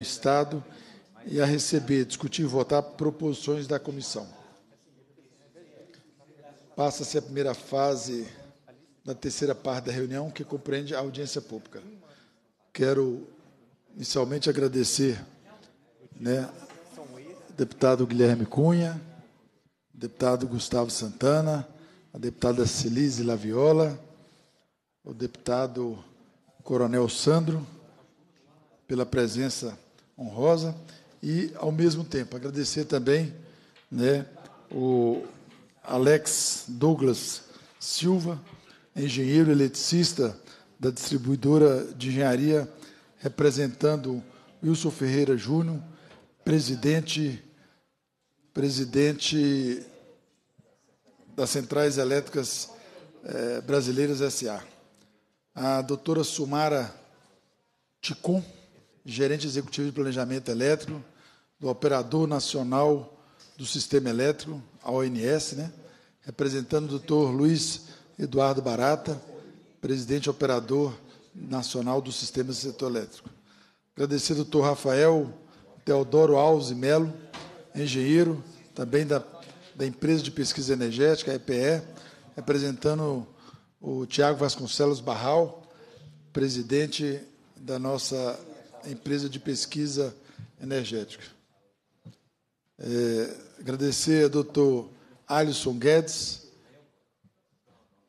Estado e a receber, discutir e votar proposições da comissão. Passa-se a primeira fase da terceira parte da reunião, que compreende a audiência pública. Quero inicialmente agradecer né, deputado Guilherme Cunha, deputado Gustavo Santana, a deputada Celise Laviola, o deputado Coronel Sandro, pela presença honrosa, e, ao mesmo tempo, agradecer também né, o Alex Douglas Silva, engenheiro eletricista da distribuidora de engenharia, representando Wilson Ferreira Júnior, presidente, presidente das Centrais Elétricas eh, Brasileiras SA. A doutora Sumara Ticon, gerente executivo de planejamento elétrico do Operador Nacional do Sistema Elétrico, a ONS, né? representando o doutor Luiz Eduardo Barata, presidente operador nacional do Sistema do Setor Elétrico. Agradecer ao doutor Rafael Teodoro Alves Melo, engenheiro, também da, da empresa de pesquisa energética, a EPE, representando o Tiago Vasconcelos Barral, presidente da nossa empresa de pesquisa energética. É, agradecer ao doutor Alisson Guedes,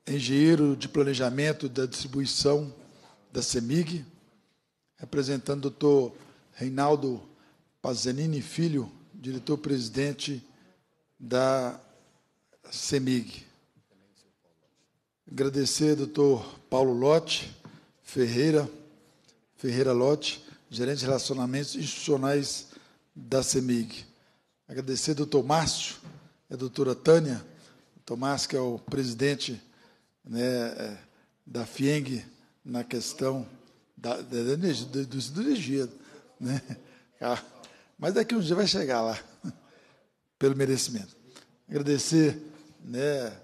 engenheiro de planejamento da distribuição da CEMIG, representando o doutor Reinaldo Pazanini Filho, diretor-presidente da CEMIG. Agradecer ao doutor Paulo Lotti Ferreira, Ferreira Lotti, gerente de relacionamentos institucionais da CEMIG. Agradecer ao doutor Márcio e doutora Tânia, o Tomás, que é o presidente né, é, da FIENG na questão da, da, energia, do, do energia né? Ah, mas daqui um dia vai chegar lá, pelo merecimento. Agradecer né,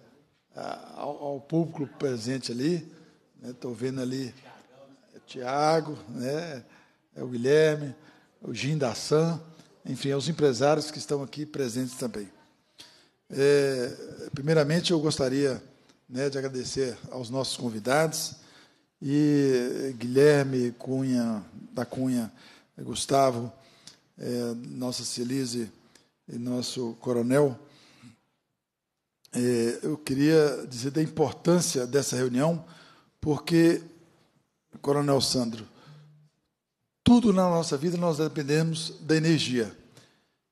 ao, ao público presente ali, estou né, vendo ali Tiago, né, é o Guilherme, é o Gin da San, enfim, aos é empresários que estão aqui presentes também. É, primeiramente, eu gostaria né, de agradecer aos nossos convidados, e eh, Guilherme Cunha, da Cunha, Gustavo, é, nossa Celise e nosso coronel, é, eu queria dizer da importância dessa reunião, porque, coronel Sandro, tudo na nossa vida nós dependemos da energia.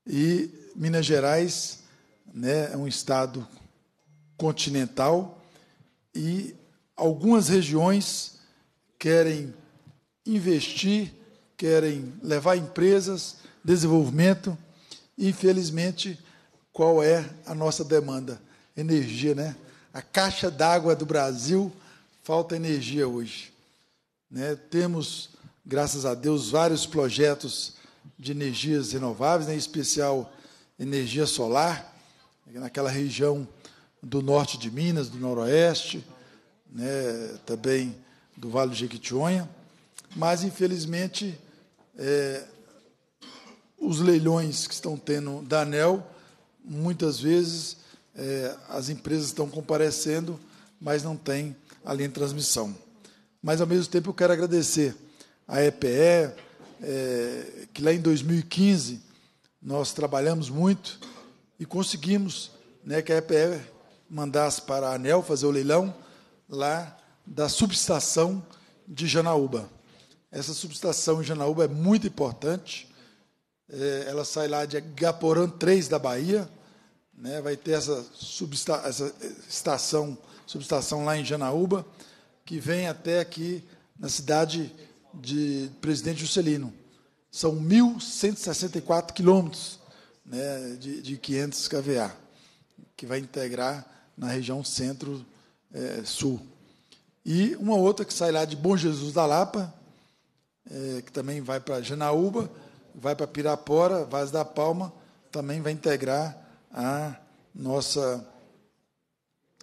E Minas Gerais né, é um estado continental e algumas regiões querem investir, querem levar empresas, desenvolvimento. Infelizmente, qual é a nossa demanda? Energia, né? A caixa d'água do Brasil falta energia hoje. Né? Temos graças a Deus, vários projetos de energias renováveis, né, em especial energia solar, naquela região do norte de Minas, do noroeste, né, também do Vale do Jequitinhonha, mas, infelizmente, é, os leilões que estão tendo da ANEL, muitas vezes é, as empresas estão comparecendo, mas não tem a linha de transmissão. Mas, ao mesmo tempo, eu quero agradecer a EPE, é, que lá em 2015 nós trabalhamos muito e conseguimos né, que a EPE mandasse para a ANEL fazer o leilão lá da subestação de Janaúba. Essa subestação em Janaúba é muito importante. É, ela sai lá de Gaporã 3 da Bahia, né, vai ter essa, substa essa estação, subestação lá em Janaúba, que vem até aqui na cidade de Presidente Juscelino. São 1.164 quilômetros né, de, de 500 kVA, que vai integrar na região centro-sul. Eh, é, e uma outra que sai lá de Bom Jesus da Lapa, é, que também vai para Janaúba, vai para Pirapora, Vaz da Palma, também vai integrar a nossa,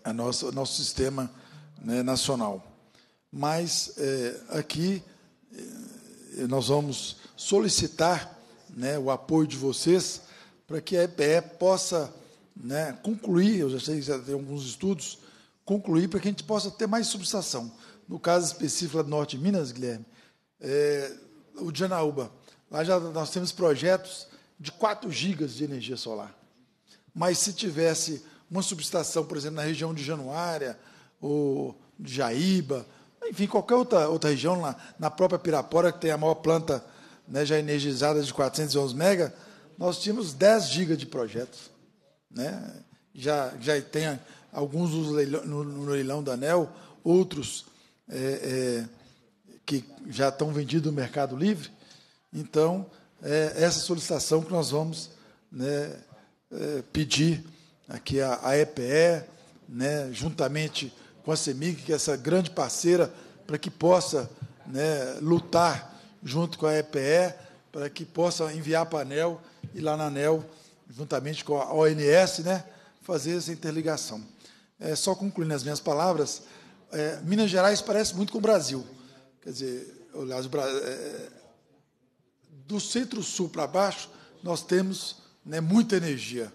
a nossa nosso sistema né, nacional. Mas é, aqui nós vamos solicitar né, o apoio de vocês para que a EPE possa né, concluir, eu já sei que já tem alguns estudos, concluir para que a gente possa ter mais subestação. No caso específico lá do Norte de Minas, Guilherme, é, o de Janaúba, lá já nós temos projetos de 4 gigas de energia solar. Mas se tivesse uma subestação, por exemplo, na região de Januária ou de Jaíba, enfim, qualquer outra, outra região, na, na própria Pirapora, que tem a maior planta né, já energizada de 411 mega, nós tínhamos 10 gigas de projetos. Né? Já, já tem alguns no leilão, no, no leilão da ANEL, outros é, é, que já estão vendidos no Mercado Livre. Então, é essa solicitação que nós vamos né, é, pedir aqui à, EPE, né, juntamente com a CEMIG, que é essa grande parceira, para que possa né, lutar junto com a EPE, para que possa enviar para a ANEL e lá na ANEL, juntamente com a ONS, né, fazer essa interligação. É, só concluindo as minhas palavras, é, Minas Gerais parece muito com o Brasil. Quer dizer, aliás, é, do centro-sul para baixo, nós temos né, muita energia,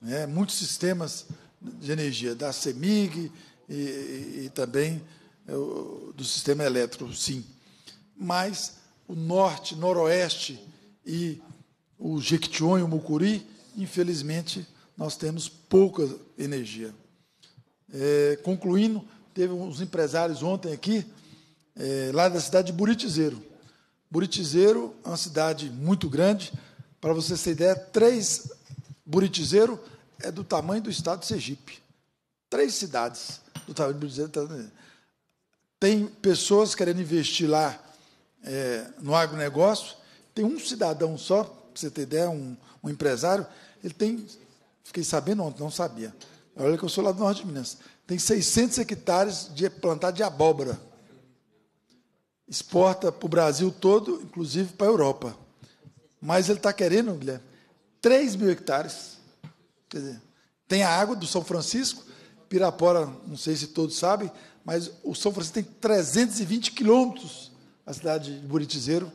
né, muitos sistemas de energia, da CEMIG, e, e também é, do sistema elétrico, sim. Mas o norte, noroeste e o Jequitinhonha e o Mucuri, infelizmente, nós temos pouca energia. É, concluindo, teve uns empresários ontem aqui, é, lá da cidade de Buritizeiro. Buritizeiro é uma cidade muito grande, para você ter ideia, três Buritizeiro é do tamanho do estado de Sergipe três cidades do tamanho do Brasil. Tem pessoas querendo investir lá é, no agronegócio. Tem um cidadão só, para você ter ideia, um, um empresário, ele tem, fiquei sabendo ontem, não sabia. Olha que eu sou lá do norte de Minas. Tem 600 hectares de plantar de abóbora. Exporta para o Brasil todo, inclusive para a Europa. Mas ele está querendo, Guilherme, 3 mil hectares. Quer dizer, tem a água do São Francisco, Pirapora, não sei se todos sabem, mas o São Francisco tem 320 quilômetros, a cidade de Buritizeiro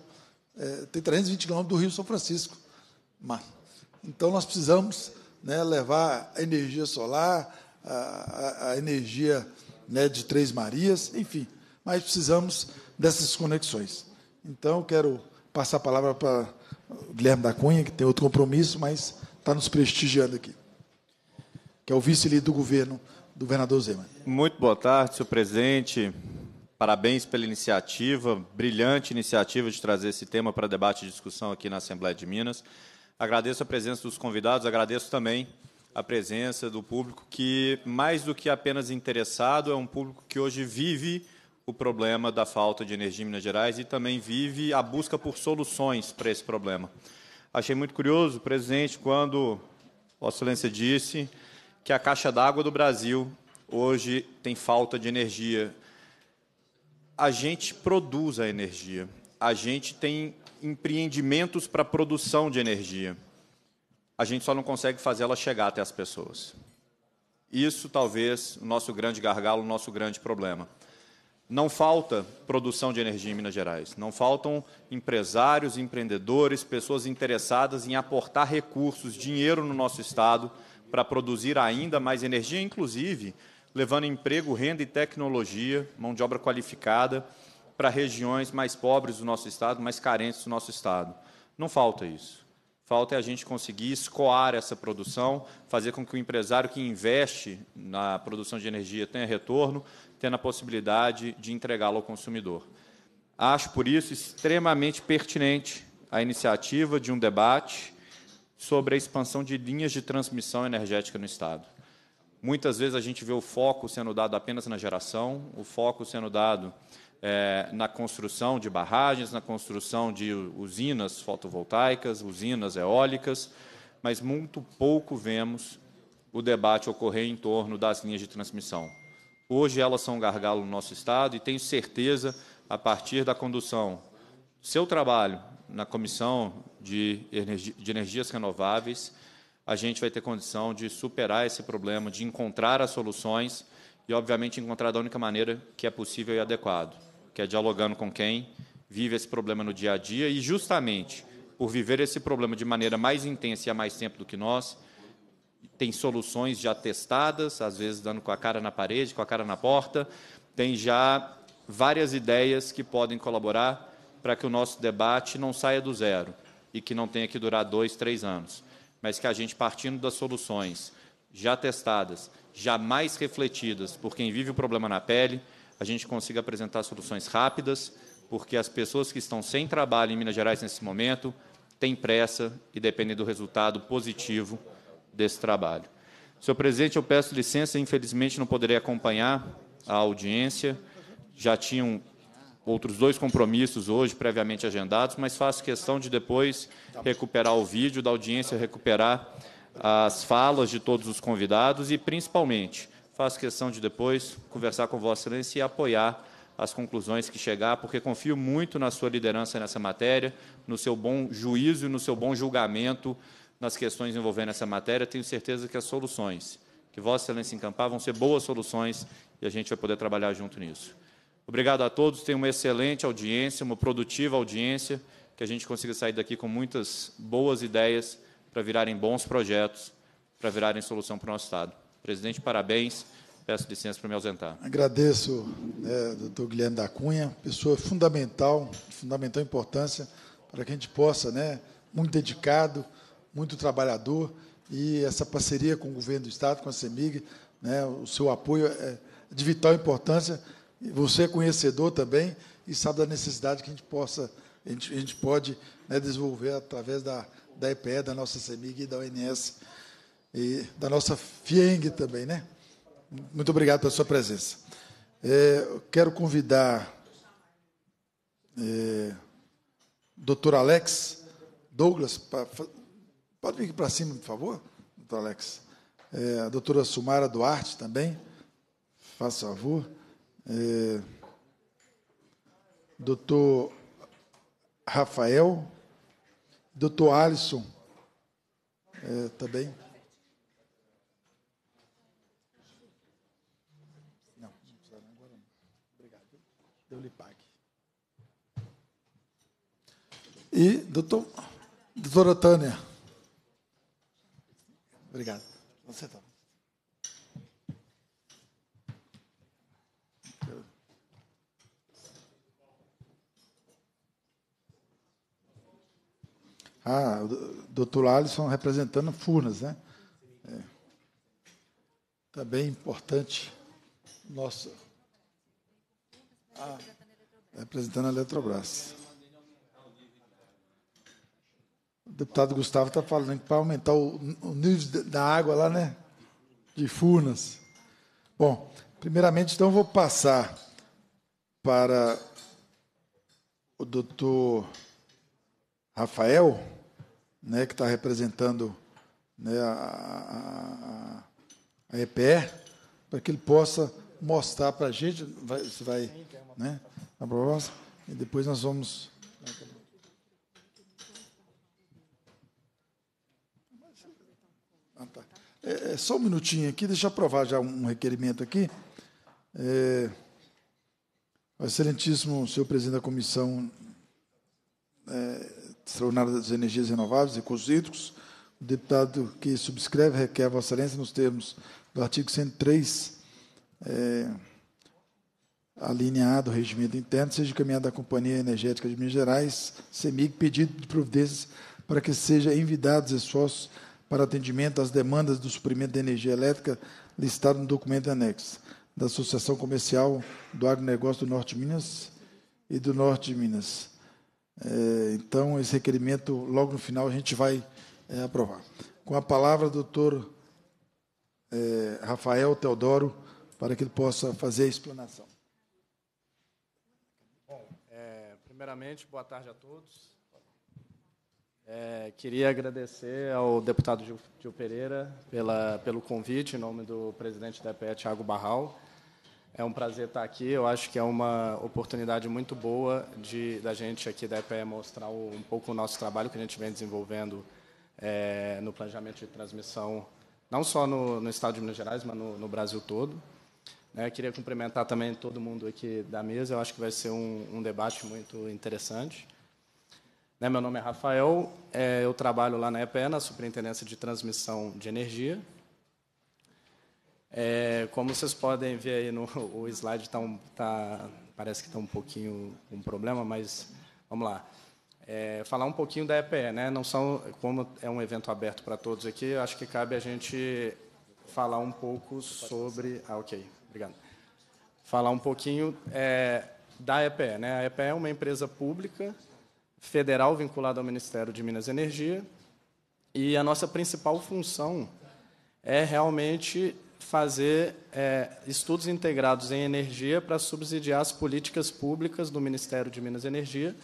é, tem 320 quilômetros do Rio São Francisco. Mas, então, nós precisamos né, levar a energia solar, a, a, a energia né, de Três Marias, enfim, mas precisamos dessas conexões. Então, eu quero passar a palavra para o Guilherme da Cunha, que tem outro compromisso, mas está nos prestigiando aqui, que é o vice-líder do governo do governador Zema. Muito boa tarde, senhor presidente. Parabéns pela iniciativa, brilhante iniciativa de trazer esse tema para debate e discussão aqui na Assembleia de Minas. Agradeço a presença dos convidados, agradeço também a presença do público que, mais do que apenas interessado, é um público que hoje vive o problema da falta de energia em Minas Gerais e também vive a busca por soluções para esse problema. Achei muito curioso, presidente, quando Vossa Excelência disse que a caixa d'água do Brasil hoje tem falta de energia. A gente produz a energia, a gente tem empreendimentos para produção de energia. A gente só não consegue fazer ela chegar até as pessoas. Isso talvez o nosso grande gargalo, o nosso grande problema. Não falta produção de energia em Minas Gerais, não faltam empresários, empreendedores, pessoas interessadas em aportar recursos, dinheiro no nosso estado para produzir ainda mais energia, inclusive levando emprego, renda e tecnologia, mão de obra qualificada para regiões mais pobres do nosso estado, mais carentes do nosso estado. Não falta isso. Falta é a gente conseguir escoar essa produção, fazer com que o empresário que investe na produção de energia tenha retorno, tendo a possibilidade de entregá-lo ao consumidor. Acho, por isso, extremamente pertinente a iniciativa de um debate sobre a expansão de linhas de transmissão energética no Estado. Muitas vezes a gente vê o foco sendo dado apenas na geração, o foco sendo dado é, na construção de barragens, na construção de usinas fotovoltaicas, usinas eólicas, mas muito pouco vemos o debate ocorrer em torno das linhas de transmissão. Hoje elas são um gargalo no nosso Estado e tenho certeza, a partir da condução, seu trabalho na Comissão de, de Energias Renováveis, a gente vai ter condição de superar esse problema, de encontrar as soluções e, obviamente, encontrar da única maneira que é possível e adequado, que é dialogando com quem vive esse problema no dia a dia e, justamente, por viver esse problema de maneira mais intensa e há mais tempo do que nós, tem soluções já testadas, às vezes dando com a cara na parede, com a cara na porta, tem já várias ideias que podem colaborar para que o nosso debate não saia do zero e que não tenha que durar dois, três anos, mas que a gente, partindo das soluções já testadas, jamais refletidas por quem vive o problema na pele, a gente consiga apresentar soluções rápidas, porque as pessoas que estão sem trabalho em Minas Gerais nesse momento têm pressa e dependem do resultado positivo desse trabalho. Senhor presidente, eu peço licença, infelizmente não poderei acompanhar a audiência, já tinham outros dois compromissos hoje previamente agendados, mas faço questão de depois recuperar o vídeo da audiência, recuperar as falas de todos os convidados e, principalmente, faço questão de depois conversar com Vossa Excelência e apoiar as conclusões que chegar, porque confio muito na sua liderança nessa matéria, no seu bom juízo e no seu bom julgamento nas questões envolvendo essa matéria. Tenho certeza que as soluções que Vossa Excelência encampar vão ser boas soluções e a gente vai poder trabalhar junto nisso. Obrigado a todos, tenham uma excelente audiência, uma produtiva audiência, que a gente consiga sair daqui com muitas boas ideias para virarem bons projetos, para virarem solução para o nosso Estado. Presidente, parabéns. Peço licença para me ausentar. Agradeço, né, doutor Guilherme da Cunha, pessoa fundamental, de fundamental importância, para que a gente possa, né, muito dedicado, muito trabalhador, e essa parceria com o governo do Estado, com a CEMIG, né, o seu apoio é de vital importância e você é conhecedor também e sabe da necessidade que a gente possa, a gente, a gente pode né, desenvolver através da, da EPE, da nossa CEMIG e da ONS e da nossa FIENG também, né? Muito obrigado pela sua presença. É, quero convidar é, doutor Alex Douglas, pra, pode vir aqui para cima, por favor, doutor Alex. É, a doutora Sumara Duarte também, faça favor é, doutor Rafael, doutor Alisson, é, Não, não agora não. Obrigado. Deu-lhe E doutor, doutora Tânia. Obrigado. Você também. Tá. Ah, o doutor Alisson representando Furnas, né? É. Também tá importante. Nossa. Ah, representando a Eletrobras. O deputado Gustavo está falando que para aumentar o, o nível da água lá, né? De Furnas. Bom, primeiramente, então, vou passar para o doutor Rafael né, que está representando né, a, a, a EPE, para que ele possa mostrar para a gente, vai, vai, né, tá a proposta, e depois nós vamos... Ah, tá. é, é, só um minutinho aqui, deixa eu aprovar já um requerimento aqui. É, o excelentíssimo senhor presidente da comissão é, Extraordinária das Energias Renováveis, Recursos Hídricos. O deputado que subscreve requer a Vossa Excelência nos termos do artigo 103, é, alinhado ao do regimento interno, seja encaminhado à Companhia Energética de Minas Gerais, CEMIG, pedido de providências para que sejam envidados esforços para atendimento às demandas do suprimento de energia elétrica listado no documento anexo da Associação Comercial do Agronegócio do Norte de Minas e do Norte de Minas. É, então, esse requerimento, logo no final, a gente vai é, aprovar. Com a palavra, doutor é, Rafael Teodoro, para que ele possa fazer a explanação. Bom, é, primeiramente, boa tarde a todos. É, queria agradecer ao deputado Gil, Gil Pereira pela, pelo convite, em nome do presidente da EPE, Thiago Barral, é um prazer estar aqui. Eu acho que é uma oportunidade muito boa de da gente aqui da EPE mostrar um pouco o nosso trabalho que a gente vem desenvolvendo é, no planejamento de transmissão, não só no, no estado de Minas Gerais, mas no, no Brasil todo. É, queria cumprimentar também todo mundo aqui da mesa. Eu acho que vai ser um, um debate muito interessante. Né, meu nome é Rafael. É, eu trabalho lá na EPE, na Superintendência de Transmissão de Energia. É, como vocês podem ver aí, no, o slide está um, tá, parece que está um pouquinho um problema, mas vamos lá. É, falar um pouquinho da EPE, né? Não são como é um evento aberto para todos aqui, acho que cabe a gente falar um pouco sobre, ah, ok, obrigado. Falar um pouquinho é, da EPE, né? A EPE é uma empresa pública federal vinculada ao Ministério de Minas e Energia e a nossa principal função é realmente fazer é, estudos integrados em energia para subsidiar as políticas públicas do Ministério de Minas e Energia.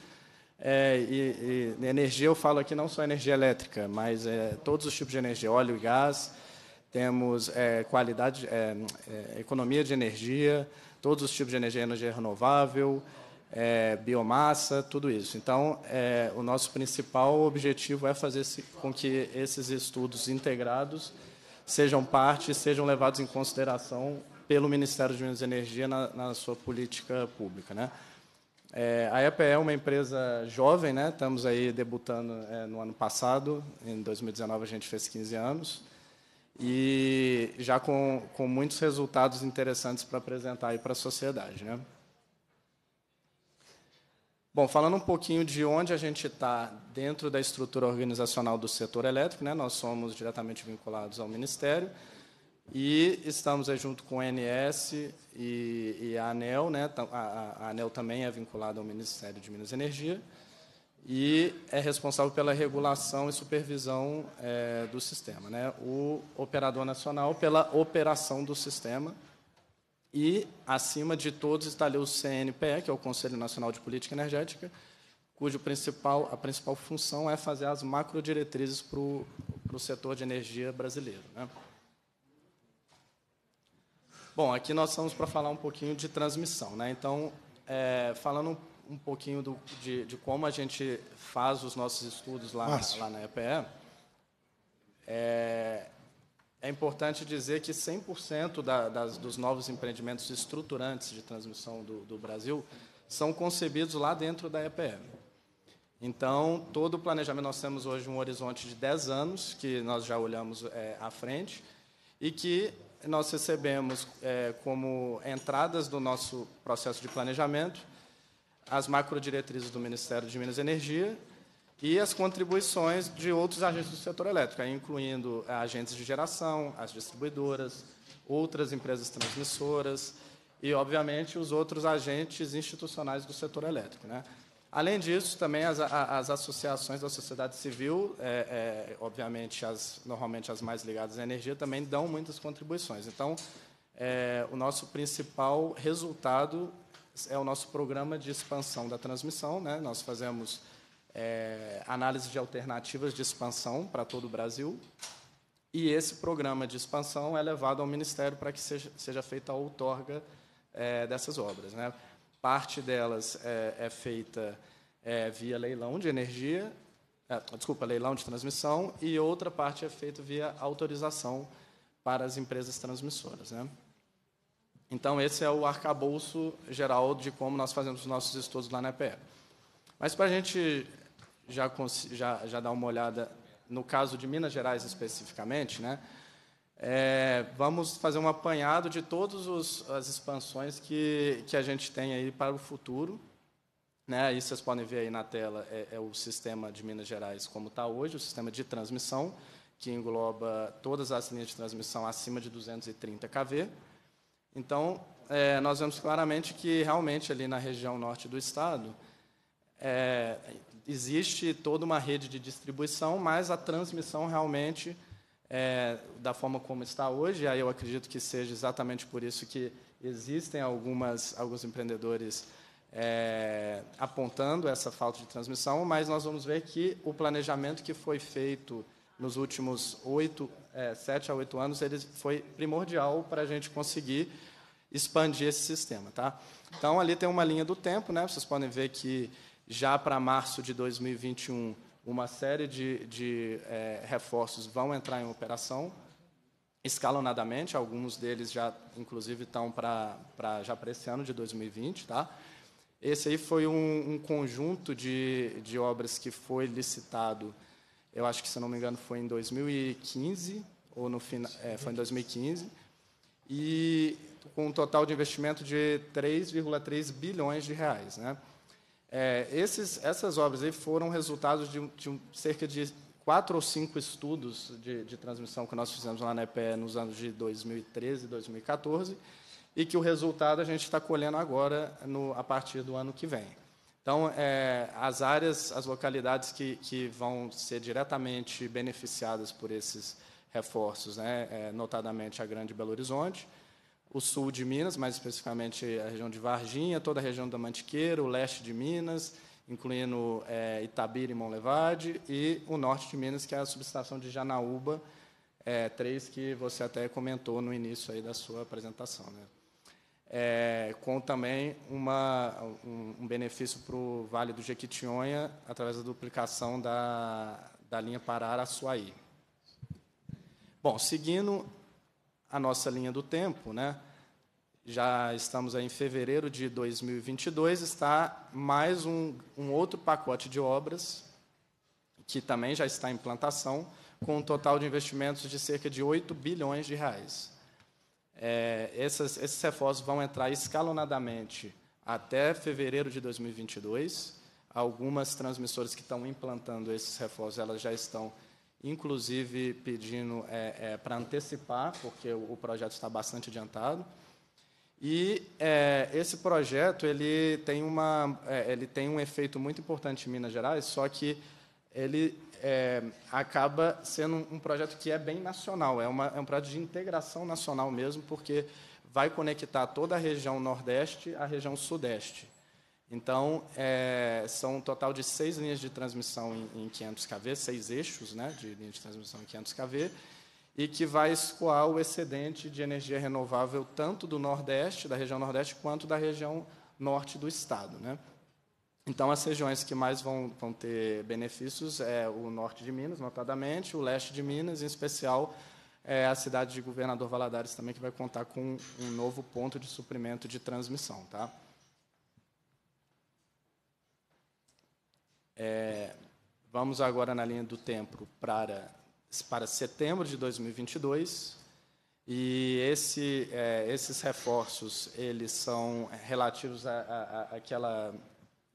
É, e, e, energia, eu falo aqui não só energia elétrica, mas é, todos os tipos de energia, óleo e gás, temos é, qualidade, é, é, economia de energia, todos os tipos de energia, energia renovável, biomassa, tudo isso. Então, o nosso principal objetivo é fazer com que esses estudos integrados sejam parte, sejam levados em consideração pelo Ministério de Minas e Energia na, na sua política pública. Né? É, a EPE é uma empresa jovem, né? estamos aí debutando é, no ano passado, em 2019 a gente fez 15 anos, e já com, com muitos resultados interessantes para apresentar para a sociedade. Né? Bom, falando um pouquinho de onde a gente está dentro da estrutura organizacional do setor elétrico, né? nós somos diretamente vinculados ao Ministério e estamos aí junto com o NS e, e a ANEL, né? a, a ANEL também é vinculada ao Ministério de Minas e Energia e é responsável pela regulação e supervisão é, do sistema. Né? O operador nacional pela operação do sistema, e, acima de todos, está ali o CNPE, que é o Conselho Nacional de Política Energética, cujo principal, a principal função é fazer as macrodiretrizes para o, para o setor de energia brasileiro. Né? Bom, aqui nós estamos para falar um pouquinho de transmissão. Né? Então, é, falando um pouquinho do, de, de, como a gente faz os nossos estudos lá, lá na EPE, é, é importante dizer que 100% da, das, dos novos empreendimentos estruturantes de transmissão do, do Brasil são concebidos lá dentro da EPM. Então, todo o planejamento, nós temos hoje um horizonte de 10 anos, que nós já olhamos é, à frente, e que nós recebemos é, como entradas do nosso processo de planejamento as macrodiretrizes do Ministério de Minas e Energia e as contribuições de outros agentes do setor elétrico, incluindo eh, agentes de geração, as distribuidoras, outras empresas transmissoras e, obviamente, os outros agentes institucionais do setor elétrico. Né? Além disso, também as, as, associações da sociedade civil, é, é, obviamente, as, normalmente as mais ligadas à energia, também dão muitas contribuições. Então, é, o nosso principal resultado é o nosso programa de expansão da transmissão. Né? Nós fazemos é, análise de alternativas de expansão para todo o Brasil. E esse programa de expansão é levado ao Ministério para que seja, seja feita a outorga é, dessas obras. Né? Parte delas é, é feita é, via leilão de energia, é, desculpa, leilão de transmissão, e outra parte é feita via autorização para as empresas transmissoras. Né? Então, esse é o arcabouço geral de como nós fazemos os nossos estudos lá na EPE. Mas, para a gente já, já, já dar uma olhada no caso de Minas Gerais especificamente, né? É, vamos fazer um apanhado de todas as expansões que, que a gente tem aí para o futuro. Né? Aí vocês podem ver aí na tela é, é o sistema de Minas Gerais como está hoje, o sistema de transmissão, que engloba todas as linhas de transmissão acima de 230 kV. Então, é, nós vemos claramente que realmente ali na região norte do estado, é, existe toda uma rede de distribuição, mas a transmissão realmente, é, da forma como está hoje, aí eu acredito que seja exatamente por isso que existem algumas, alguns empreendedores é, apontando essa falta de transmissão, mas nós vamos ver que o planejamento que foi feito nos últimos oito, é, sete a oito anos, ele foi primordial para a gente conseguir expandir esse sistema, tá? Então ali tem uma linha do tempo, né? Vocês podem ver que já para março de 2021, uma série de, de é, reforços vão entrar em operação, escalonadamente, alguns deles já, inclusive, estão para já para esse ano de 2020. Tá? Esse aí foi um, um conjunto de, de obras que foi licitado, eu acho que, se não me engano, foi em 2015, ou no final, é, foi em 2015, e com um total de investimento de 3,3 bilhões de reais, né? É, esses, essas obras aí foram resultados de, de um, cerca de quatro ou cinco estudos de, de, transmissão que nós fizemos lá na EPE nos anos de 2013 e 2014, e que o resultado a gente está colhendo agora, no, a partir do ano que vem. Então, é, as áreas, as localidades que, que, vão ser diretamente beneficiadas por esses reforços, né, é, notadamente a Grande Belo Horizonte, o sul de Minas, mais especificamente a região de Varginha, toda a região da Mantiqueira, o leste de Minas, incluindo é, Itabira e Monlevade, e o norte de Minas, que é a subestação de Janaúba, é, que você até comentou no início aí da sua apresentação. Né? É, com também uma, um, um benefício para o Vale do Jequitinhonha, através da duplicação da, da linha pará açuaí Bom, seguindo a nossa linha do tempo, né? já estamos em fevereiro de 2022, está mais um, um, outro pacote de obras, que também já está em implantação, com um total de investimentos de cerca de 8 bilhões de reais. É, essas, esses reforços vão entrar escalonadamente até fevereiro de 2022. Algumas transmissoras que estão implantando esses reforços, elas já estão inclusive pedindo é, é, para antecipar, porque o, o, projeto está bastante adiantado. E é, esse projeto ele tem, uma, é, ele tem um efeito muito importante em Minas Gerais, só que ele é, acaba sendo um projeto que é bem nacional, é, uma, é um projeto de integração nacional mesmo, porque vai conectar toda a região Nordeste à região Sudeste. Então, é, são um total de seis linhas de transmissão em, em 500 kV, seis eixos né, de linha de transmissão em 500 kV, e que vai escoar o excedente de energia renovável tanto do Nordeste, da região Nordeste, quanto da região Norte do Estado. Né? Então, as regiões que mais vão, vão, ter benefícios é o norte de Minas, notadamente, o leste de Minas, em especial é a cidade de Governador Valadares também, que vai contar com um novo ponto de suprimento de transmissão. Tá? É, vamos agora na linha do tempo para, para setembro de 2022 e esse, é, esses reforços eles são relativos àquela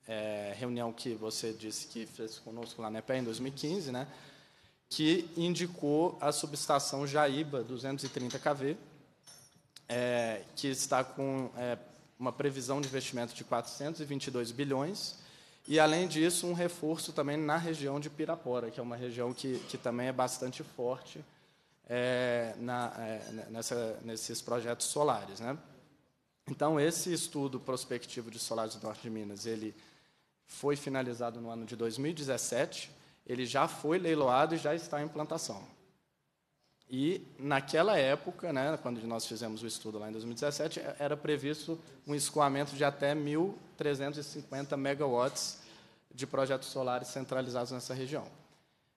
é, reunião que você disse que fez conosco lá na EPE em 2015, né? que indicou a subestação Jaíba 230 kV, é, que está com é, uma previsão de investimento de 422 bilhões e, além disso, um reforço também na região de Pirapora, que é uma região que, que também é bastante forte é, na, é, nessa, nesses projetos solares. Né? Então, esse estudo prospectivo de solares do norte de Minas, ele foi finalizado no ano de 2017, ele já foi leiloado e já está em implantação. E, naquela época, né, quando nós fizemos o estudo lá em 2017, é, era previsto um escoamento de até 1.350 megawatts de projetos solares centralizados nessa região.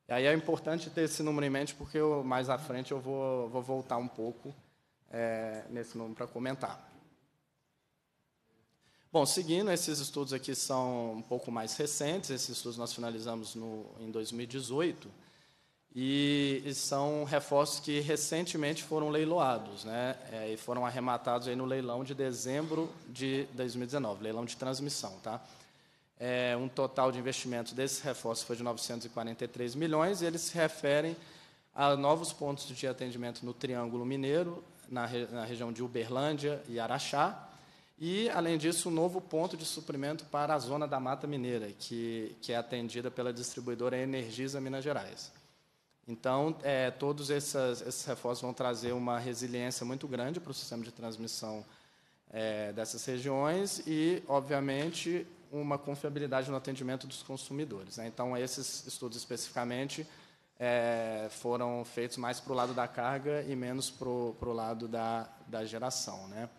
E aí é importante ter esse número em mente, porque eu, mais à frente eu vou, vou voltar um pouco é, nesse número para comentar. Bom, seguindo, esses estudos aqui são um pouco mais recentes, esses estudos nós finalizamos no, em 2018 e, e são reforços que recentemente foram leiloados, né? É, e foram arrematados aí no leilão de dezembro de 2019, leilão de transmissão, tá? É, um total de investimentos desses reforços foi de 943 milhões e eles se referem a novos pontos de atendimento no Triângulo Mineiro, na, re, na região de Uberlândia e Araxá, e, além disso, um novo ponto de suprimento para a zona da Mata Mineira, que, que é atendida pela distribuidora Energisa Minas Gerais. Então, é, todos esses reforços vão trazer uma resiliência muito grande para o sistema de transmissão é, dessas regiões e, obviamente, uma confiabilidade no atendimento dos consumidores. Né? Então, esses estudos especificamente é, foram feitos mais para o lado da carga e menos para o lado da, da geração. Né?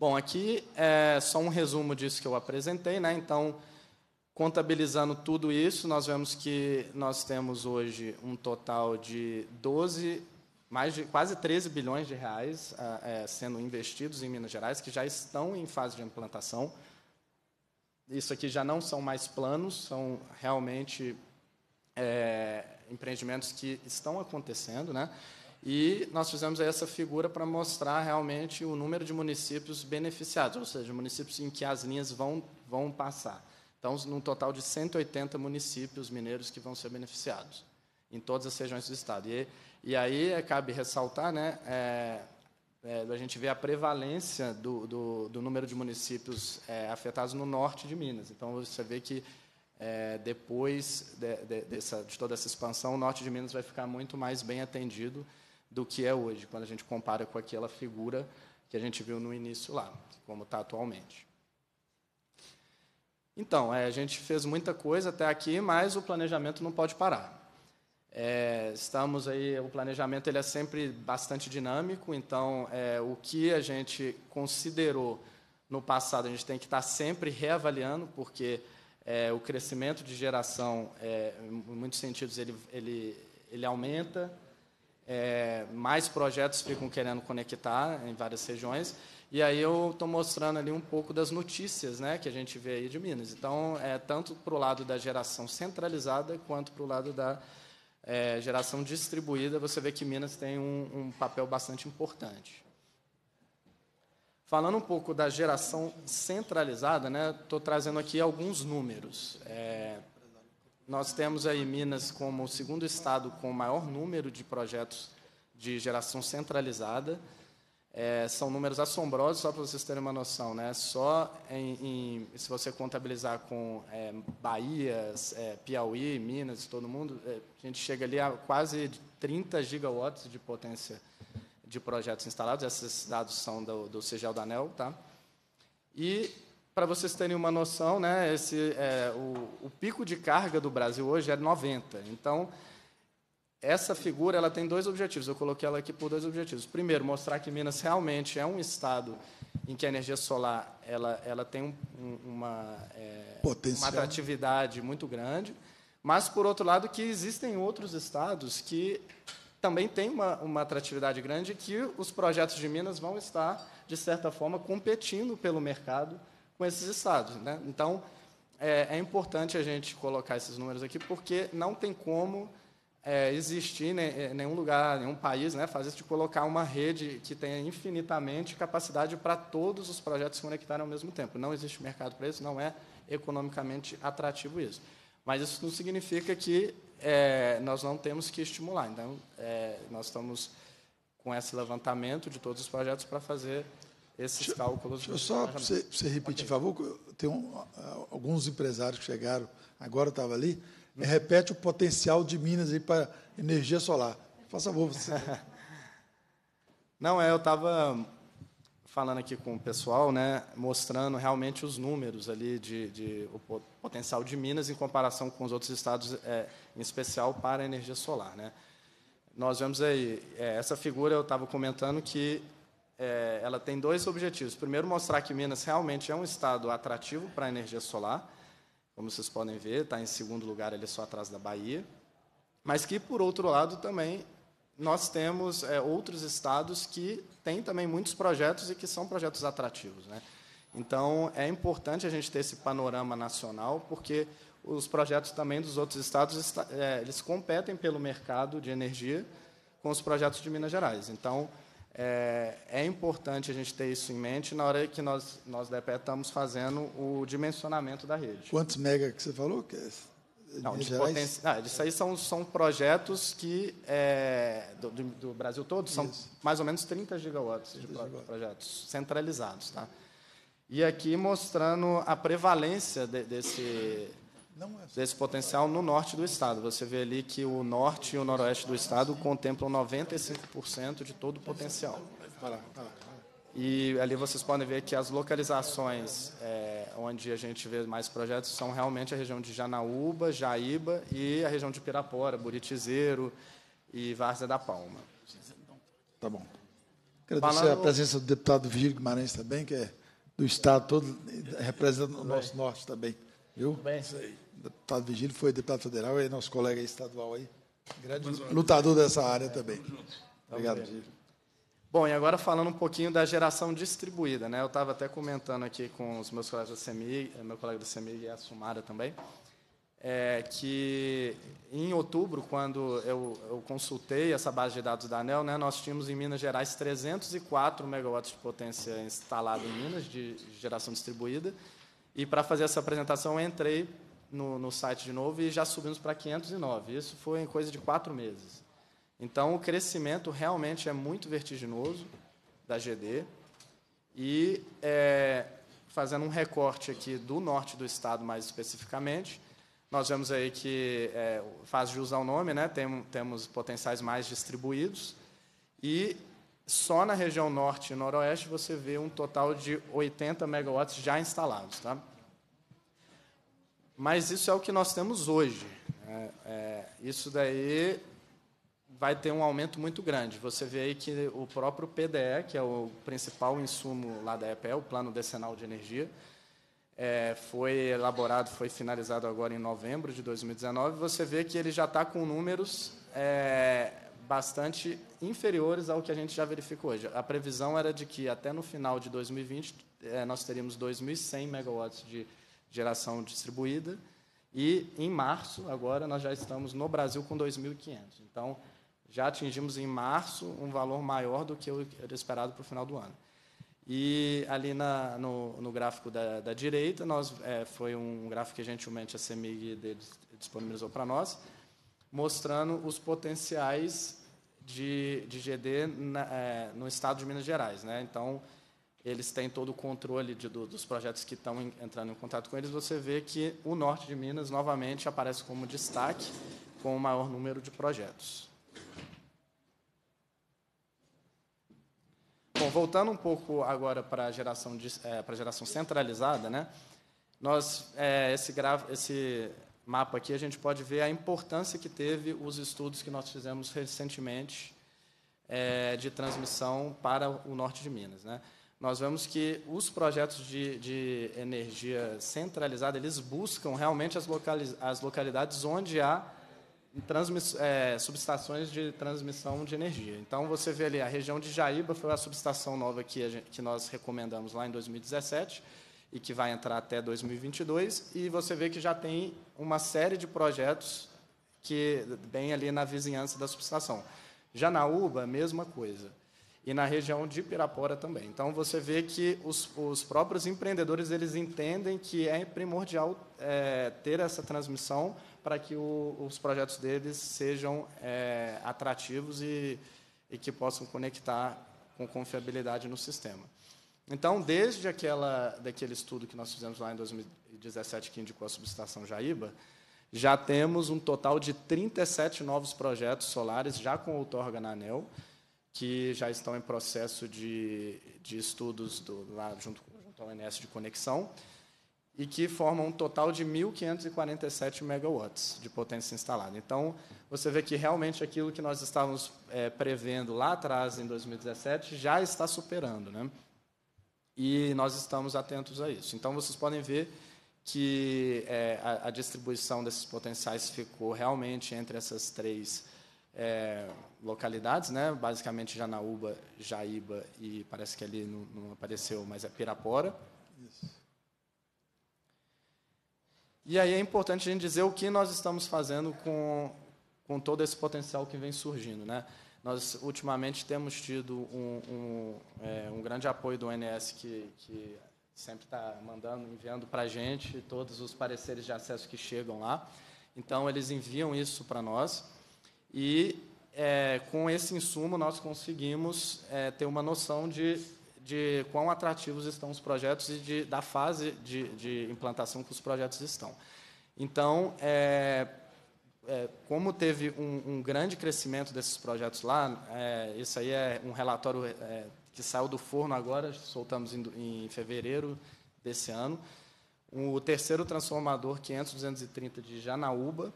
Bom, aqui é só um resumo disso que eu apresentei. Né? Então, Contabilizando tudo isso, nós vemos que nós temos hoje um total de 12, mais de quase 13 bilhões de reais ah, é, sendo investidos em Minas Gerais, que já estão em fase de implantação. Isso aqui já não são mais planos, são realmente é, empreendimentos que estão acontecendo, né? E nós fizemos essa figura para mostrar realmente o número de municípios beneficiados, ou seja, municípios em que as linhas vão, vão passar. Então, num total de 180 municípios mineiros que vão ser beneficiados em todas as regiões do estado. E, e aí é, cabe ressaltar, né, é, é, a gente vê a prevalência do, do, do número de municípios é, afetados no norte de Minas. Então você vê que é, depois de, de, dessa, de toda essa expansão, o norte de Minas vai ficar muito mais bem atendido do que é hoje, quando a gente compara com aquela figura que a gente viu no início lá, como está atualmente. Então, é, a gente fez muita coisa até aqui, mas o planejamento não pode parar. É, estamos aí, o planejamento ele é sempre bastante dinâmico, então é, o que a gente considerou no passado a gente tem que estar sempre reavaliando, porque é, o crescimento de geração, é, em muitos sentidos, ele, ele, ele aumenta, é, mais projetos ficam querendo conectar em várias regiões, e aí eu estou mostrando ali um pouco das notícias né, que a gente vê aí de Minas. Então, é tanto para o lado da geração centralizada quanto para o lado da é, geração distribuída, você vê que Minas tem um, um papel bastante importante. Falando um pouco da geração centralizada, estou né, trazendo aqui alguns números. É, nós temos aí Minas como o segundo estado com o maior número de projetos de geração centralizada. É, são números assombrosos, só para vocês terem uma noção. Né? Só em, em se você contabilizar com é, Bahia, é, Piauí, Minas, todo mundo, é, a gente chega ali a quase 30 gigawatts de potência de projetos instalados. Esses dados são do, do Sigel da ANEL. Tá? E, para vocês terem uma noção, né, esse, é, o, o pico de carga do Brasil hoje é 90. Então, essa figura ela tem dois objetivos. Eu coloquei ela aqui por dois objetivos. Primeiro, mostrar que Minas realmente é um estado em que a energia solar ela, ela tem um, uma, é, uma atratividade muito grande, mas, por outro lado, que existem outros estados que também têm uma, uma atratividade grande que os projetos de Minas vão estar, de certa forma, competindo pelo mercado com esses estados. Né? Então, é, é importante a gente colocar esses números aqui, porque não tem como é, existir em né, é, nenhum lugar, nenhum país, né, fazer de colocar uma rede que tenha infinitamente capacidade para todos os projetos se conectarem ao mesmo tempo. Não existe mercado para isso, não é economicamente atrativo isso. Mas isso não significa que é, nós não temos que estimular. Então, é, nós estamos com esse levantamento de todos os projetos para fazer esses deixa, cálculos. Deixa eu só, para você, você, repetir, okay. por favor, tem um, ah, alguns empresários que chegaram, agora estava ali, me repete o potencial de Minas aí para energia solar. Faça favor, você. Não, é, eu estava falando aqui com o pessoal, né, mostrando realmente os números ali de, de o potencial de Minas em comparação com os outros estados, é, em especial para a energia solar, né. Nós vemos aí é, essa figura eu estava comentando que é, ela tem dois objetivos. Primeiro, mostrar que Minas realmente é um estado atrativo para a energia solar como vocês podem ver, está em segundo lugar ele só atrás da Bahia, mas que, por outro lado, também nós temos é, outros estados que têm também muitos projetos e que são projetos atrativos. Né? Então, é importante a gente ter esse panorama nacional, porque os projetos também dos outros estados está, é, eles competem pelo mercado de energia com os projetos de Minas Gerais. Então, é, é, importante a gente ter isso em mente na hora que nós, nós da EPE, estamos fazendo o dimensionamento da rede. Quantos mega que você falou? Que é, não, de poten- ah, isso aí são, são projetos que é, do, do, Brasil todo são isso. mais ou menos 30 gigawatts 30 de gigawatts. projetos centralizados, tá? E aqui mostrando a prevalência de, desse é. desse potencial no norte do estado. Você vê ali que o norte e o noroeste do estado contemplam 95% de todo o potencial. E ali vocês podem ver que as localizações é, onde a gente vê mais projetos são realmente a região de Janaúba, Jaíba e a região de Pirapora, Buritizeiro e Várzea da Palma. Tá bom. Agradecer Falando... a presença do deputado Virgílio Guimarães também, que é do Estado todo, representa o nosso norte também. Viu? Bem. Isso aí deputado Vigílio foi deputado federal e é nosso colega estadual aí. Grande lutador dessa área é, também. Obrigado, Vigílio. Bom, e agora falando um pouquinho da geração distribuída, né? Eu estava até comentando aqui com os meus colegas da CEMIG, eh, meu colega da CEMIG e é a Sumara também, é, que em outubro, quando eu, eu, consultei essa base de dados da ANEL, né, nós tínhamos em Minas Gerais 304 megawatts de potência instalada em Minas, de geração distribuída, e para fazer essa apresentação eu entrei no, no site de novo e já subimos para 509. Isso foi em coisa de quatro meses. Então, o crescimento realmente é muito vertiginoso da GD. E, é, fazendo um recorte aqui do norte do estado, mais especificamente, nós vemos aí que é, faz jus ao nome, né? Tem, temos potenciais mais distribuídos. E só na região norte e noroeste você vê um total de 80 megawatts já instalados. Tá? Mas isso é o que nós temos hoje. É, é, isso daí vai ter um aumento muito grande. Você vê aí que o próprio PDE, que é o principal insumo lá da EPE, o Plano Decenal de Energia, é, foi elaborado, foi finalizado agora em novembro de 2019. Você vê que ele já está com números é, bastante inferiores ao que a gente já verificou hoje. A previsão era de que até no final de 2020 é, nós teríamos 2.100 megawatts de geração distribuída. E em março, agora, nós já estamos no Brasil com 2.500. Então, já atingimos em março um valor maior do que era esperado para o final do ano. E ali na, no, no, gráfico da, da direita, nós, é, foi um gráfico que gentilmente a CEMIG disponibilizou para nós, mostrando os potenciais de, de GD na, é, no estado de Minas Gerais. Né? Então, eles têm todo o controle de, do, dos projetos que estão em, entrando em contato com eles, você vê que o norte de Minas novamente aparece como destaque com o maior número de projetos. Bom, voltando um pouco agora para a geração, é, geração centralizada, né? Nós, é, esse, esse mapa aqui, a gente pode ver a importância que teve os estudos que nós fizemos recentemente é, de transmissão para o norte de Minas. Né? nós vemos que os projetos de, de energia centralizada eles buscam realmente as, as localidades onde há é, subestações de transmissão de energia. Então, você vê ali a região de Jaíba, foi a subestação nova que, gente, que nós recomendamos lá em 2017 e que vai entrar até 2022, e você vê que já tem uma série de projetos que bem ali na vizinhança da subestação. Já na UBA, mesma coisa e na região de Pirapora também. Então você vê que os, os próprios empreendedores eles entendem que é primordial é, ter essa transmissão para que o, os projetos deles sejam é, atrativos e, e que possam conectar com confiabilidade no sistema. Então, desde aquela, daquele estudo que nós fizemos lá em 2017, que indicou a subestação Jaíba, já temos um total de 37 novos projetos solares já com outorga na ANEL, que já estão em processo de, de estudos do, lá junto, junto ao ONS de conexão e que formam um total de 1.547 megawatts de potência instalada. Então, você vê que realmente aquilo que nós estávamos é, prevendo lá atrás, em 2017, já está superando. Né? E nós estamos atentos a isso. Então, vocês podem ver que é, a, a, distribuição desses potenciais ficou realmente entre essas três é, localidades, né? basicamente Janaúba, Jaíba e parece que ali não, não apareceu, mas é Pirapora. Isso. E aí é importante a gente dizer o que nós estamos fazendo com, com todo esse potencial que vem surgindo. Né? Nós, ultimamente, temos tido um, um, é, um grande apoio do ONS, que, que sempre está mandando, enviando para a gente todos os pareceres de acesso que chegam lá. Então, eles enviam isso para nós. E é, com esse insumo, nós conseguimos é, ter uma noção de, de quão atrativos estão os projetos e de, da fase de, de implantação que os projetos estão. Então, é, é como teve um, um, grande crescimento desses projetos lá, é, aí é um relatório é, que saiu do forno agora, soltamos em, em, fevereiro desse ano. O terceiro transformador 500-230 de Janaúba,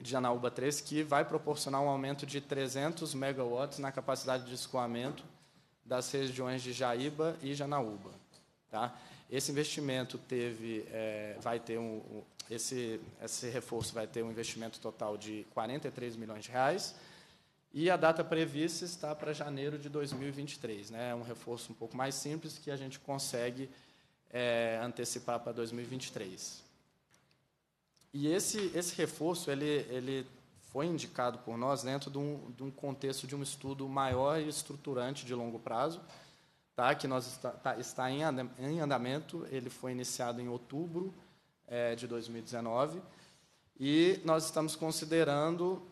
de Janaúba 3, que vai proporcionar um aumento de 300 megawatts na capacidade de escoamento das regiões de Jaíba e Janaúba. Tá? Esse investimento teve, é, vai ter um, um, esse, esse reforço vai ter um investimento total de 43 milhões de reais e a data prevista está para janeiro de 2023, né? É um reforço um pouco mais simples que a gente consegue é, antecipar para 2023. E esse, esse reforço ele, ele foi indicado por nós dentro de um, de um contexto de um estudo maior e estruturante de longo prazo, tá? que nós está, tá, está em, em andamento. Ele foi iniciado em outubro é, de 2019. E nós estamos considerando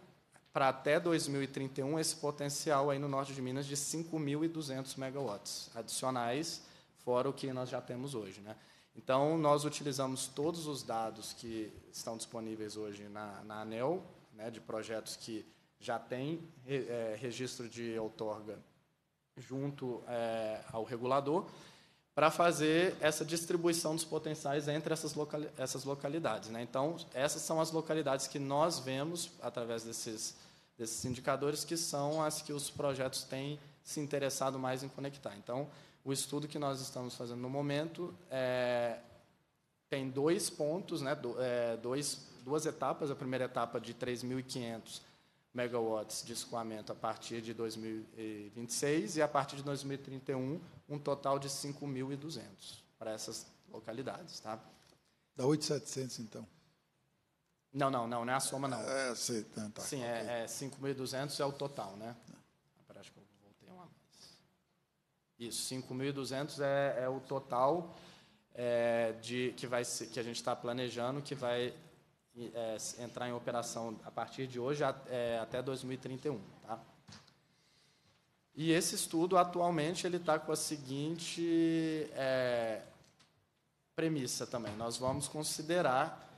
para até 2031 esse potencial aí no norte de Minas de 5.200 megawatts adicionais, fora o que nós já temos hoje, né? Então, nós utilizamos todos os dados que estão disponíveis hoje na, na ANEL, né, de projetos que já têm é, registro de outorga junto é, ao regulador, para fazer essa distribuição dos potenciais entre essas, locali essas localidades. Né? Então, essas são as localidades que nós vemos, através desses, desses indicadores, que são as que os projetos têm se interessado mais em conectar. Então, o estudo que nós estamos fazendo no momento é, tem dois pontos, né, do, é, dois, duas etapas. A primeira etapa de 3.500 megawatts de escoamento a partir de 2026 e a partir de 2031 um total de 5.200 para essas localidades, tá? Dá 8.700 então. Não, não, não, não é a soma não. É, sei, tá, tá, Sim, é, okay. é, é 5.200 é o total, né? Isso, 5.200 é, é o total é, de que, vai, que a gente está planejando, que vai é, entrar em operação a partir de hoje é, até 2031. Tá? E esse estudo, atualmente, ele está com a seguinte é, premissa também. Nós vamos considerar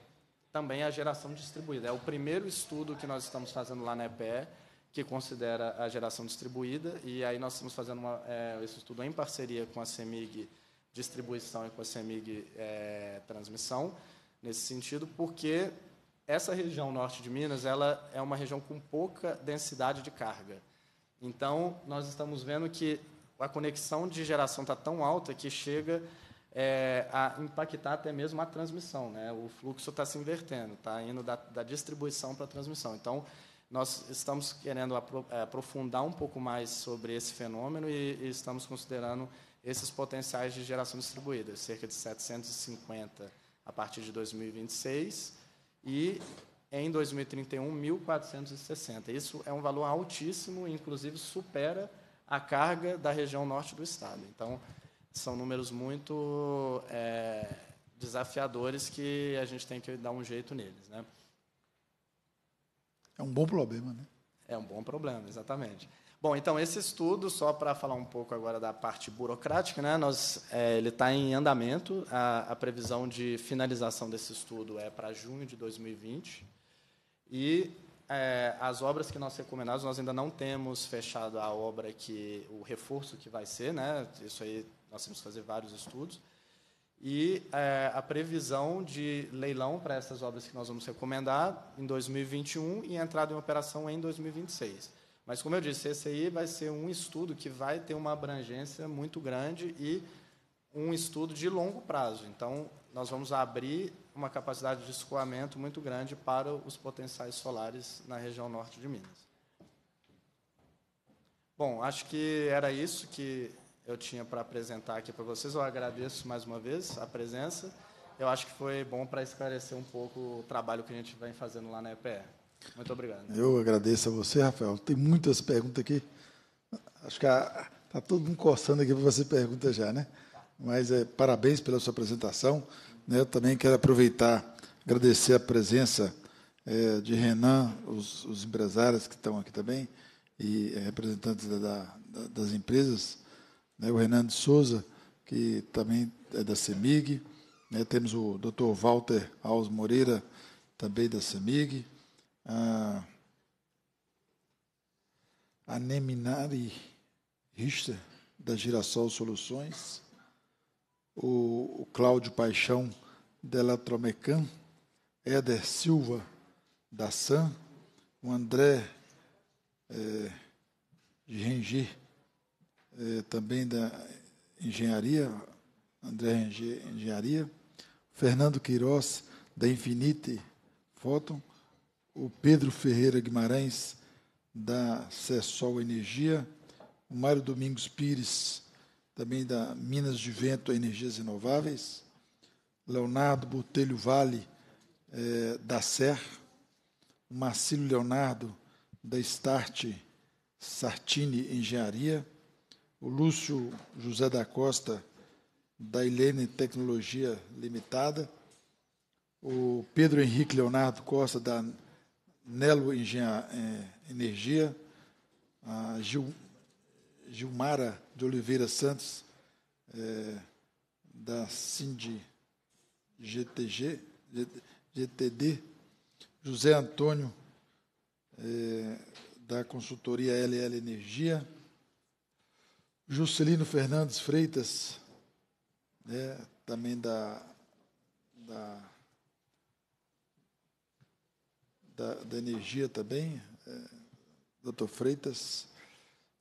também a geração distribuída. É o primeiro estudo que nós estamos fazendo lá na EPE, que considera a geração distribuída, e aí nós estamos fazendo uma, é, esse estudo em parceria com a CEMIG Distribuição e com a CEMIG é, Transmissão, nesse sentido, porque essa região norte de Minas ela é uma região com pouca densidade de carga. Então, nós estamos vendo que a conexão de geração está tão alta que chega é, a impactar até mesmo a transmissão. Né? O fluxo está se invertendo, está indo da, da distribuição para a transmissão. Então, nós estamos querendo eh, aprofundar um pouco mais sobre esse fenômeno e, estamos considerando esses potenciais de geração distribuída, cerca de 750 a partir de 2026 e em 2031 1.460. Isso é um valor altíssimo, inclusive supera a carga da região norte do estado. Então, são números muito é, desafiadores que a gente tem que dar um jeito neles, né? É um bom problema, né? É um bom problema, exatamente. Bom, então esse estudo, só para falar um pouco agora da parte burocrática, né, nós, é, ele está em andamento. A, a, previsão de finalização desse estudo é para junho de 2020. E é, as obras que nós recomendamos, nós ainda não temos fechado a obra que o reforço que vai ser, né? Isso aí nós temos que fazer vários estudos e é, a previsão de leilão para essas obras que nós vamos recomendar em 2021 e entrada em operação em 2026. Mas, como eu disse, esse aí vai ser um estudo que vai ter uma abrangência muito grande e um estudo de longo prazo. Então, nós vamos abrir uma capacidade de escoamento muito grande para os potenciais solares na região norte de Minas. Bom, acho que era isso que eu tinha para apresentar aqui para vocês. Eu agradeço mais uma vez a presença. Eu acho que foi bom para esclarecer um pouco o trabalho que a gente vem fazendo lá na EPE. Muito obrigado. Eu agradeço a você, Rafael. Tem muitas perguntas aqui. Acho que está todo mundo coçando aqui para você pergunta já, né? Mas é, parabéns pela sua apresentação. Né? Eu também quero aproveitar, agradecer a presença é, de Renan, os, os, empresários que estão aqui também, e é, representantes da, da, das empresas né, o Renan de Souza, que também é da CEMIG, né, temos o Dr. Walter Alves Moreira, também da CEMIG, a, a Neminari Richter, da Girassol Soluções, o, o Cláudio Paixão, da Eletromecan, Éder Silva, da SAM, o André é, eh, de Rengir, eh, também da engenharia, André Engenharia, Fernando Queiroz, da Infinite Photon o Pedro Ferreira Guimarães, da Cessol Energia, o Mário Domingos Pires, também da Minas de Vento Energias Renováveis, Leonardo Botelho Vale, eh, da SER, Marcílio Leonardo, da Start Sartini Engenharia, o Lúcio José da Costa, da Ilene Tecnologia Limitada, o Pedro Henrique Leonardo Costa, da Nelo Engenharia, eh, é, Energia, a Gil, Gilmara de Oliveira Santos, eh, da Cindy GTG, GTD, José Antônio, eh, da consultoria LL Energia, Juscelino Fernandes Freitas, né, também da, da, da, da energia também, é, doutor Freitas,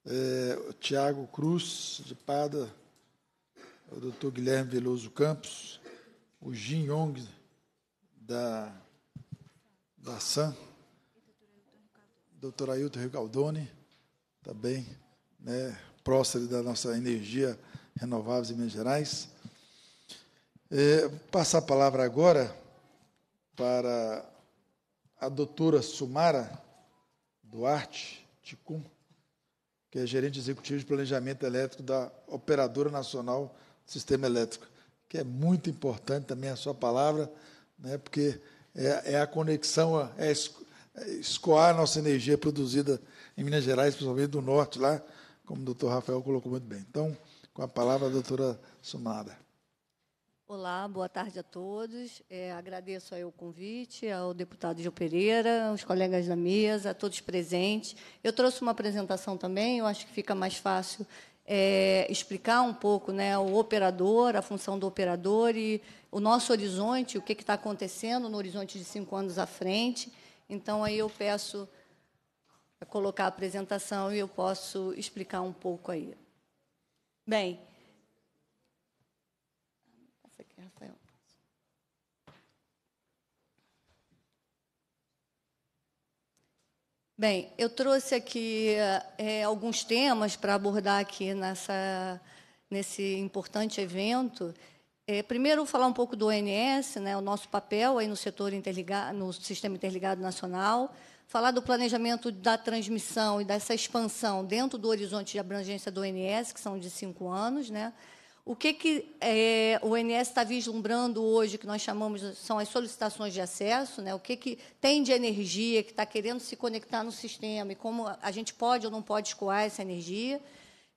é, Tiago Cruz de Pada, o doutor Guilherme Veloso Campos, o Jin Yong da, da SAM, doutor Ailton Ricaldoni, também, né, prócer da nossa energia renováveis em Minas Gerais. É, vou passar a palavra agora para a doutora Sumara Duarte Ticum, que é gerente executivo de planejamento elétrico da Operadora Nacional do Sistema Elétrico, que é muito importante também a sua palavra, né, porque é, é a conexão, é, é escoar a nossa energia produzida em Minas Gerais, principalmente do norte lá, como o doutor Rafael colocou muito bem. Então, com a palavra, a doutora Sumada. Olá, boa tarde a todos. É, agradeço aí o convite ao deputado Gil Pereira, aos colegas da mesa, a todos presentes. Eu trouxe uma apresentação também, eu acho que fica mais fácil é, explicar um pouco né, o operador, a função do operador e o nosso horizonte, o que está acontecendo no horizonte de cinco anos à frente. Então, aí eu peço é colocar a apresentação e eu posso explicar um pouco aí. Bem, Bem, eu trouxe aqui é, alguns temas para abordar aqui nessa, nesse importante evento. É, primeiro, falar um pouco do ONS, né, o nosso papel aí no setor interligado, no sistema interligado nacional falar do planejamento da transmissão e dessa expansão dentro do horizonte de abrangência do ONS, que são de cinco anos, né? O que, que é, o ONS está vislumbrando hoje, que nós chamamos, são as solicitações de acesso, né? o que, que tem de energia que está querendo se conectar no sistema e como a gente pode ou não pode escoar essa energia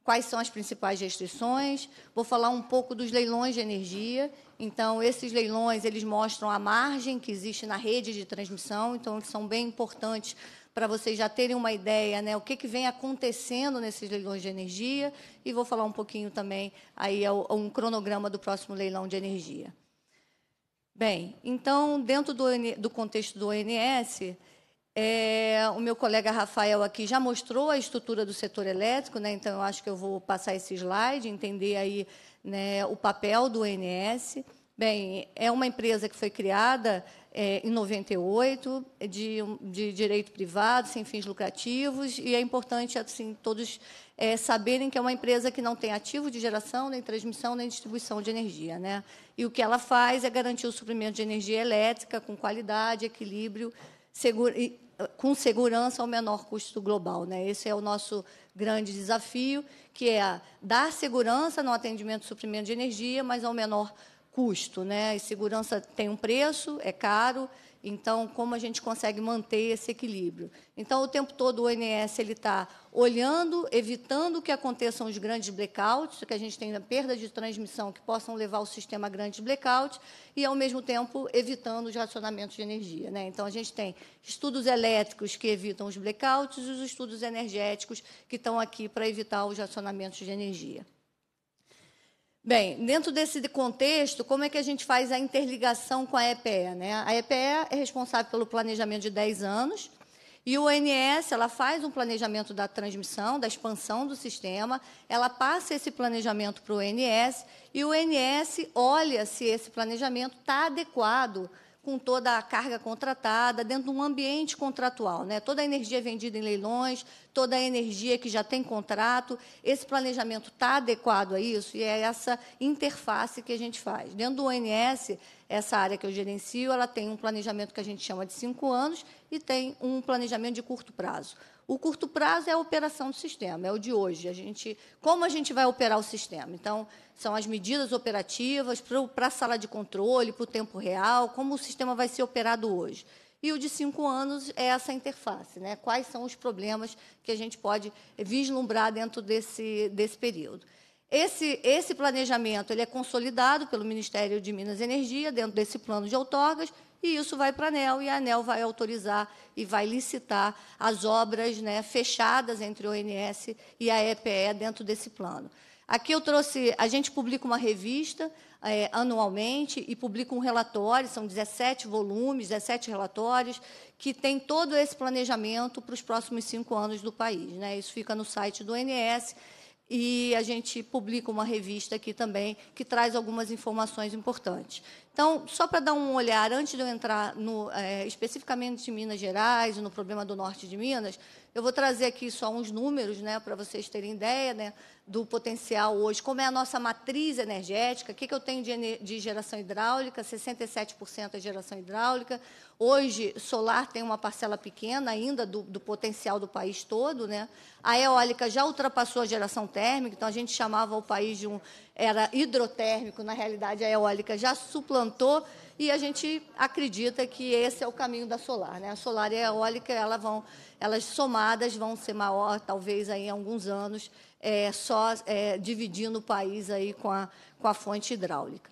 quais são as principais restrições, vou falar um pouco dos leilões de energia. Então, esses leilões, eles mostram a margem que existe na rede de transmissão, então, eles são bem importantes para vocês já terem uma ideia, né, o que, que vem acontecendo nesses leilões de energia, e vou falar um pouquinho também aí um cronograma do próximo leilão de energia. Bem, então, dentro do, do contexto do ONS, é, o meu colega Rafael aqui já mostrou a estrutura do setor elétrico, né? então eu acho que eu vou passar esse slide, entender aí né, o papel do ONS. Bem, é uma empresa que foi criada é, em 98, de, de, direito privado, sem fins lucrativos, e é importante assim, todos é, saberem que é uma empresa que não tem ativo de geração, nem transmissão, nem distribuição de energia. Né? E o que ela faz é garantir o suprimento de energia elétrica com qualidade, equilíbrio seguro, com segurança ao menor custo global. Né? Esse é o nosso grande desafio, que é dar segurança no atendimento e suprimento de energia, mas ao menor custo. Né? E segurança tem um preço, é caro, então, como a gente consegue manter esse equilíbrio? Então, o tempo todo o ONS está olhando, evitando que aconteçam os grandes blackouts, que a gente tenha perda de transmissão que possam levar o sistema a grandes blackouts, e, ao mesmo tempo, evitando os racionamentos de energia. Né? Então, a gente tem estudos elétricos que evitam os blackouts e os estudos energéticos que estão aqui para evitar os racionamentos de energia. Bem, dentro desse contexto, como é que a gente faz a interligação com a EPE? Né? A EPE é responsável pelo planejamento de 10 anos e o ONS ela faz um planejamento da transmissão, da expansão do sistema, ela passa esse planejamento para o ONS e o ONS olha se esse planejamento está adequado com toda a carga contratada, dentro de um ambiente contratual. Né? Toda a energia vendida em leilões, toda a energia que já tem contrato, esse planejamento está adequado a isso e é essa interface que a gente faz. Dentro do ONS, essa área que eu gerencio, ela tem um planejamento que a gente chama de cinco anos e tem um planejamento de curto prazo. O curto prazo é a operação do sistema, é o de hoje. A gente, como a gente vai operar o sistema? Então, são as medidas operativas para a sala de controle, para o tempo real, como o sistema vai ser operado hoje. E o de cinco anos é essa interface, né? quais são os problemas que a gente pode vislumbrar dentro desse, desse período. Esse, esse planejamento ele é consolidado pelo Ministério de Minas e Energia, dentro desse plano de outorgas, e isso vai para a ANEL, e a ANEL vai autorizar e vai licitar as obras né, fechadas entre o ONS e a EPE dentro desse plano. Aqui eu trouxe, a gente publica uma revista é, anualmente e publica um relatório, são 17 volumes, 17 relatórios, que tem todo esse planejamento para os próximos cinco anos do país. Né? Isso fica no site do ONS, e a gente publica uma revista aqui também que traz algumas informações importantes. Então, só para dar um olhar, antes de eu entrar no, é, especificamente em Minas Gerais, no problema do norte de Minas, eu vou trazer aqui só uns números né, para vocês terem ideia. Né? do potencial hoje, como é a nossa matriz energética, o que, que eu tenho de, de geração hidráulica, 67% é geração hidráulica. Hoje, solar tem uma parcela pequena ainda do, do, potencial do país todo. Né? A eólica já ultrapassou a geração térmica, então a gente chamava o país de um... Era hidrotérmico, na realidade, a eólica já suplantou e a gente acredita que esse é o caminho da solar. Né? A solar e a eólica, elas, vão, elas somadas vão ser maior, talvez, aí, em alguns anos, é, só é, dividindo o país aí com a, com a fonte hidráulica.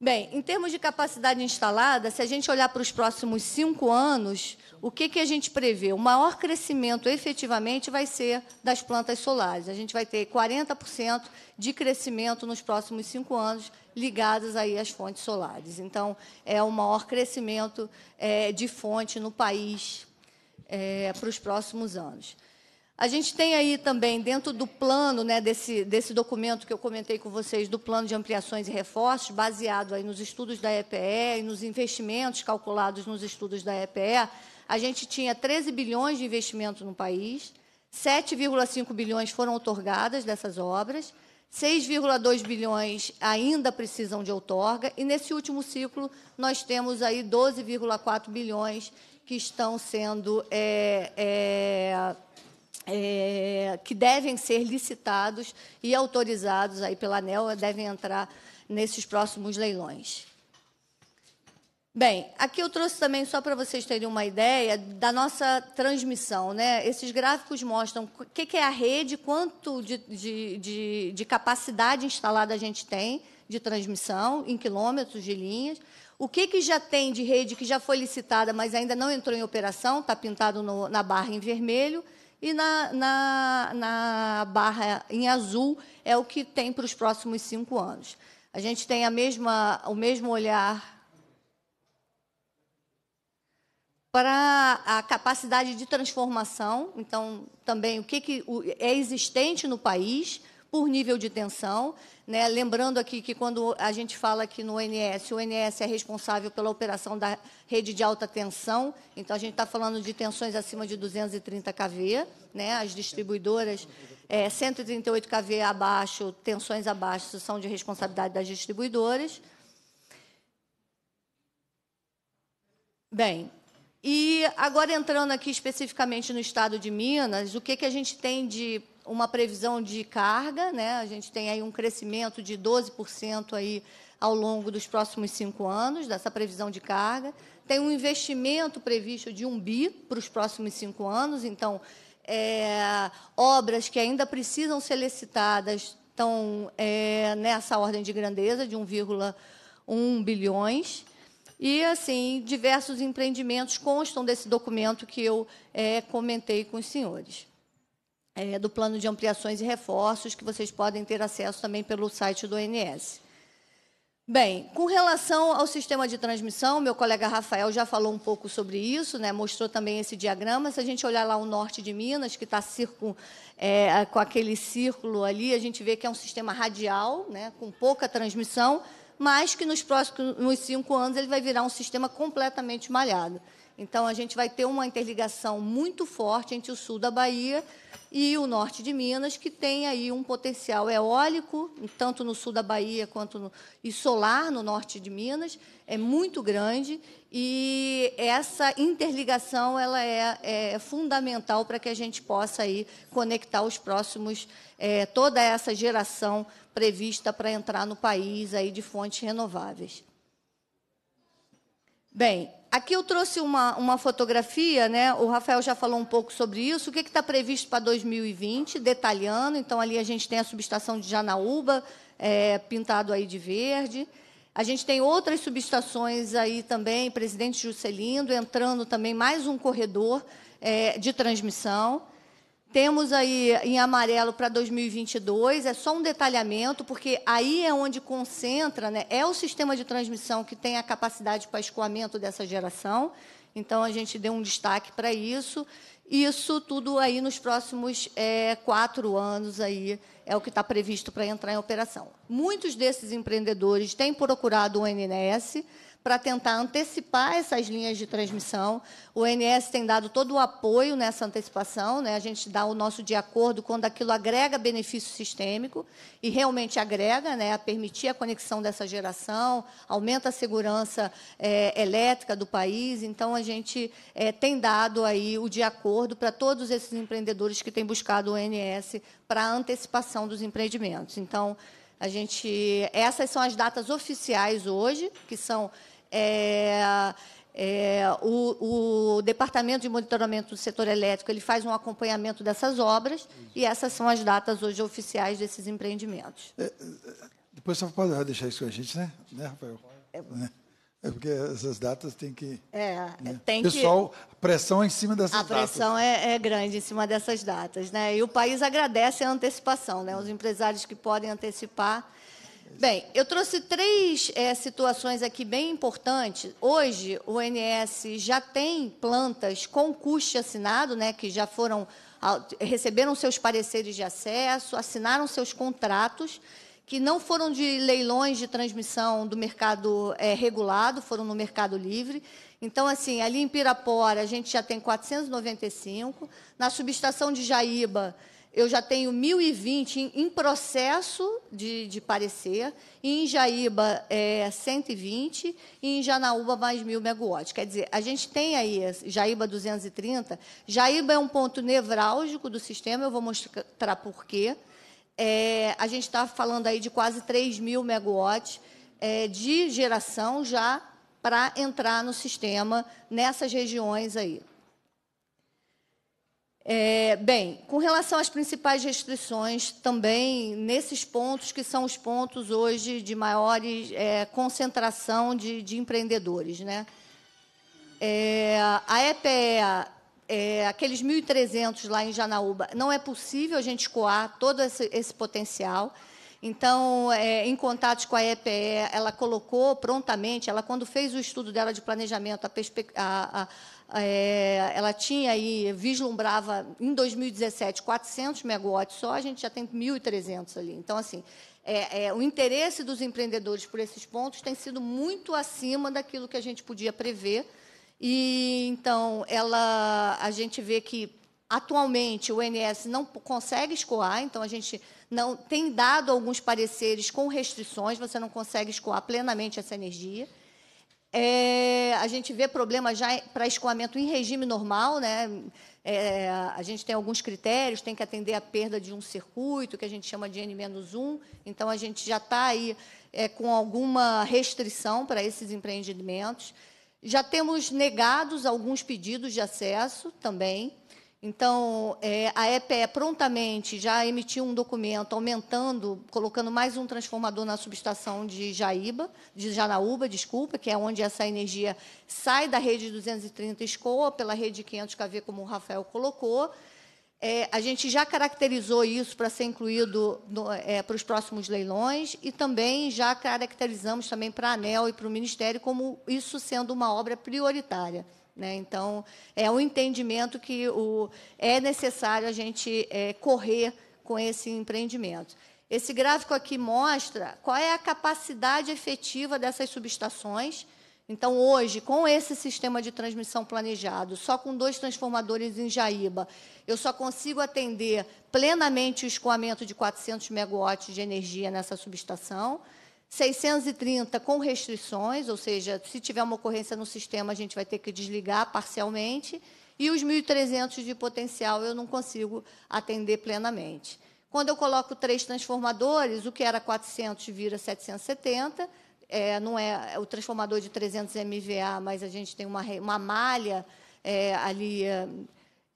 Bem, em termos de capacidade instalada, se a gente olhar para os próximos cinco anos, o que, que a gente prevê? O maior crescimento efetivamente vai ser das plantas solares. A gente vai ter 40% de crescimento nos próximos cinco anos ligadas aí às fontes solares. Então, é o maior crescimento é, de fonte no país é, para os próximos anos. A gente tem aí também, dentro do plano, né, desse, desse documento que eu comentei com vocês, do plano de ampliações e reforços, baseado aí nos estudos da EPE e nos investimentos calculados nos estudos da EPE, a gente tinha 13 bilhões de investimento no país, 7,5 bilhões foram otorgadas dessas obras, 6,2 bilhões ainda precisam de outorga, e nesse último ciclo nós temos aí 12,4 bilhões que estão sendo é, é, é, que devem ser licitados e autorizados aí pela ANEL, devem entrar nesses próximos leilões. Bem, aqui eu trouxe também, só para vocês terem uma ideia, da nossa transmissão. Né? Esses gráficos mostram o que é a rede, quanto de, de, de, de capacidade instalada a gente tem de transmissão, em quilômetros de linhas, o que, que já tem de rede que já foi licitada, mas ainda não entrou em operação, está pintado no, na barra em vermelho, e na, na, na barra em azul é o que tem para os próximos cinco anos. A gente tem a mesma, o mesmo olhar para a capacidade de transformação, então também o que, que é existente no país, por nível de tensão. Né? Lembrando aqui que quando a gente fala aqui no ONS, o ONS é responsável pela operação da rede de alta tensão, então a gente está falando de tensões acima de 230 kV, né? as distribuidoras, é, 138 kV abaixo, tensões abaixo, são de responsabilidade das distribuidoras. Bem, e agora entrando aqui especificamente no estado de Minas, o que, que a gente tem de uma previsão de carga, né? A gente tem aí um crescimento de 12% aí ao longo dos próximos cinco anos dessa previsão de carga. Tem um investimento previsto de um bi para os próximos cinco anos. Então, é, obras que ainda precisam ser licitadas estão é, nessa ordem de grandeza de 1,1 bilhões. E, assim, diversos empreendimentos constam desse documento que eu é, comentei com os senhores é, do plano de ampliações e reforços, que vocês podem ter acesso também pelo site do ONS. Bem, com relação ao sistema de transmissão, meu colega Rafael já falou um pouco sobre isso, né? mostrou também esse diagrama. Se a gente olhar lá o norte de Minas, que está é, com aquele círculo ali, a gente vê que é um sistema radial, né? com pouca transmissão, mas que nos próximos cinco anos ele vai virar um sistema completamente malhado. Então, a gente vai ter uma interligação muito forte entre o sul da Bahia e o norte de Minas, que tem aí um potencial eólico, tanto no sul da Bahia quanto no, e solar no norte de Minas, é muito grande e essa interligação ela é, é fundamental para que a gente possa aí conectar os próximos é, toda essa geração prevista para entrar no país aí de fontes renováveis. Bem, Aqui eu trouxe uma, uma fotografia, né? o Rafael já falou um pouco sobre isso, o que é está previsto para 2020, detalhando. Então, ali a gente tem a subestação de Janaúba, é, pintado aí de verde. A gente tem outras subestações aí também, Presidente Juscelino, entrando também mais um corredor é, de transmissão. Temos aí em amarelo para 2022, é só um detalhamento, porque aí é onde concentra, né, é o sistema de transmissão que tem a capacidade para escoamento dessa geração, então a gente deu um destaque para isso. Isso tudo aí nos próximos é, quatro anos aí é o que está previsto para entrar em operação. Muitos desses empreendedores têm procurado o NNS, para tentar antecipar essas linhas de transmissão. O ONS tem dado todo o apoio nessa antecipação, né? a gente dá o nosso de acordo quando aquilo agrega benefício sistêmico, e realmente agrega, né? a permitir a conexão dessa geração, aumenta a segurança é, elétrica do país, então a gente é, tem dado aí o de acordo para todos esses empreendedores que têm buscado o ONS para a antecipação dos empreendimentos. Então, a gente, essas são as datas oficiais hoje, que são é, é, o, o, Departamento de Monitoramento do Setor Elétrico ele faz um acompanhamento dessas obras e essas são as datas hoje oficiais desses empreendimentos. É, é depois você pode deixar isso com a gente, né, né Rafael? É, é, é porque essas datas têm que. É, né? tem Pessoal, A pressão é em cima dessas datas. A pressão datas. É, é, grande em cima dessas datas. Né? E o país agradece a antecipação. Né? Os empresários que podem antecipar Bem, eu trouxe três é, situações aqui bem importantes. Hoje, o ONS já tem plantas com custo assinado, né, que já foram receberam seus pareceres de acesso, assinaram seus contratos, que não foram de leilões de transmissão do mercado é, regulado, foram no mercado livre. Então, assim, ali em Pirapora, a gente já tem 495. Na subestação de Jaíba, eu já tenho 1.020 em, em processo de, de parecer, em Jaíba é, 120 e em Janaúba mais 1.000 megawatts. Quer dizer, a gente tem aí Jaíba 230. Jaíba é um ponto nevrálgico do sistema, eu vou mostrar por quê. É, a gente está falando aí de quase 3.000 mil megawatts é, de geração já para entrar no sistema nessas regiões aí. É, bem, com relação às principais restrições, também nesses pontos que são os pontos hoje de maior é, concentração de, de, empreendedores. Né? É, a EPEA, é, aqueles 1.300 lá em Janaúba, não é possível a gente coar todo esse, esse potencial. Então, é, em contato com a EPE, ela colocou prontamente, ela quando fez o estudo dela de planejamento, a, a, é, ela tinha aí, vislumbrava em 2017 400 megawatts só, a gente já tem 1.300 ali. Então, assim, é, é, o interesse dos empreendedores por esses pontos tem sido muito acima daquilo que a gente podia prever. E, então, ela, a gente vê que Atualmente, o INS não consegue escoar, então a gente não tem dado alguns pareceres com restrições, você não consegue escoar plenamente essa energia. É, a gente vê problemas já para escoamento em regime normal, né? É, a gente tem alguns critérios, tem que atender a perda de um circuito, que a gente chama de N-1, então a gente já está aí é, com alguma restrição para esses empreendimentos. Já temos negados alguns pedidos de acesso também, então, é, a EPE prontamente já emitiu um documento aumentando, colocando mais um transformador na subestação de Jaíba, de Janaúba, desculpa, que é onde essa energia sai da rede 230 escoa pela rede 500 kV, como o Rafael colocou. É, a gente já caracterizou isso para ser incluído no, é, para os próximos leilões e também já caracterizamos também para a ANEL e para o Ministério como isso sendo uma obra prioritária. Né? Então, é um entendimento que o, é necessário a gente é, correr com esse empreendimento. Esse gráfico aqui mostra qual é a capacidade efetiva dessas subestações. Então, hoje, com esse sistema de transmissão planejado, só com dois transformadores em Jaíba, eu só consigo atender plenamente o escoamento de 400 megawatts de energia nessa subestação. 630 com restrições, ou seja, se tiver uma ocorrência no sistema, a gente vai ter que desligar parcialmente, e os 1.300 de potencial eu não consigo atender plenamente. Quando eu coloco três transformadores, o que era 400 vira 770, é, não é, o transformador de 300 MVA, mas a gente tem uma, uma malha é, ali é,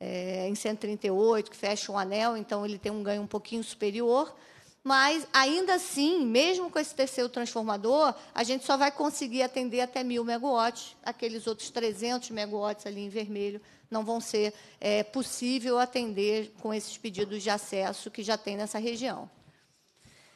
é, em 138 que fecha um anel, então ele tem um ganho um pouquinho superior mas ainda assim, mesmo com esse terceiro transformador, a gente só vai conseguir atender até 1.000 megawatts. Aqueles outros 300 megawatts ali em vermelho não vão ser é, possível atender com esses pedidos de acesso que já tem nessa região.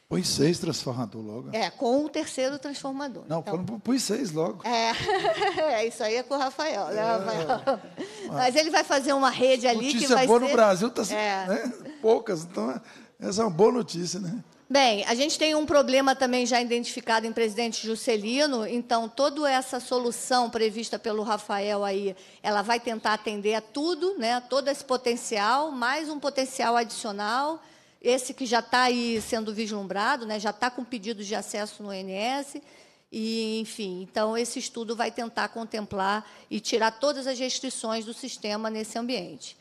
Põe seis transformador logo. É, com o terceiro transformador. Não, então, põe seis logo. É, é, isso aí é com o Rafael, né, é. Rafael? É. Mas ele vai fazer uma rede ali que vai boa ser... no Brasil, está é. né, poucas, então... É... Essa é uma boa notícia, né? Bem, a gente tem um problema também já identificado em presidente Juscelino, então toda essa solução prevista pelo Rafael aí, ela vai tentar atender a tudo, né? todo esse potencial, mais um potencial adicional, esse que já está aí sendo vislumbrado, né? Já está com pedidos de acesso no INS e, enfim, então esse estudo vai tentar contemplar e tirar todas as restrições do sistema nesse ambiente.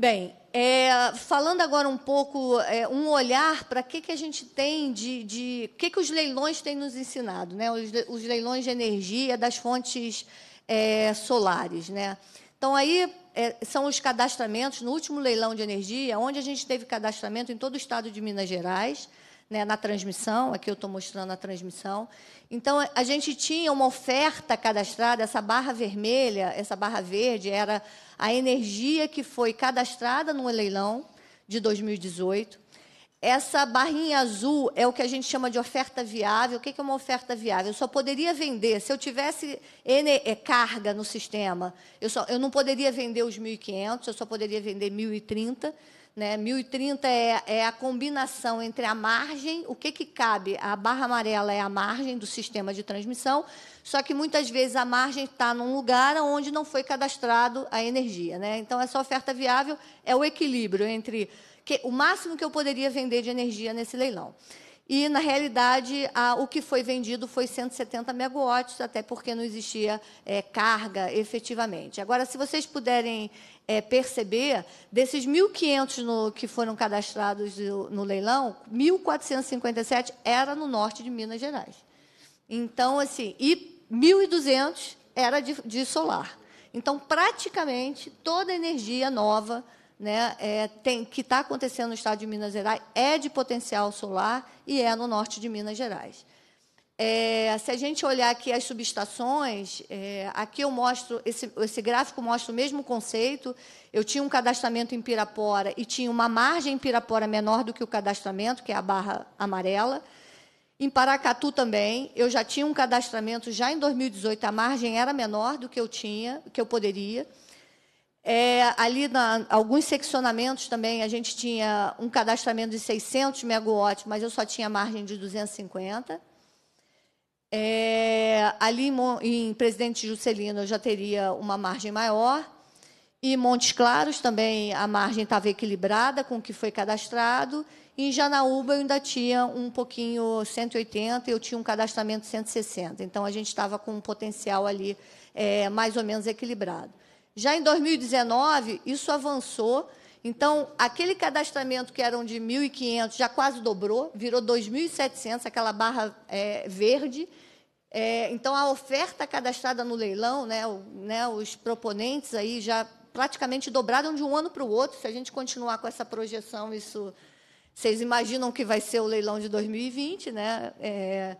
Bem, é, falando agora um pouco, é, um olhar para o que, que a gente tem de. de que, que os leilões têm nos ensinado, né? os, os leilões de energia das fontes é, solares. Né? Então, aí é, são os cadastramentos, no último leilão de energia, onde a gente teve cadastramento em todo o estado de Minas Gerais né, na transmissão, aqui eu estou mostrando a transmissão. Então, a gente tinha uma oferta cadastrada, essa barra vermelha, essa barra verde, era a energia que foi cadastrada no leilão de 2018. Essa barrinha azul é o que a gente chama de oferta viável. O que é uma oferta viável? Eu só poderia vender, se eu tivesse é, carga no sistema, eu, só, eu não poderia vender os 1.500, eu só poderia vender 1.030. Né? 1030 é, é a combinação entre a margem, o que, que cabe? A barra amarela é a margem do sistema de transmissão, só que muitas vezes a margem está num lugar onde não foi cadastrado a energia. Né? Então, essa oferta viável é o equilíbrio entre que, o máximo que eu poderia vender de energia nesse leilão. E, na realidade, a, o que foi vendido foi 170 megawatts, até porque não existia é, carga efetivamente. Agora, se vocês puderem é, perceber, desses 1.500 que foram cadastrados no, no leilão, 1.457 era no norte de Minas Gerais. Então, assim, e 1.200 era de, de solar. Então, praticamente toda energia nova né, é, tem, que está acontecendo no estado de Minas Gerais é de potencial solar e é no norte de Minas Gerais. É, se a gente olhar aqui as subestações, é, aqui eu mostro, esse, esse gráfico mostra o mesmo conceito. Eu tinha um cadastramento em Pirapora e tinha uma margem em Pirapora menor do que o cadastramento, que é a barra amarela. Em Paracatu também, eu já tinha um cadastramento já em 2018, a margem era menor do que eu tinha, que eu poderia. É, ali, na, alguns seccionamentos também, a gente tinha um cadastramento de 600 megawatts, mas eu só tinha margem de 250. É, ali em, Presidente Juscelino, eu já teria uma margem maior. E Montes Claros também a margem estava equilibrada com o que foi cadastrado. E em Janaúba eu ainda tinha um pouquinho 180, eu tinha um cadastramento 160. Então a gente estava com um potencial ali é, mais ou menos equilibrado. Já em 2019, isso avançou. Então, aquele cadastramento que eram de 1.500 já quase dobrou, virou 2.700, aquela barra é, verde. É, então, a oferta cadastrada no leilão, né, o, né, os proponentes aí já praticamente dobraram de um ano para o outro. Se a gente continuar com essa projeção, isso vocês imaginam que vai ser o leilão de 2020, né? É,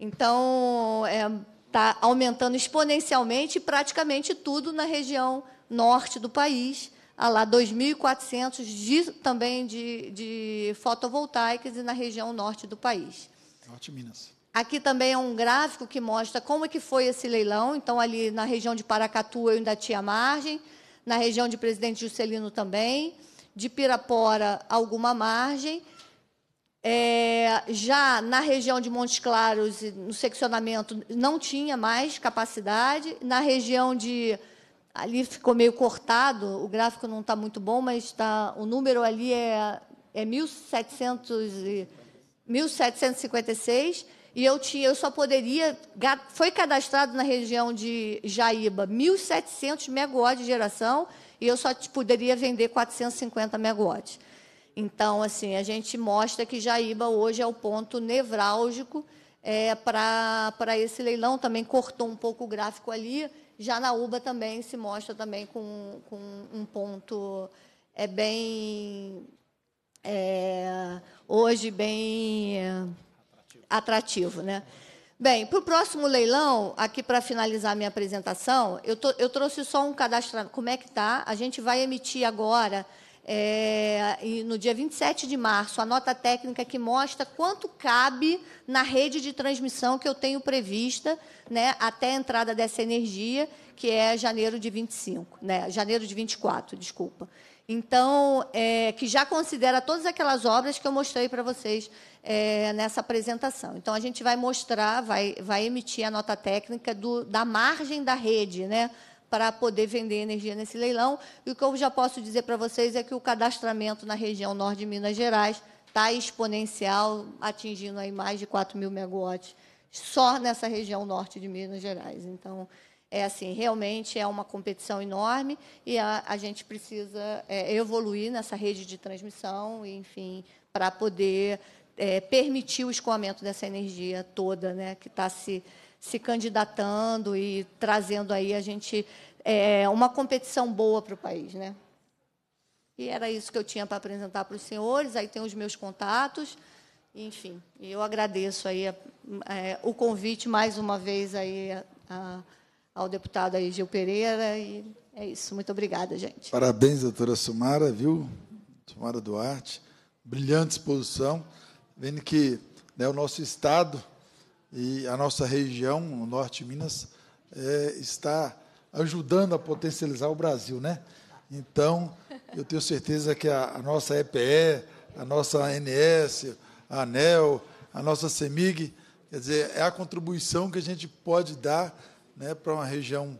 então, é, está aumentando exponencialmente praticamente tudo na região norte do país, a lá 2.400 de, também de, de fotovoltaicas e na região norte do país. Norte Minas. Aqui também é um gráfico que mostra como é que foi esse leilão. Então, ali na região de Paracatu eu ainda tinha margem, na região de Presidente Juscelino também, de Pirapora alguma margem, é, já na região de Montes Claros, no seccionamento, não tinha mais capacidade. Na região de. Ali ficou meio cortado, o gráfico não está muito bom, mas tá, o número ali é, é 1700 1756. E eu, tinha, eu só poderia. Foi cadastrado na região de Jaíba 1.700 megawatts de geração, e eu só poderia vender 450 megawatts. Então, assim, a gente mostra que Jaíba hoje é o ponto nevrálgico é, para esse leilão. Também cortou um pouco o gráfico ali. Janaúba também se mostra também com, com um ponto é bem é, hoje bem atrativo, né? Bem, para o próximo leilão, aqui para finalizar minha apresentação, eu, tô, eu trouxe só um cadastramento. Como é que tá? A gente vai emitir agora é, no dia 27 de março, a nota técnica que mostra quanto cabe na rede de transmissão que eu tenho prevista né, até a entrada dessa energia, que é janeiro de 25, né, janeiro de 24, desculpa. Então, é, que já considera todas aquelas obras que eu mostrei para vocês é, nessa apresentação. Então, a gente vai mostrar, vai, vai emitir a nota técnica do, da margem da rede, né? para poder vender energia nesse leilão. E o que eu já posso dizer para vocês é que o cadastramento na região norte de Minas Gerais está exponencial, atingindo aí mais de 4 mil megawatts só nessa região norte de Minas Gerais. Então, é assim, realmente é uma competição enorme e a, a gente precisa é, evoluir nessa rede de transmissão, enfim, para poder é, permitir o escoamento dessa energia toda, né, que está se se candidatando e trazendo aí a gente é, uma competição boa para o país, né? E era isso que eu tinha para apresentar para os senhores. Aí tem os meus contatos, enfim. Eu agradeço aí é, o convite mais uma vez aí a, a, ao deputado aí Gil Pereira e é isso. Muito obrigada, gente. Parabéns, doutora Sumara, viu? Sumara Duarte, brilhante exposição, vendo que né, o nosso estado e a nossa região, o norte de Minas, é, está ajudando a potencializar o Brasil, né? Então, eu tenho certeza que a, a nossa EPE, a nossa ANS, a ANEL, a nossa CEMIG, quer dizer, é a contribuição que a gente pode dar né, para uma região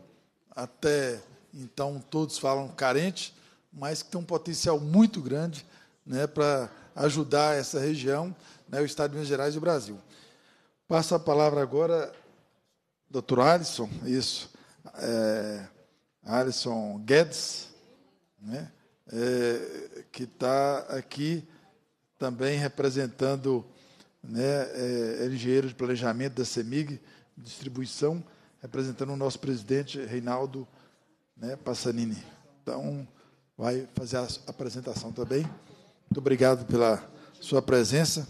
até então todos falam carente, mas que tem um potencial muito grande né, para ajudar essa região, né, o Estado de Minas Gerais e o Brasil. Passo a palavra agora, doutor Alisson, isso, é, Alisson Guedes, né, é, que está aqui também representando né, é, engenheiro de planejamento da CEMIG, distribuição, representando o nosso presidente Reinaldo né, Passanini. Então, vai fazer a apresentação também. Muito obrigado pela sua presença.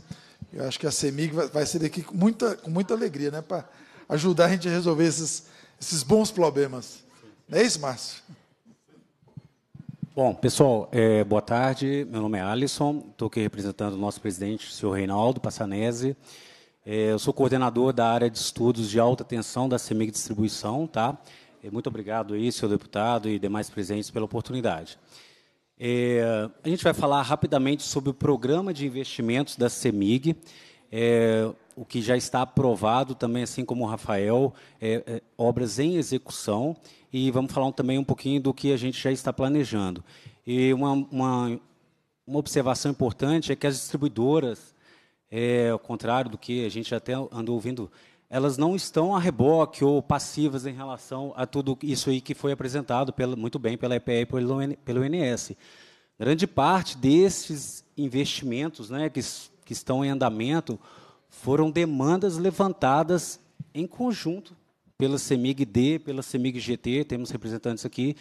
Eu acho que a CEMIG vai ser daqui com muita, com muita alegria, né? Para ajudar a gente a resolver esses, esses bons problemas. Não é isso, Márcio? Bom, pessoal, é, boa tarde. Meu nome é Alisson, estou aqui representando o nosso presidente, o senhor Reinaldo Passanese. É, eu sou coordenador da área de estudos de alta tensão da CEMIG Distribuição, tá? muito obrigado aí, senhor deputado e demais presentes, pela oportunidade. É, a gente vai falar rapidamente sobre o programa de investimentos da CEMIG, é, o que já está aprovado também, assim como o Rafael, é, é, obras em execução, e vamos falar também um pouquinho do que a gente já está planejando. E uma, uma, uma observação importante é que as distribuidoras, é, ao contrário do que a gente até andou ouvindo elas não estão a reboque ou passivas em relação a tudo isso aí que foi apresentado muito bem pela EPE e pelo, pelo INS. Grande parte desses investimentos né, que, que estão em andamento foram demandas levantadas em conjunto pela CEMIG-D, pela CEMIG-GT, temos representantes aqui,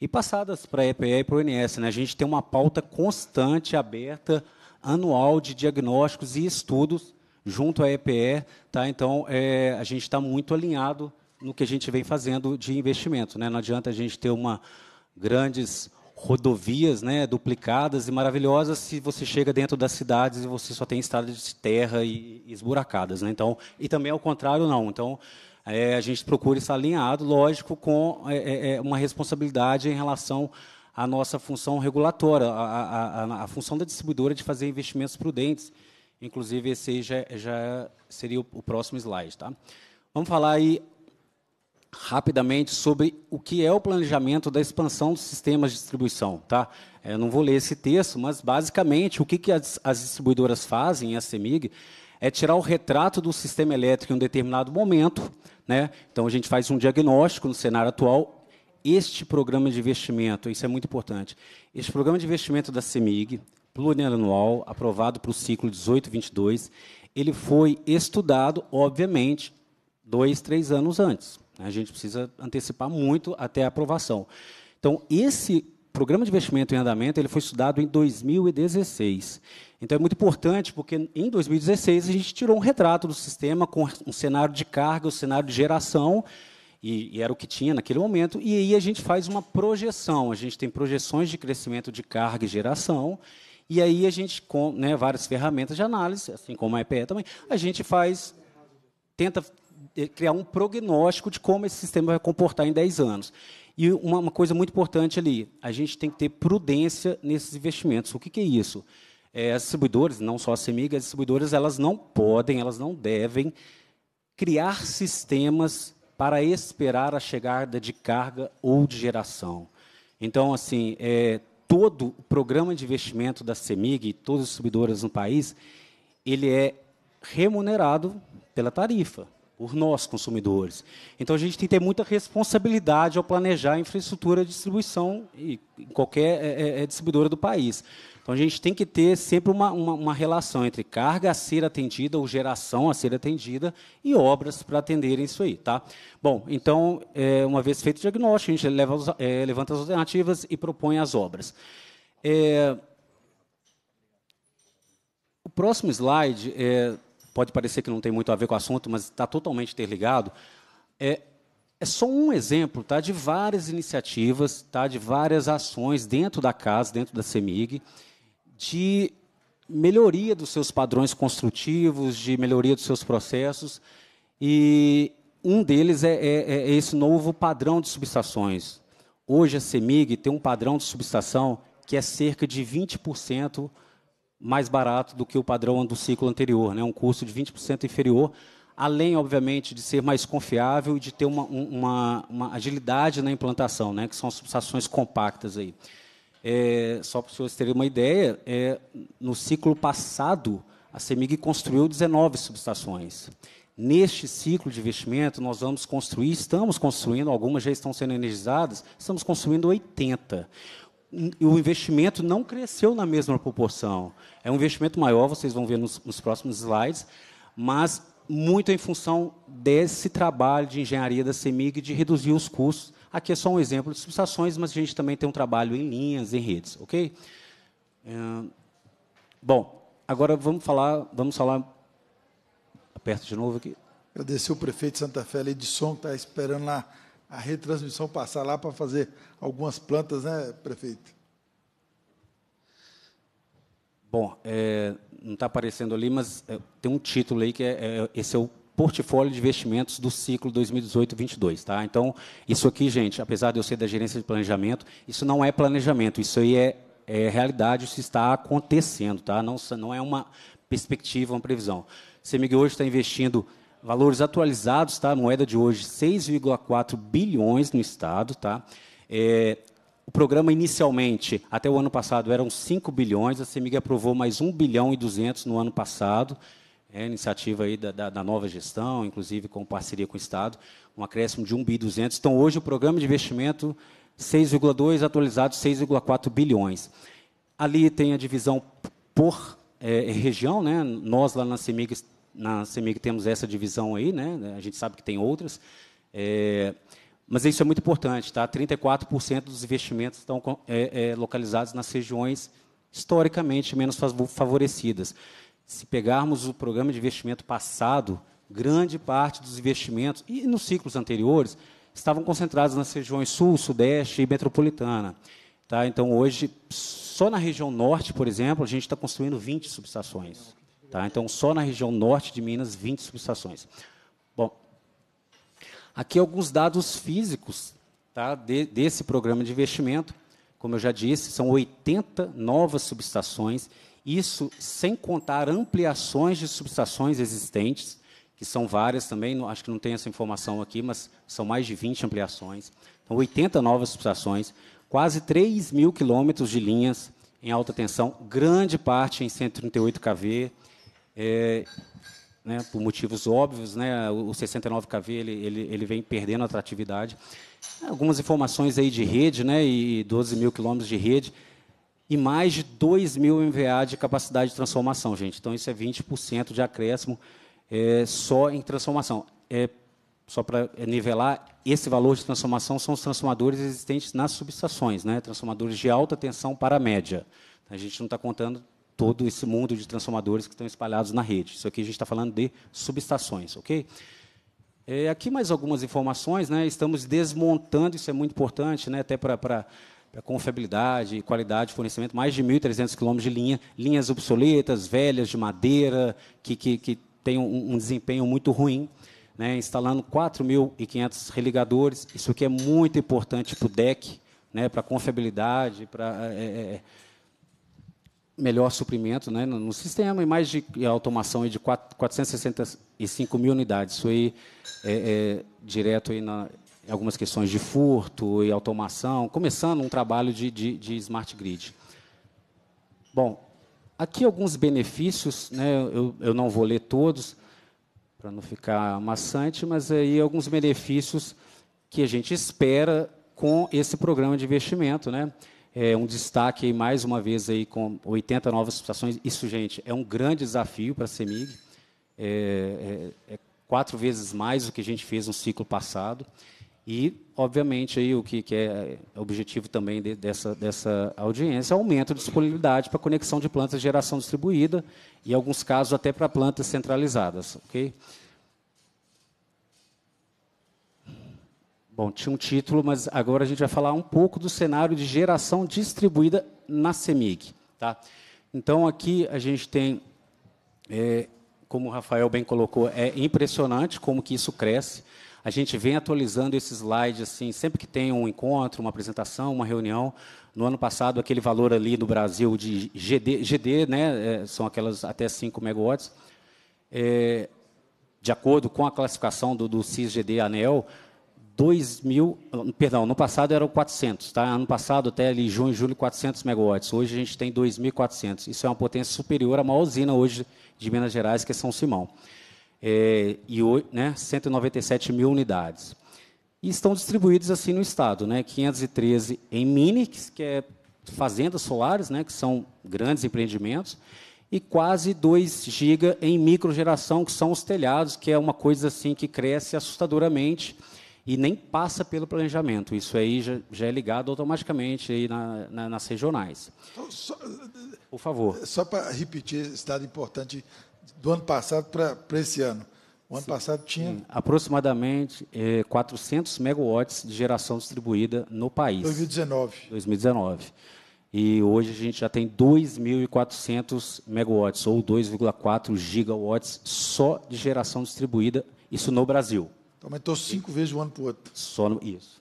e passadas para a EPE e para o INS. Né? A gente tem uma pauta constante, aberta, anual de diagnósticos e estudos junto à EPE, tá? Então, é, a gente está muito alinhado no que a gente vem fazendo de investimento, né? Não adianta a gente ter uma grandes rodovias, né, duplicadas e maravilhosas se você chega dentro das cidades e você só tem estradas de terra e, e esburacadas, né? Então, e também ao contrário não. Então, é, a gente procura estar alinhado, lógico, com é, é, é uma responsabilidade em relação à nossa função regulatória, a, a, a, a função da distribuidora de fazer investimentos prudentes Inclusive, esse aí já, já seria o, o próximo slide. Tá? Vamos falar aí rapidamente sobre o que é o planejamento da expansão dos sistemas de distribuição. Tá? É, eu não vou ler esse texto, mas basicamente o que, que as, as distribuidoras fazem, a CEMIG, é tirar o retrato do sistema elétrico em um determinado momento. Né? Então, a gente faz um diagnóstico no cenário atual. Este programa de investimento, isso é muito importante, este programa de investimento da CEMIG, plurianual aprovado para o ciclo 18-22, ele foi estudado, obviamente, dois, três anos antes. Né? A gente precisa antecipar muito até a aprovação. Então, esse programa de investimento em andamento ele foi estudado em 2016. Então, é muito importante, porque em 2016 a gente tirou um retrato do sistema com um cenário de carga, um cenário de geração, e, e, era o que tinha naquele momento, e aí a gente faz uma projeção. A gente tem projeções de crescimento de carga e geração, e aí a gente, com né, várias ferramentas de análise, assim como a EPE também, a gente faz, tenta eh, criar um prognóstico de como esse sistema vai comportar em 10 anos. E uma, uma coisa muito importante ali, a gente tem que ter prudência nesses investimentos. O que, que é isso? É, as distribuidoras, não só a CEMIG, as distribuidoras, elas não podem, elas não devem criar sistemas para esperar a chegada de carga ou de geração. Então, assim, é, todo o programa de investimento da CEMIG e todas as distribuidoras no país, ele é remunerado pela tarifa, por nós, consumidores. Então, a gente tem que ter muita responsabilidade ao planejar a infraestrutura de distribuição e em qualquer é, é, é distribuidora do país. Então a gente tem que ter sempre uma, uma, uma relação entre carga a ser atendida ou geração a ser atendida e obras para atenderem isso aí, tá? Bom, então é, uma vez feito o diagnóstico, a gente leva, é, levanta as alternativas e propõe as obras. É, o próximo slide é, pode parecer que não tem muito a ver com o assunto, mas está totalmente interligado. É, é só um exemplo tá, de várias iniciativas, tá, de várias ações dentro da casa, dentro da CEMIG, de melhoria dos seus padrões construtivos, de melhoria dos seus processos. E um deles é, é, é esse novo padrão de subestações. Hoje a CEMIG tem um padrão de subestação que é cerca de 20% mais barato do que o padrão do ciclo anterior, né? um custo de 20% inferior, além, obviamente, de ser mais confiável e de ter uma, uma, uma agilidade na implantação, né? que são subestações compactas. aí. É, só para vocês terem uma ideia, é, no ciclo passado, a CEMIG construiu 19 subestações. Neste ciclo de investimento, nós vamos construir, estamos construindo, algumas já estão sendo energizadas, estamos construindo 80 o investimento não cresceu na mesma proporção. É um investimento maior, vocês vão ver nos, nos, próximos slides, mas muito em função desse trabalho de engenharia da CEMIG de reduzir os custos Aqui é só um exemplo de subestações, mas a gente também tem um trabalho em linhas, em redes, ok? É... Bom, agora vamos falar, vamos falar. Aperta de novo aqui. Agradecer o prefeito de Santa Fé, Edson, que está esperando lá a retransmissão passar lá para fazer algumas plantas, né, prefeito? Bom, é, não está aparecendo ali, mas é, tem um título aí que é, é, esse é o portfólio de investimentos do ciclo 2018-22, tá? Então, isso aqui, gente, apesar de eu ser da gerência de planejamento, isso não é planejamento, isso aí é, é realidade, isso está acontecendo, tá? Não, não é uma perspectiva, uma previsão. CEMIG hoje está investindo valores atualizados, tá? Moeda de hoje, 6,4 bilhões no estado, tá? É, o programa inicialmente, até o ano passado, eram 5 bilhões, a CEMIG aprovou mais 1 bilhão e 200 no ano passado. É iniciativa aí da, da, da, nova gestão, inclusive com parceria com o Estado, um acréscimo de 1 bi 200. Então, hoje, o programa de investimento 6,2, atualizado 6,4 bilhões. Ali tem a divisão por é, região, né? nós lá na CEMIG, na CEMIG temos essa divisão aí, né? a gente sabe que tem outras, é, mas isso é muito importante, tá? 34% dos investimentos estão é, é, localizados nas regiões historicamente menos favorecidas se pegarmos o programa de investimento passado, grande parte dos investimentos, e nos ciclos anteriores, estavam concentrados nas regiões sul, sudeste e metropolitana. Tá? Então, hoje, só na região norte, por exemplo, a gente está construindo 20 subestações. Tá? Então, só na região norte de Minas, 20 subestações. Bom, aqui alguns dados físicos tá? De, desse programa de investimento. Como eu já disse, são 80 novas subestações isso sem contar ampliações de subestações existentes, que são várias também, não, acho que não tem essa informação aqui, mas são mais de 20 ampliações. Então, 80 novas subestações, quase 3 mil quilômetros de linhas em alta tensão, grande parte em 138 kV. É, né, por motivos óbvios, né, o 69 kV ele, ele, ele vem perdendo atratividade. Algumas informações aí de rede, né, e 12 mil quilômetros de rede e mais de 2 mil MVA de capacidade de transformação, gente. Então, isso é 20% de acréscimo é, só em transformação. É, só para é, nivelar, esse valor de transformação são os transformadores existentes nas subestações, né? transformadores de alta tensão para média. A gente não está contando todo esse mundo de transformadores que estão espalhados na rede. Isso aqui a gente está falando de subestações, ok? É, aqui mais algumas informações, né? Estamos desmontando, isso é muito importante, né? Até para para confiabilidade e qualidade de fornecimento, mais de 1.300 quilômetros de linha, linhas obsoletas, velhas, de madeira, que, que, que um, um desempenho muito ruim, né, instalando 4.500 religadores. Isso aqui é muito importante para o DEC, né, para a confiabilidade, para é, é, é, melhor suprimento né, no, no, sistema, e mais de automação de 4, 465 mil unidades. Isso aí é, é direto aí na algumas questões de furto e automação, começando um trabalho de, de, de smart grid. Bom, aqui alguns benefícios, né, eu, eu não vou ler todos, para não ficar amassante, mas aí alguns benefícios que a gente espera com esse programa de investimento, né? É um destaque aí, mais uma vez aí com 80 novas situações. Isso, gente, é um grande desafio para a CEMIG. É, é, é, quatro vezes mais do que a gente fez no ciclo passado. E, obviamente, aí, o que, que é, é objetivo também de, dessa, dessa audiência é aumento de disponibilidade para conexão de plantas de geração distribuída e, em alguns casos, até para plantas centralizadas. ok? Bom, tinha um título, mas agora a gente vai falar um pouco do cenário de geração distribuída na CEMIG. Tá? Então, aqui a gente tem, é, como o Rafael bem colocou, é impressionante como que isso cresce a gente vem atualizando esse slide assim, sempre que tem um encontro, uma apresentação, uma reunião. No ano passado, aquele valor ali no Brasil de GD, GD né, é, são aquelas até 5 megawatts, é, de acordo com a classificação do, do CIS-GD ANEL, 2 mil, perdão, no passado eram 400, tá? Ano passado, até ali, junho e julho, 400 megawatts. Hoje a gente tem 2.400. Isso é uma potência superior à maior usina hoje de Minas Gerais, que é São Simão é, e, né, 197 mil unidades. E estão distribuídos assim no estado, né, 513 em mini, que é fazendas solares, né, que são grandes empreendimentos, e quase 2 giga em microgeração, que são os telhados, que é uma coisa assim que cresce assustadoramente e nem passa pelo planejamento. Isso aí já, já é ligado automaticamente aí na, na, nas regionais. Então, só, Por favor. Só para repetir esse dado importante do ano passado para esse ano. O ano Sim. passado tinha. Sim. Aproximadamente é, 400 megawatts de geração distribuída no país. 2019. 2019. E hoje a gente já tem 2.400 megawatts, ou 2,4 gigawatts, só de geração distribuída, isso no Brasil. Então aumentou cinco vezes de um ano para o outro. Só no, isso.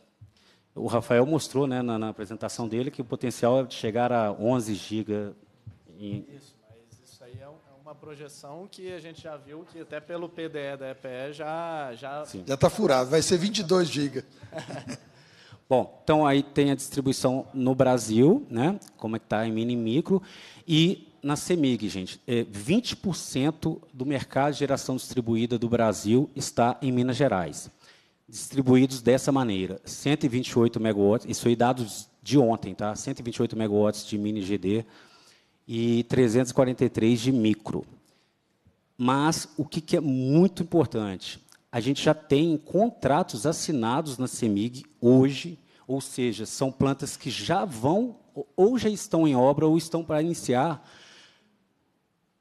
O Rafael mostrou né, na, na, apresentação dele que o potencial é de chegar a 11 gigas. em, isso projeção que a gente já viu que até pelo PDE da EPE já... Já está furado, vai ser 22 GB. Bom, então aí tem a distribuição no Brasil, né? como é que está em mini e micro, e na CEMIG, gente, 20% é, do mercado de geração distribuída do Brasil está em Minas Gerais, distribuídos dessa maneira, 128 megawatts, isso aí dados de ontem, tá? 128 megawatts de mini GD e 343 de micro. Mas o que, que é muito importante? A gente já tem contratos assinados na CEMIG hoje, ou seja, são plantas que já vão, ou já estão em obra, ou estão para iniciar.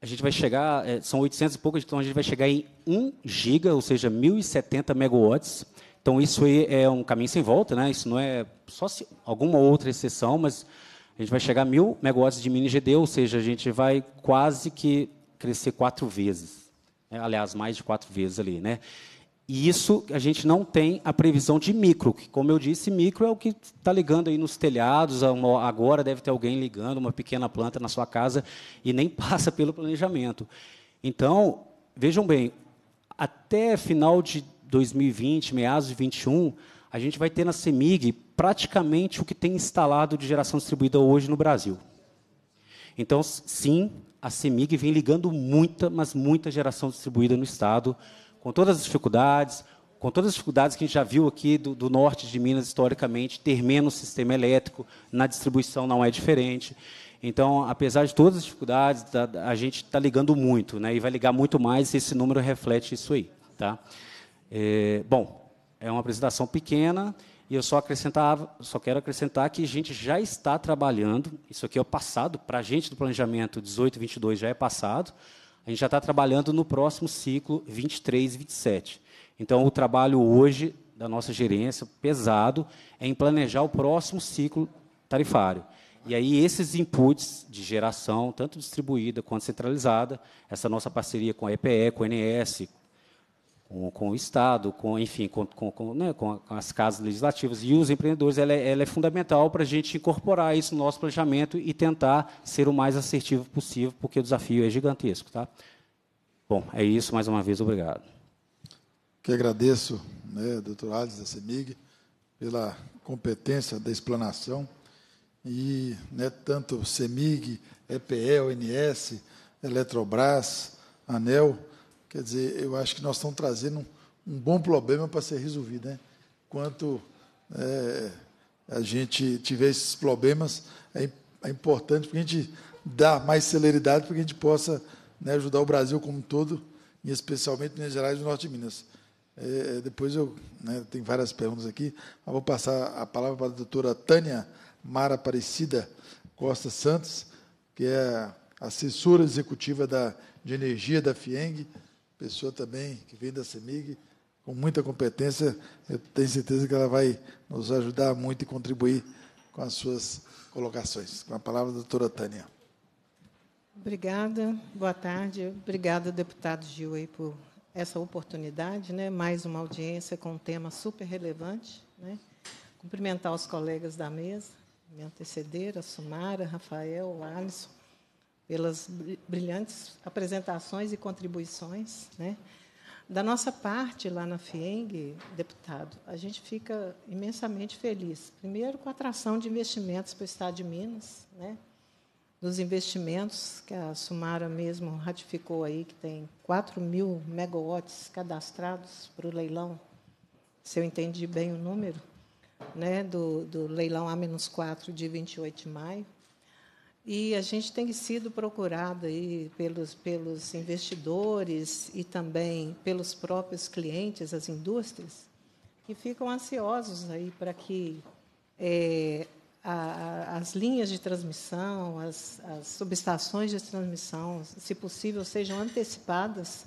A gente vai chegar, é, são 800 e poucas, então a gente vai chegar em 1 giga, ou seja, 1.070 megawatts. Então, isso aí é um caminho sem volta, né? Isso não é só se, alguma outra exceção, mas a gente vai chegar a mil megawatts de mini GD, ou seja, a gente vai quase que crescer quatro vezes. Né? Aliás, mais de quatro vezes ali. Né? E isso a gente não tem a previsão de micro, que, como eu disse, micro é o que está ligando aí nos telhados, agora deve ter alguém ligando uma pequena planta na sua casa e nem passa pelo planejamento. Então, vejam bem, até final de 2020, meados de 2021, a gente vai ter na CEMIG praticamente o que tem instalado de geração distribuída hoje no Brasil. Então, sim, a CEMIG vem ligando muita, mas muita geração distribuída no Estado, com todas as dificuldades, com todas as dificuldades que a gente já viu aqui do, do, norte de Minas, historicamente, ter menos sistema elétrico, na distribuição não é diferente. Então, apesar de todas as dificuldades, a gente está ligando muito, né? e vai ligar muito mais, esse número reflete isso aí. Tá? É, bom, é uma apresentação pequena, e eu só acrescentava, só quero acrescentar que a gente já está trabalhando, isso aqui é o passado, para a gente do planejamento 18 22 já é passado, a gente já está trabalhando no próximo ciclo 23 27. Então, o trabalho hoje da nossa gerência, pesado, é em planejar o próximo ciclo tarifário. E aí, esses inputs de geração, tanto distribuída quanto centralizada, essa nossa parceria com a EPE, com a NS, com, com o Estado, com, enfim, com, com, com, né, com, as casas legislativas e os empreendedores, ela é, ela é fundamental para a gente incorporar isso no nosso planejamento e tentar ser o mais assertivo possível, porque o desafio é gigantesco. Tá? Bom, é isso, mais uma vez, obrigado. Que agradeço, né, doutor Alves da CEMIG, pela competência da explanação. E né, tanto CEMIG, EPE, ONS, Eletrobras, ANEL, Quer dizer, eu acho que nós estamos trazendo um, um bom problema para ser resolvido. Né? Quanto é, a gente tiver esses problemas, é, é importante para a gente dá mais celeridade para que a gente possa né, ajudar o Brasil como um todo, e especialmente Minas Gerais e Norte de Minas. É, é depois eu né, tem várias perguntas aqui, mas vou passar a palavra para a doutora Tânia Mara Aparecida Costa Santos, que é assessora executiva da, de energia da FIENG, pessoa também que vem da CEMIG, com muita competência. Eu tenho certeza que ela vai nos ajudar muito e contribuir com as suas colocações. Com a palavra, a doutora Tânia. Obrigada, boa tarde. Obrigada, deputado Gil, aí, por essa oportunidade, né? mais uma audiência com um tema super relevante. Né? Cumprimentar os colegas da mesa, me anteceder, a Sumara, Rafael, o Alisson, pelas brilhantes apresentações e contribuições. Né? Da nossa parte, lá na FIENG, deputado, a gente fica imensamente feliz. Primeiro, com a atração de investimentos para o Estado de Minas, né? dos investimentos que a Sumara mesmo ratificou aí, que tem 4 mil megawatts cadastrados para o leilão, se eu entendi bem o número, né, do, do leilão A-4 de 28 de maio. E a gente tem sido procurado aí pelos, pelos investidores e também pelos próprios clientes, as indústrias, que ficam ansiosos aí para que é, a, as linhas de transmissão, as, as subestações de transmissão, se possível, sejam antecipadas,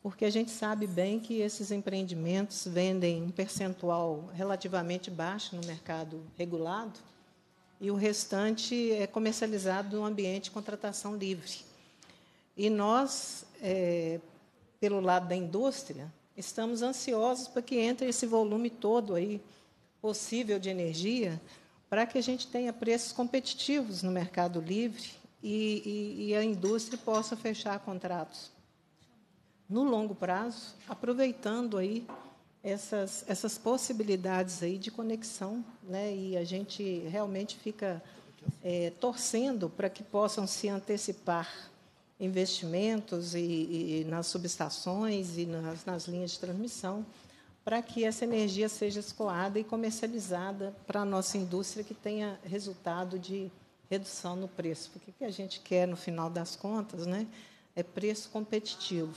porque a gente sabe bem que esses empreendimentos vendem um percentual relativamente baixo no mercado regulado e o restante é comercializado no ambiente de contratação livre. E nós, é, pelo lado da indústria, estamos ansiosos para que entre esse volume todo aí possível de energia para que a gente tenha preços competitivos no mercado livre e, e, e a indústria possa fechar contratos no longo prazo, aproveitando aí essas, essas possibilidades aí de conexão, né? E a gente realmente fica é, torcendo para que possam se antecipar investimentos e, e nas subestações e nas, nas linhas de transmissão, para que essa energia seja escoada e comercializada para a nossa indústria que tenha resultado de redução no preço. Porque o que a gente quer, no final das contas, né, é preço competitivo.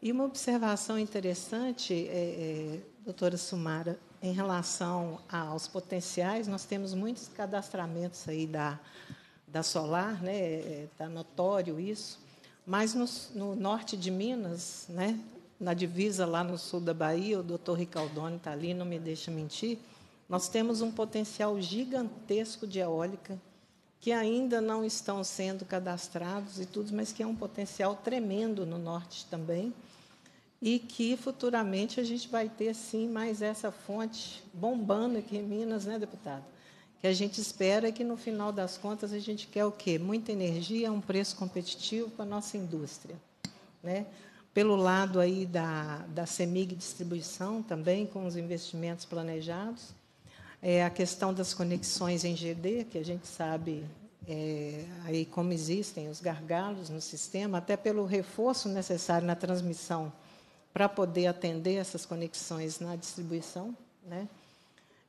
E uma observação interessante, é, é, doutora Sumara, em relação aos potenciais, nós temos muitos cadastramentos aí da, da solar, né? Está é, é, notório isso. Mas no, no, norte de Minas, né? Na divisa lá no sul da Bahia, o doutor Ricaldoni está ali, não me deixa mentir. Nós temos um potencial gigantesco de eólica que ainda não estão sendo cadastrados e tudo, mas que é um potencial tremendo no norte também e que futuramente a gente vai ter sim mais essa fonte bombando aqui em Minas, né, deputado? Que a gente espera que no final das contas a gente quer o quê? Muita energia, um preço competitivo para a nossa indústria, né? Pelo lado aí da, da Semig Distribuição também com os investimentos planejados, é a questão das conexões em GD, que a gente sabe é, aí como existem os gargalos no sistema, até pelo reforço necessário na transmissão para poder atender essas conexões na distribuição. Né?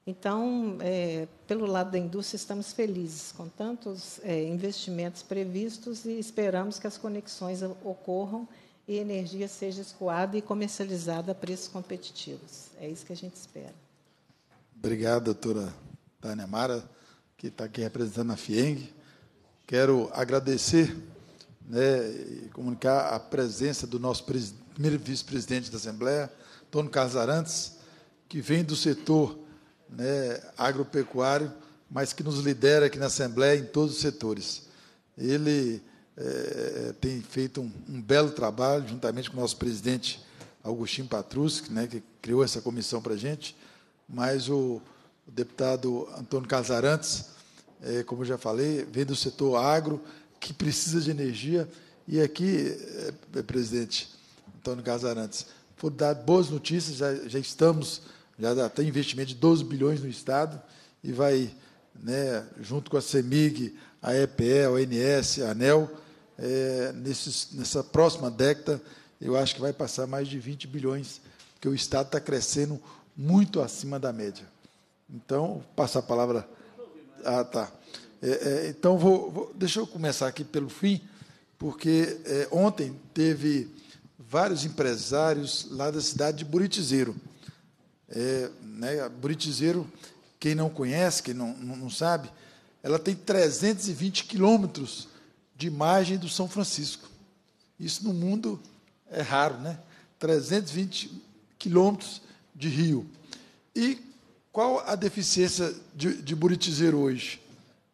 Então, é, pelo lado da indústria, estamos felizes com tantos é, investimentos previstos e esperamos que as conexões ocorram e a energia seja escoada e comercializada a preços competitivos. É isso que a gente espera. Obrigado, doutora Tânia Mara, que está aqui representando a FIENG. Quero agradecer né, e comunicar a presença do nosso presidente primeiro vice-presidente da Assembleia, Antônio Carlos Arantes, que vem do setor né, agropecuário, mas que nos lidera aqui na Assembleia em todos os setores. Ele é, tem feito um, um, belo trabalho, juntamente com o nosso presidente Augustinho Patruski, né, que criou essa comissão para a gente, mas o, o deputado Antônio Casarantes, é, eh, como eu já falei, vem do setor agro, que precisa de energia. E aqui, é, presidente, Antônio Casarantes, por dar boas notícias. Já, já estamos, já tem investimento de 12 bilhões no Estado e vai, né, junto com a CEMIG, a EPE, a ONS, a ANEL, é, nesses, nessa próxima década, eu acho que vai passar mais de 20 bilhões, porque o Estado está crescendo muito acima da média. Então, passar a palavra. Ah, tá. É, é, então, vou, vou, deixa eu começar aqui pelo fim, porque é, ontem teve vários empresários lá da cidade de Buritizeiro. É, né, Buritizeiro, quem não conhece, quem não, não sabe, ela tem 320 quilômetros de margem do São Francisco. Isso no mundo é raro, né? 320 quilômetros de rio. E qual a deficiência de, de Buritizeiro hoje?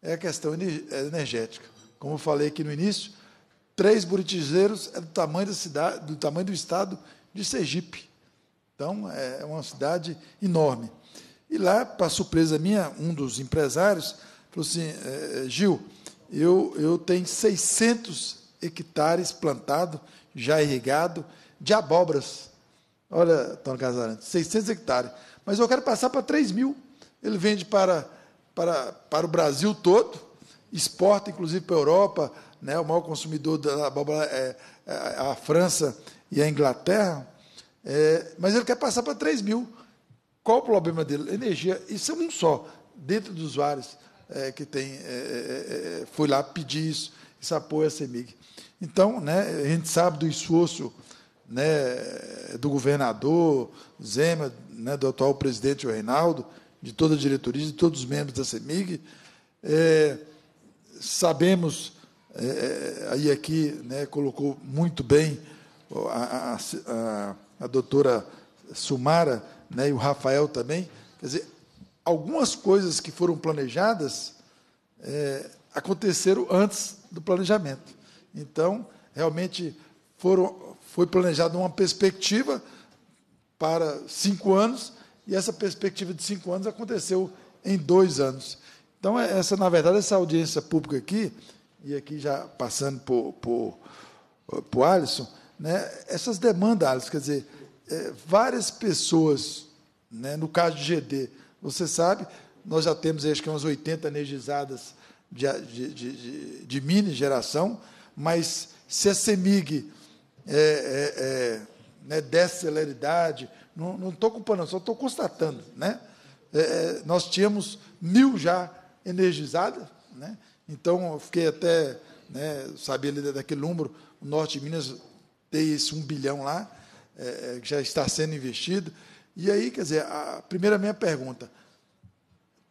É a questão é energética. Como eu falei aqui no início, Três buritizeiros é do tamanho da cidade, do tamanho do estado de Sergipe. Então, é, é uma cidade enorme. E lá, para surpresa minha, um dos empresários falou assim: é, é, Gil, eu, eu tenho 600 hectares plantado, já irrigado, de abobras. Olha, Tony Casarante, 600 hectares. Mas eu quero passar para 3 mil. Ele vende para, para, para o Brasil todo, exporta inclusive para a Europa, né, o maior consumidor da abóbora é, é, a França e a Inglaterra, é, mas ele quer passar para 3 mil. Qual o problema dele? Energia. Isso é um só, dentro dos vários é, que tem. É, é, é, foi lá pedir isso, esse apoio à CEMIG. Então, né, a gente sabe do esforço né, do governador Zema, né, do atual presidente o Reinaldo, de toda a diretoria, de todos os membros da CEMIG. sabemos é, é, aí aqui né, colocou muito bem a, a, a doutora Sumara né, e o Rafael também. Quer dizer, algumas coisas que foram planejadas é, aconteceram antes do planejamento. Então, realmente foram, foi planejada uma perspectiva para cinco anos e essa perspectiva de cinco anos aconteceu em dois anos. Então, é, essa, na verdade, essa audiência pública aqui e aqui já passando por, por, eh, por Alisson, né, essas demandas, Alisson, quer dizer, é, várias pessoas, né, no caso de GD, você sabe, nós já temos acho que umas 80 energizadas de, de, de, de mini geração, mas se a CEMIG é, é, né, dessa celeridade, não estou culpando, só estou constatando, né? Eh, nós tínhamos mil já energizadas, né? Então, eu fiquei até, né, sabia ali daquele número, o norte de Minas tem esse um bilhão lá, é, é, que já está sendo investido. E aí, quer dizer, a primeira minha pergunta,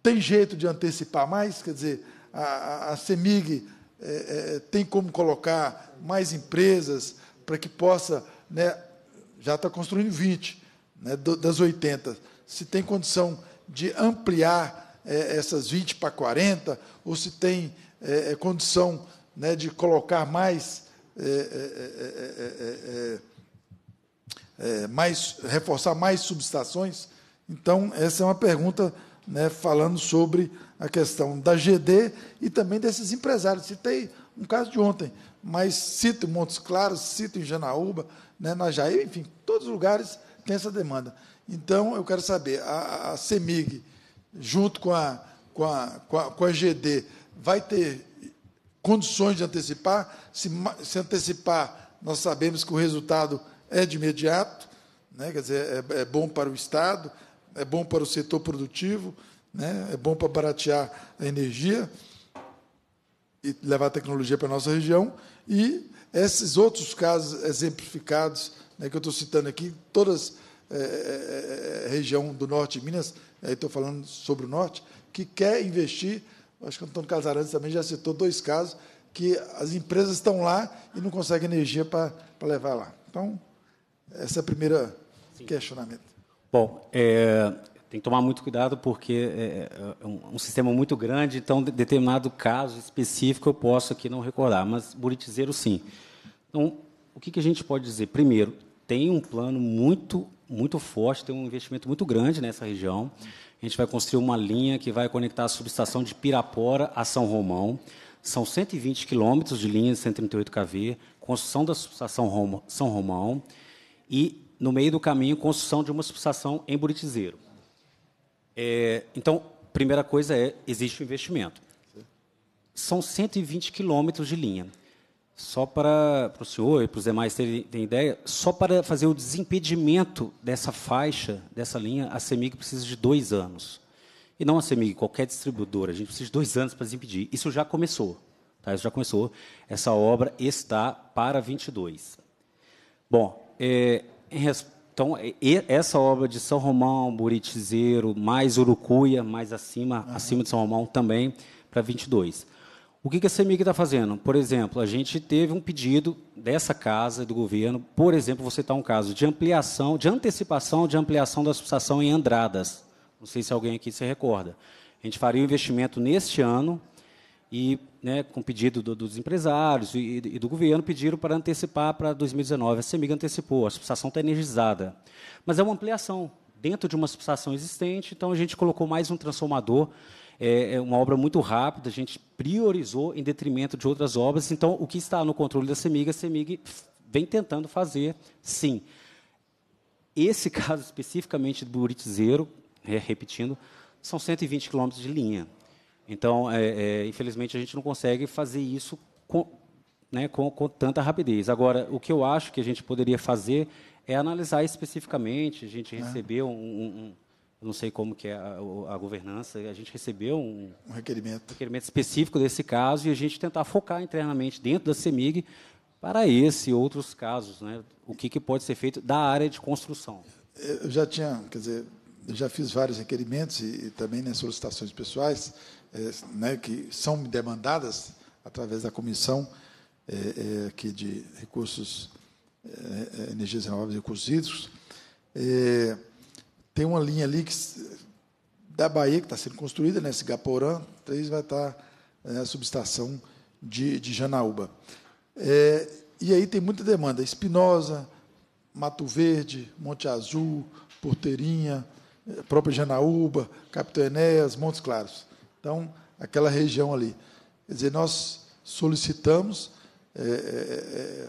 tem jeito de antecipar mais? Quer dizer, a, a CEMIG é, é, tem como colocar mais empresas para que possa, né, já está construindo 20 né, das 80, se tem condição de ampliar é, essas 20 para 40, ou se tem é, é, condição né, de colocar mais, é é, é, é, mais, reforçar mais subestações? Então, essa é uma pergunta né, falando sobre a questão da GD e também desses empresários. Citei um caso de ontem, mas cito em Montes Claros, cito em Janaúba, né, na Jair, enfim, todos os lugares tem essa demanda. Então, eu quero saber, a, a CEMIG, junto com a, com a, com a, com a GD, vai ter condições de antecipar. Se, se antecipar, nós sabemos que o resultado é de imediato, né? quer dizer, é, é bom para o Estado, é bom para o setor produtivo, né? é bom para baratear a energia e levar a tecnologia para a nossa região. E esses outros casos exemplificados né, que eu estou citando aqui, todas é, é, é, é região do norte de Minas, aí estou falando sobre o norte, que quer investir acho que o Antônio Casarantes também já citou dois casos que as empresas estão lá e não conseguem energia para levar lá. Então, essa é o primeira Sim. questionamento. Bom, é, tem que tomar muito cuidado porque é, é, é um, um, sistema muito grande, então de, determinado caso específico eu posso aqui não recordar, mas buritizeiro sim. Então, o que, que a gente pode dizer? Primeiro, tem um plano muito muito forte, tem um investimento muito grande nessa região a gente vai construir uma linha que vai conectar a subestação de Pirapora a São Romão. São 120 quilômetros de linha de 138 kV, construção da subestação São Romão e, no meio do caminho, construção de uma subestação em Buritizeiro. É, então, primeira coisa é, existe um investimento. São 120 quilômetros de linha só para, para o senhor e para os demais terem, terem, ideia, só para fazer o desimpedimento dessa faixa, dessa linha, a CEMIG precisa de dois anos. E não a CEMIG, qualquer distribuidora, a gente precisa de dois anos para desimpedir. Isso já começou. Tá? Isso já começou. Essa obra está para 22. Bom, é, então, é, essa obra de São Romão, Buritizeiro, mais Urucuia, mais acima, uhum. acima de São Romão também, para 22. O que a CEMIG está fazendo? Por exemplo, a gente teve um pedido dessa casa, do governo, por exemplo, você está um caso de ampliação, de antecipação de ampliação da subestação em Andradas. Não sei se alguém aqui se recorda. A gente faria o um investimento neste ano e, né, com pedido do, dos empresários e, e, do governo, pediram para antecipar para 2019. A CEMIG antecipou, a subestação está energizada. Mas é uma ampliação dentro de uma subestação existente, então a gente colocou mais um transformador é, é, uma obra muito rápida, a gente priorizou em detrimento de outras obras. Então, o que está no controle da CEMIG, a CEMIG vem tentando fazer, sim. Esse caso especificamente do Buritizeiro, é, repetindo, são 120 quilômetros de linha. Então, é, é, infelizmente, a gente não consegue fazer isso com, né, com, com tanta rapidez. Agora, o que eu acho que a gente poderia fazer é analisar especificamente, a gente é. recebeu um, um não sei como que é a, a, governança, a gente recebeu um, um requerimento. requerimento específico desse caso e a gente tentar focar internamente dentro da CEMIG para esse e outros casos, né? o que, que pode ser feito da área de construção. Eu já tinha, quer dizer, eu já fiz vários requerimentos e, e também né, solicitações pessoais é, né, que são demandadas através da comissão é, é, aqui de recursos, energias renováveis e recursos hídricos. Tem uma linha ali que, da Bahia que está sendo construída, né? Gaporã, 3 vai estar tá, é, a subestação de, de Janaúba. É, e aí tem muita demanda. Espinosa, Mato Verde, Monte Azul, Porteirinha, é, própria Janaúba, Capitão Enéas, Montes Claros. Então, aquela região ali. Quer dizer, nós solicitamos é, é, é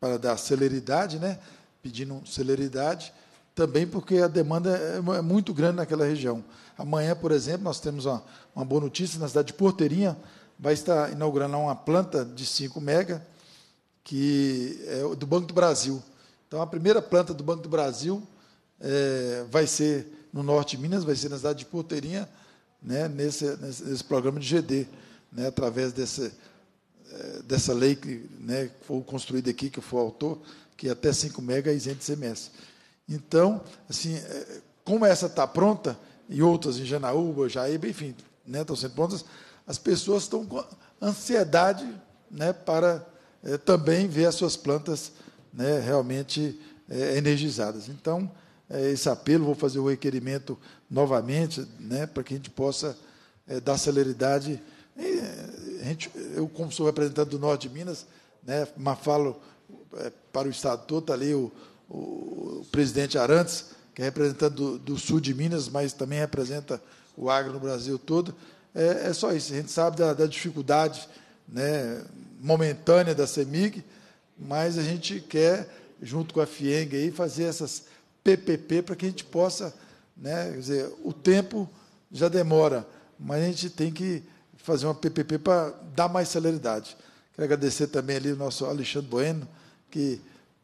para dar celeridade, né? pedindo celeridade, também porque a demanda é, é muito grande naquela região. Amanhã, por exemplo, nós temos uma, uma boa notícia, na cidade de Porteirinha, vai estar inaugurando uma planta de 5 mega, que é do Banco do Brasil. Então, a primeira planta do Banco do Brasil é, vai ser no norte de Minas, vai ser na cidade de Porteirinha, né, nesse, nesse, nesse programa de GD, né, através desse, é, dessa lei que né, foi construída aqui, que eu fui autor, que é até 5 mega é isento de semestre. Então, assim, é, como essa está pronta, e outras em Janaúba, Jaíba, enfim, né, estão sendo prontas, as pessoas estão com ansiedade né, para é, também ver as suas plantas né, realmente é, energizadas. Então, é, esse apelo, vou fazer o requerimento novamente, né, para que a gente possa é, dar celeridade. E, é, gente, eu, como sou representante do Norte de Minas, né, mas falo para o Estado todo, está ali o, o presidente Arantes, que é representante do, do, sul de Minas, mas também representa o agro no Brasil todo. É, é só isso. A gente sabe da, da dificuldade né, momentânea da CEMIG, mas a gente quer, junto com a FIENG, aí, fazer essas PPP para que a gente possa. Né, quer dizer, o tempo já demora, mas a gente tem que fazer uma PPP para dar mais celeridade. Quero agradecer também ali o nosso Alexandre Bueno, que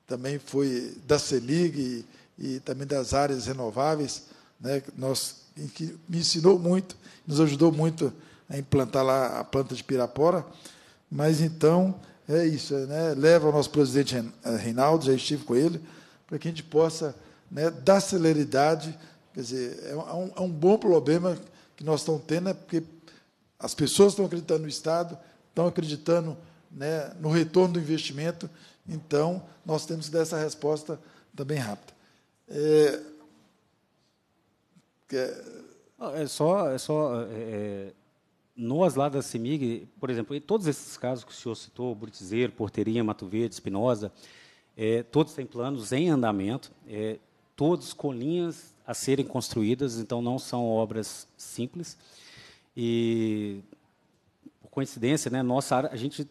também foi da CELIG e, e também das áreas renováveis, né, nós, que me ensinou muito, nos ajudou muito a implantar lá a planta de Pirapora. Mas então, é isso, é, né, leva o nosso presidente eh, Reinaldo, já estive com ele, para que a gente possa né, dar celeridade. Quer dizer, é um, é um é bom problema que nós estamos tendo, né, porque as pessoas estão acreditando no Estado, estão acreditando né, no retorno do investimento então, nós temos que dar essa resposta também rápida. É, é, é só, é só é, é nós lá da CIMIG, por exemplo, em todos esses casos que o senhor citou, Buritizeiro, Porteirinha, Mato Verde, Espinosa, é, todos têm planos em andamento, é, todos com linhas a serem construídas, então não são obras simples. E, por coincidência, né, nossa área, a gente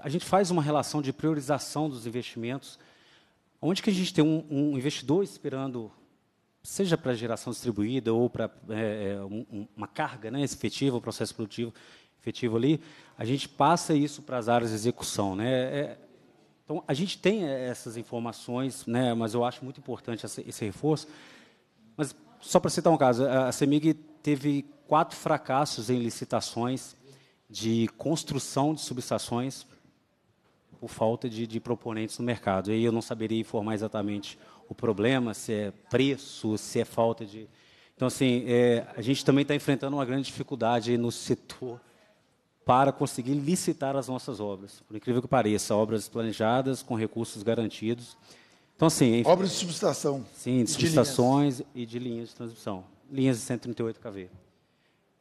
a gente faz uma relação de priorização dos investimentos. Onde que a gente tem um, um investidor esperando, seja para geração distribuída ou para é, é um, uma carga né, efetiva, o um processo produtivo efetivo ali, a gente passa isso para as áreas de execução. Né? É, então, a gente tem é, essas informações, né, mas eu acho muito importante esse, esse reforço. Mas, só para citar um caso, a CEMIG teve quatro fracassos em licitações de construção de subestações por falta de, de proponentes no mercado. E aí eu não saberia informar exatamente o problema, se é preço, se é falta de. Então, assim, é, a gente também está enfrentando uma grande dificuldade no setor para conseguir licitar as nossas obras. Por incrível que pareça, obras planejadas, com recursos garantidos. Então, assim, obras de subestação. Sim, de subestações e de linhas de transmissão. Linhas de 138 kV.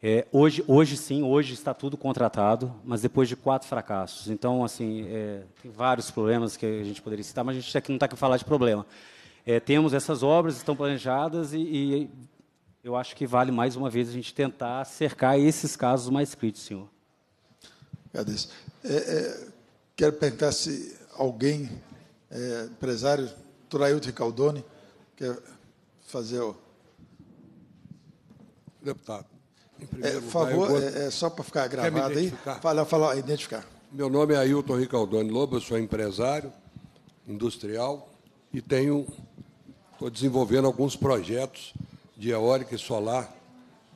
É, hoje, hoje sim, hoje está tudo contratado, mas depois de quatro fracassos. Então, assim, é, tem vários problemas que a gente poderia citar, mas a gente aqui não está aqui para falar de problema. É, temos essas obras, estão planejadas e, e, eu acho que vale mais uma vez a gente tentar cercar esses casos mais críticos, senhor. Agradeço. É, é, quero perguntar se alguém, é, empresário, Turailto Caldoni, quer fazer o. Deputado, é, favor, é, é, só para ficar gravado aí, fala, fala, identificar. Meu nome é Ailton Ricaldone Lobo, eu sou empresário, industrial e tenho estou desenvolvendo alguns projetos de eólica e solar,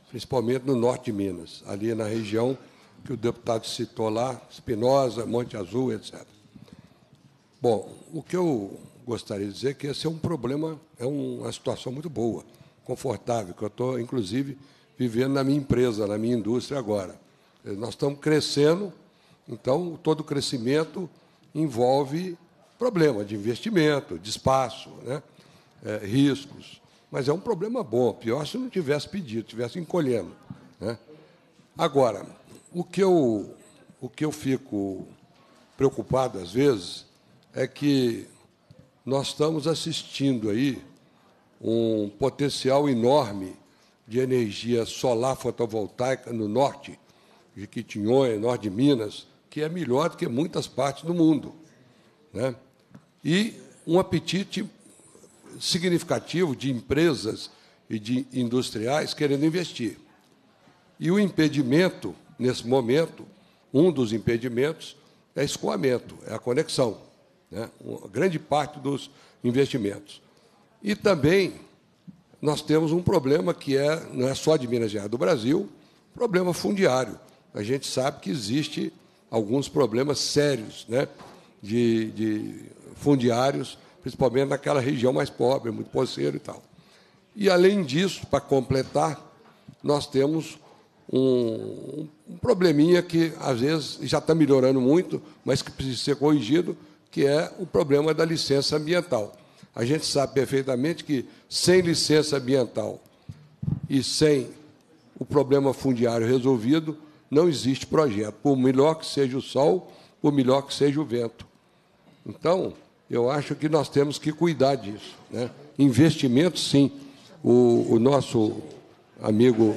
principalmente no norte de Minas, ali na região que o deputado citou lá, Espinosa, Monte Azul, etc. Bom, o que eu gostaria de dizer é que esse é um problema, é uma situação muito boa, confortável, que eu estou, inclusive, vivendo na minha empresa, na minha indústria agora. Eh, nós estamos crescendo, então todo crescimento envolve problema de investimento, de espaço, né? É, riscos. Mas é um problema bom, pior se não tivesse pedido, tivesse encolhendo. Né? Agora, o que, eu, o que eu fico preocupado às vezes é que nós estamos assistindo aí um potencial enorme de energia solar fotovoltaica no norte, de Quitinhonha, norte de Minas, que é melhor do que muitas partes do mundo. Né? E um apetite significativo de empresas e de industriais querendo investir. E o impedimento, nesse momento, um dos impedimentos é escoamento, é a conexão. Né? Uma grande parte dos investimentos. E também nós temos um problema que é, não é só de Minas Gerais, é do Brasil, problema fundiário. A gente sabe que existe alguns problemas sérios né, de, de fundiários, principalmente naquela região mais pobre, muito poceiro e tal. E, além disso, para completar, nós temos um, um, probleminha que, às vezes, já está melhorando muito, mas que precisa ser corrigido, que é o problema da licença ambiental. A gente sabe perfeitamente que sem licença ambiental e sem o problema fundiário resolvido, não existe projeto, por melhor que seja o sol, por melhor que seja o vento. Então, eu acho que nós temos que cuidar disso. Né? Investimento, sim. O, o nosso amigo.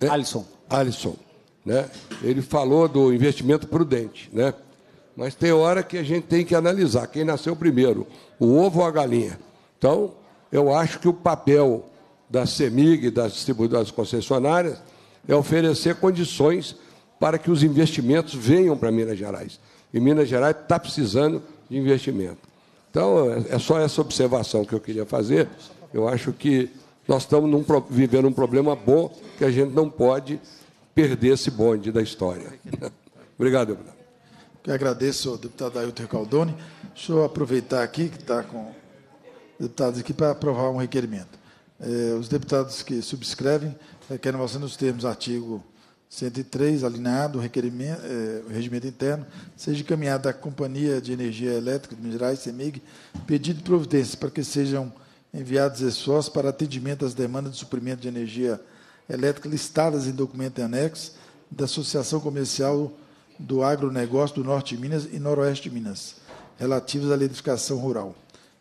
Né? Alisson. Alisson. Né? Ele falou do investimento prudente. Né? mas tem hora que a gente tem que analisar quem nasceu primeiro, o ovo ou a galinha. Então, eu acho que o papel da CEMIG, das distribuidoras concessionárias, é oferecer condições para que os investimentos venham para Minas Gerais. E Minas Gerais está precisando de investimento. Então, é só essa observação que eu queria fazer. Eu acho que nós estamos num, vivendo um problema bom que a gente não pode perder esse bonde da história. Obrigado, deputado que agradeço ao deputado Ailton Caldoni. Deixa eu aproveitar aqui, que está com deputados aqui, para aprovar um requerimento. É, os deputados que subscrevem requerem eh, você nos termos artigo 103, alinhado, o, requerimento, é, o regimento interno, seja encaminhado à Companhia de Energia Elétrica de Minas Gerais, CEMIG, pedido de providência para que sejam enviados esforços para atendimento às demandas de suprimento de energia elétrica listadas em documento anexo da Associação Comercial do agronegócio do norte de Minas e noroeste de Minas, relativos à eletrificação rural.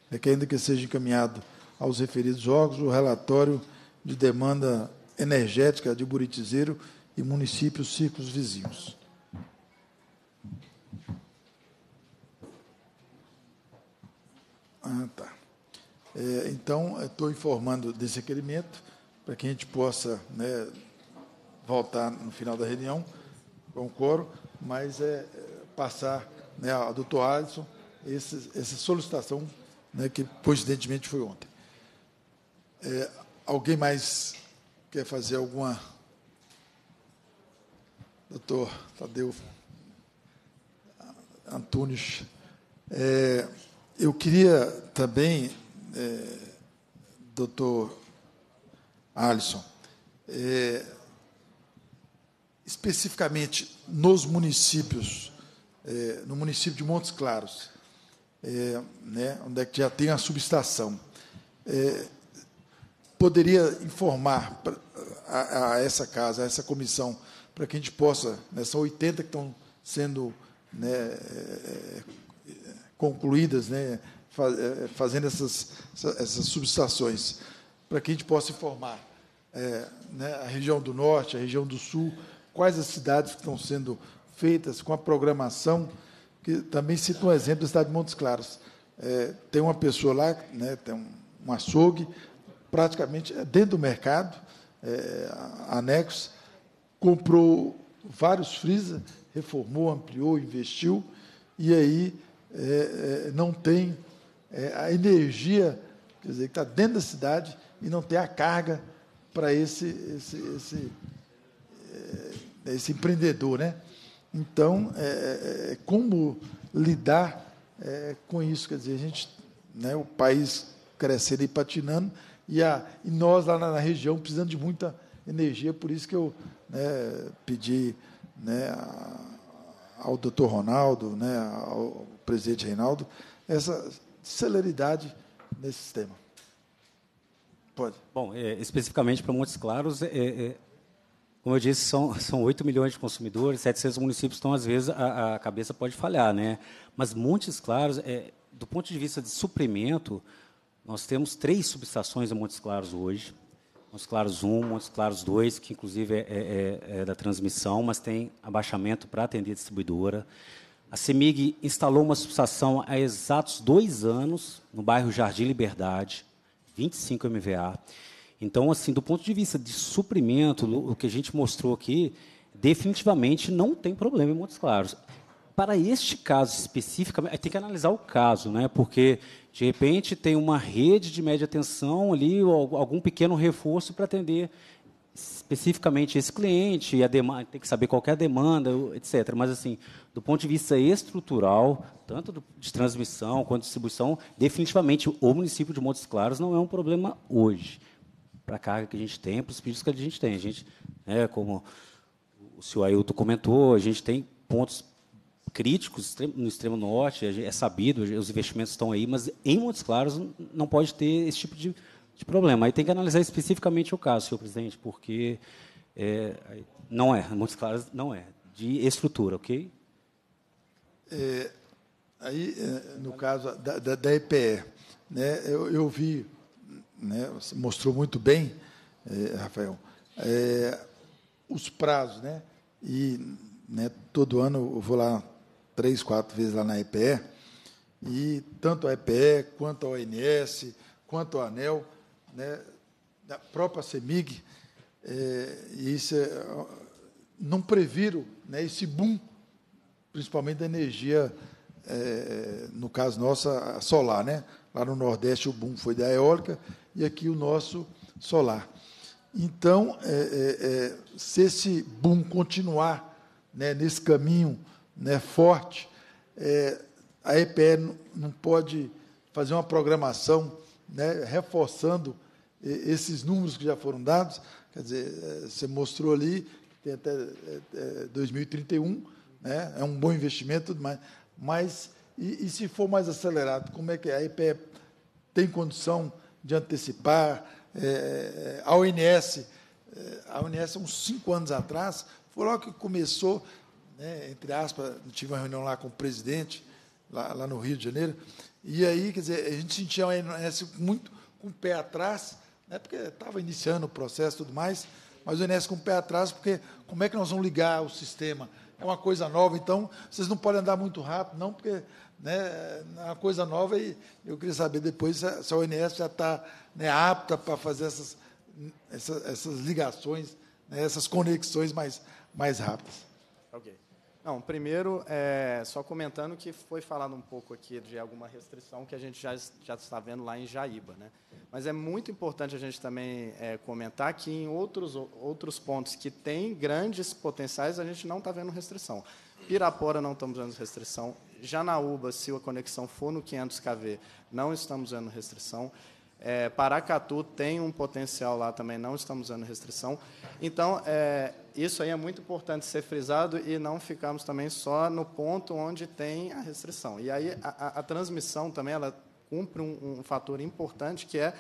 é que seja encaminhado aos referidos órgãos o relatório de demanda energética de Buritizeiro e municípios círculos vizinhos. Ah, tá. É, então, estou informando desse requerimento para que a gente possa né, voltar no final da reunião com o coro mas é, é, passar né, ao doutor Alisson esse, essa solicitação né, que, coincidentemente, foi ontem. É, alguém mais quer fazer alguma... Doutor Tadeu Antunes, é, eu queria também, é, doutor Alisson, é, especificamente nos municípios, é, no município de Montes Claros, é, né, onde é que já tem a subestação. É, poderia informar a, a, essa casa, a essa comissão, para que a gente possa, nessas 80 que estão sendo né, é, é, concluídas, né, é, fazendo essas, essas subestações, para que a gente possa informar é, né, a região do norte, a região do sul, quais as cidades que estão sendo feitas com a programação, que também cito um exemplo do estado de Montes Claros. É, tem uma pessoa lá, né, tem um, açougue, praticamente é dentro do mercado, é, anexo, comprou vários freezer, reformou, ampliou, investiu, e aí é, é não tem é, a energia, quer dizer, que está dentro da cidade e não tem a carga para esse, esse, esse esse empreendedor, né? Então, é, é, é, como lidar é, com isso? Quer dizer, a gente, né, o país crescendo e patinando, e, a, e nós lá na, na, região precisando de muita energia, por isso que eu né, pedi né, a, ao doutor Ronaldo, né, ao presidente Reinaldo, essa celeridade nesse sistema. Pode. Bom, é, especificamente para Montes Claros, é, é como eu disse, são, são 8 milhões de consumidores, 700 municípios, então, às vezes, a, a cabeça pode falhar. Né? Mas Montes Claros, é, do ponto de vista de suprimento, nós temos três subestações em Montes Claros hoje. Montes Claros 1, Montes Claros 2, que, inclusive, é, é, é, é da transmissão, mas tem abaixamento para atender a distribuidora. A CEMIG instalou uma subestação há exatos dois anos no bairro Jardim Liberdade, 25 MVA. Então, assim, do ponto de vista de suprimento, o que a gente mostrou aqui, definitivamente não tem problema em Montes Claros. Para este caso especificamente, tem que analisar o caso, né? Porque de repente tem uma rede de média tensão ali, ou algum pequeno reforço para atender especificamente esse cliente e a demanda, tem que saber qual é a demanda, etc. Mas assim, do ponto de vista estrutural, tanto do, de transmissão quanto distribuição, definitivamente o município de Montes Claros não é um problema hoje para a carga que a gente tem, para os pedidos que a gente tem. A gente, né, como o senhor Ailton comentou, a gente tem pontos críticos no extremo norte, é sabido, os investimentos estão aí, mas em Montes Claros não pode ter esse tipo de, de problema. Aí tem que analisar especificamente o caso, senhor presidente, porque é, não é, Montes Claros não é, de estrutura, ok? É, aí, é, no caso da, da, da EPE, né, eu, eu vi né, você mostrou muito bem, é, Rafael, é, os prazos, né? E né, todo ano eu vou lá três, quatro vezes lá na EPE, e tanto a EPE, quanto a ONS, quanto a ANEL, né, da própria CEMIG, é, e isso é, não previram né, esse boom, principalmente da energia, no caso nossa, solar, né? Lá no Nordeste, o boom foi da eólica, e aqui o nosso solar. Então, é, é, é, se esse boom continuar né, nesse caminho né, forte, é, a EPE não pode fazer uma programação né, reforçando é, esses números que já foram dados. Quer dizer, é, você mostrou ali, tem até 2031, né, é um bom investimento, mas, mas e, e se for mais acelerado, como é que a EPE tem condição de antecipar. É, é a ONS, é, a ONS, uns cinco anos atrás, foi logo que começou, né, entre aspas, tive uma reunião lá com o presidente, lá, lá, no Rio de Janeiro, e aí, quer dizer, a gente sentia a ONS muito com o pé atrás, né, porque estava iniciando o processo e tudo mais, mas o INSS com o pé atrás, porque como é que nós vamos ligar o sistema? É uma coisa nova, então vocês não podem andar muito rápido, não, porque né, é uma coisa nova e eu queria saber depois se a, ONS já está né, apta para fazer essas, essas, essas ligações, né, essas conexões mais, mais rápidas. Ok. Não, primeiro, é, só comentando que foi falado um pouco aqui de alguma restrição que a gente já, já está vendo lá em Jaíba. Né? Mas é muito importante a gente também é, comentar que em outros, outros pontos que têm grandes potenciais, a gente não está vendo restrição. Pirapora não estamos vendo restrição, Janaúba, se a conexão for no 500 kV, não estamos usando restrição. É, Paracatu tem um potencial lá também, não estamos usando restrição. Então, é, isso aí é muito importante ser frisado e não ficarmos também só no ponto onde tem a restrição. E aí, a, a transmissão também, ela cumpre um, um fator importante, que é,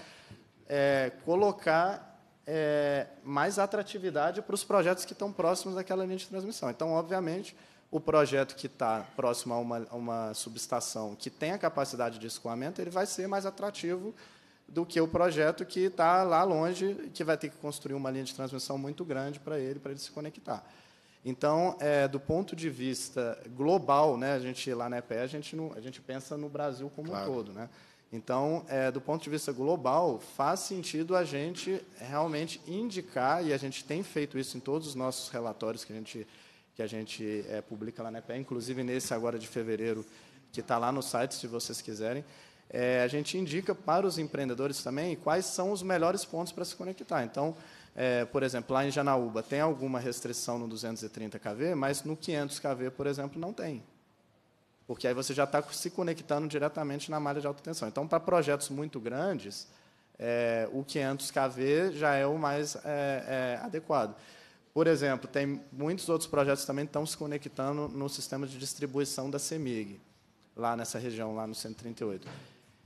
é colocar é, mais atratividade para os projetos que estão próximos daquela linha de transmissão. Então, obviamente, o projeto que está próximo a uma, uma subestação que tem a capacidade de escoamento, ele vai ser mais atrativo do que o projeto que está lá longe, que vai ter que construir uma linha de transmissão muito grande para ele, para ele se conectar. Então, é, do ponto de vista global, né, a gente lá na EPE, a gente, não, a gente pensa no Brasil como claro. um todo. Né? Então, é, do ponto de vista global, faz sentido a gente realmente indicar, e a gente tem feito isso em todos os nossos relatórios que a gente que a gente é, publica lá na EPE, inclusive nesse agora de fevereiro, que está lá no site, se vocês quiserem. É, a gente indica para os empreendedores também quais são os melhores pontos para se conectar. Então, é, por exemplo, lá em Janaúba tem alguma restrição no 230 kV, mas no 500 kV, por exemplo, não tem. Porque aí você já está se conectando diretamente na malha de alta tensão. Então, para projetos muito grandes, é, o 500 kV já é o mais adequado. Por exemplo, tem muitos outros projetos também que estão se conectando no sistema de distribuição da CEMIG, lá nessa região, lá no 138.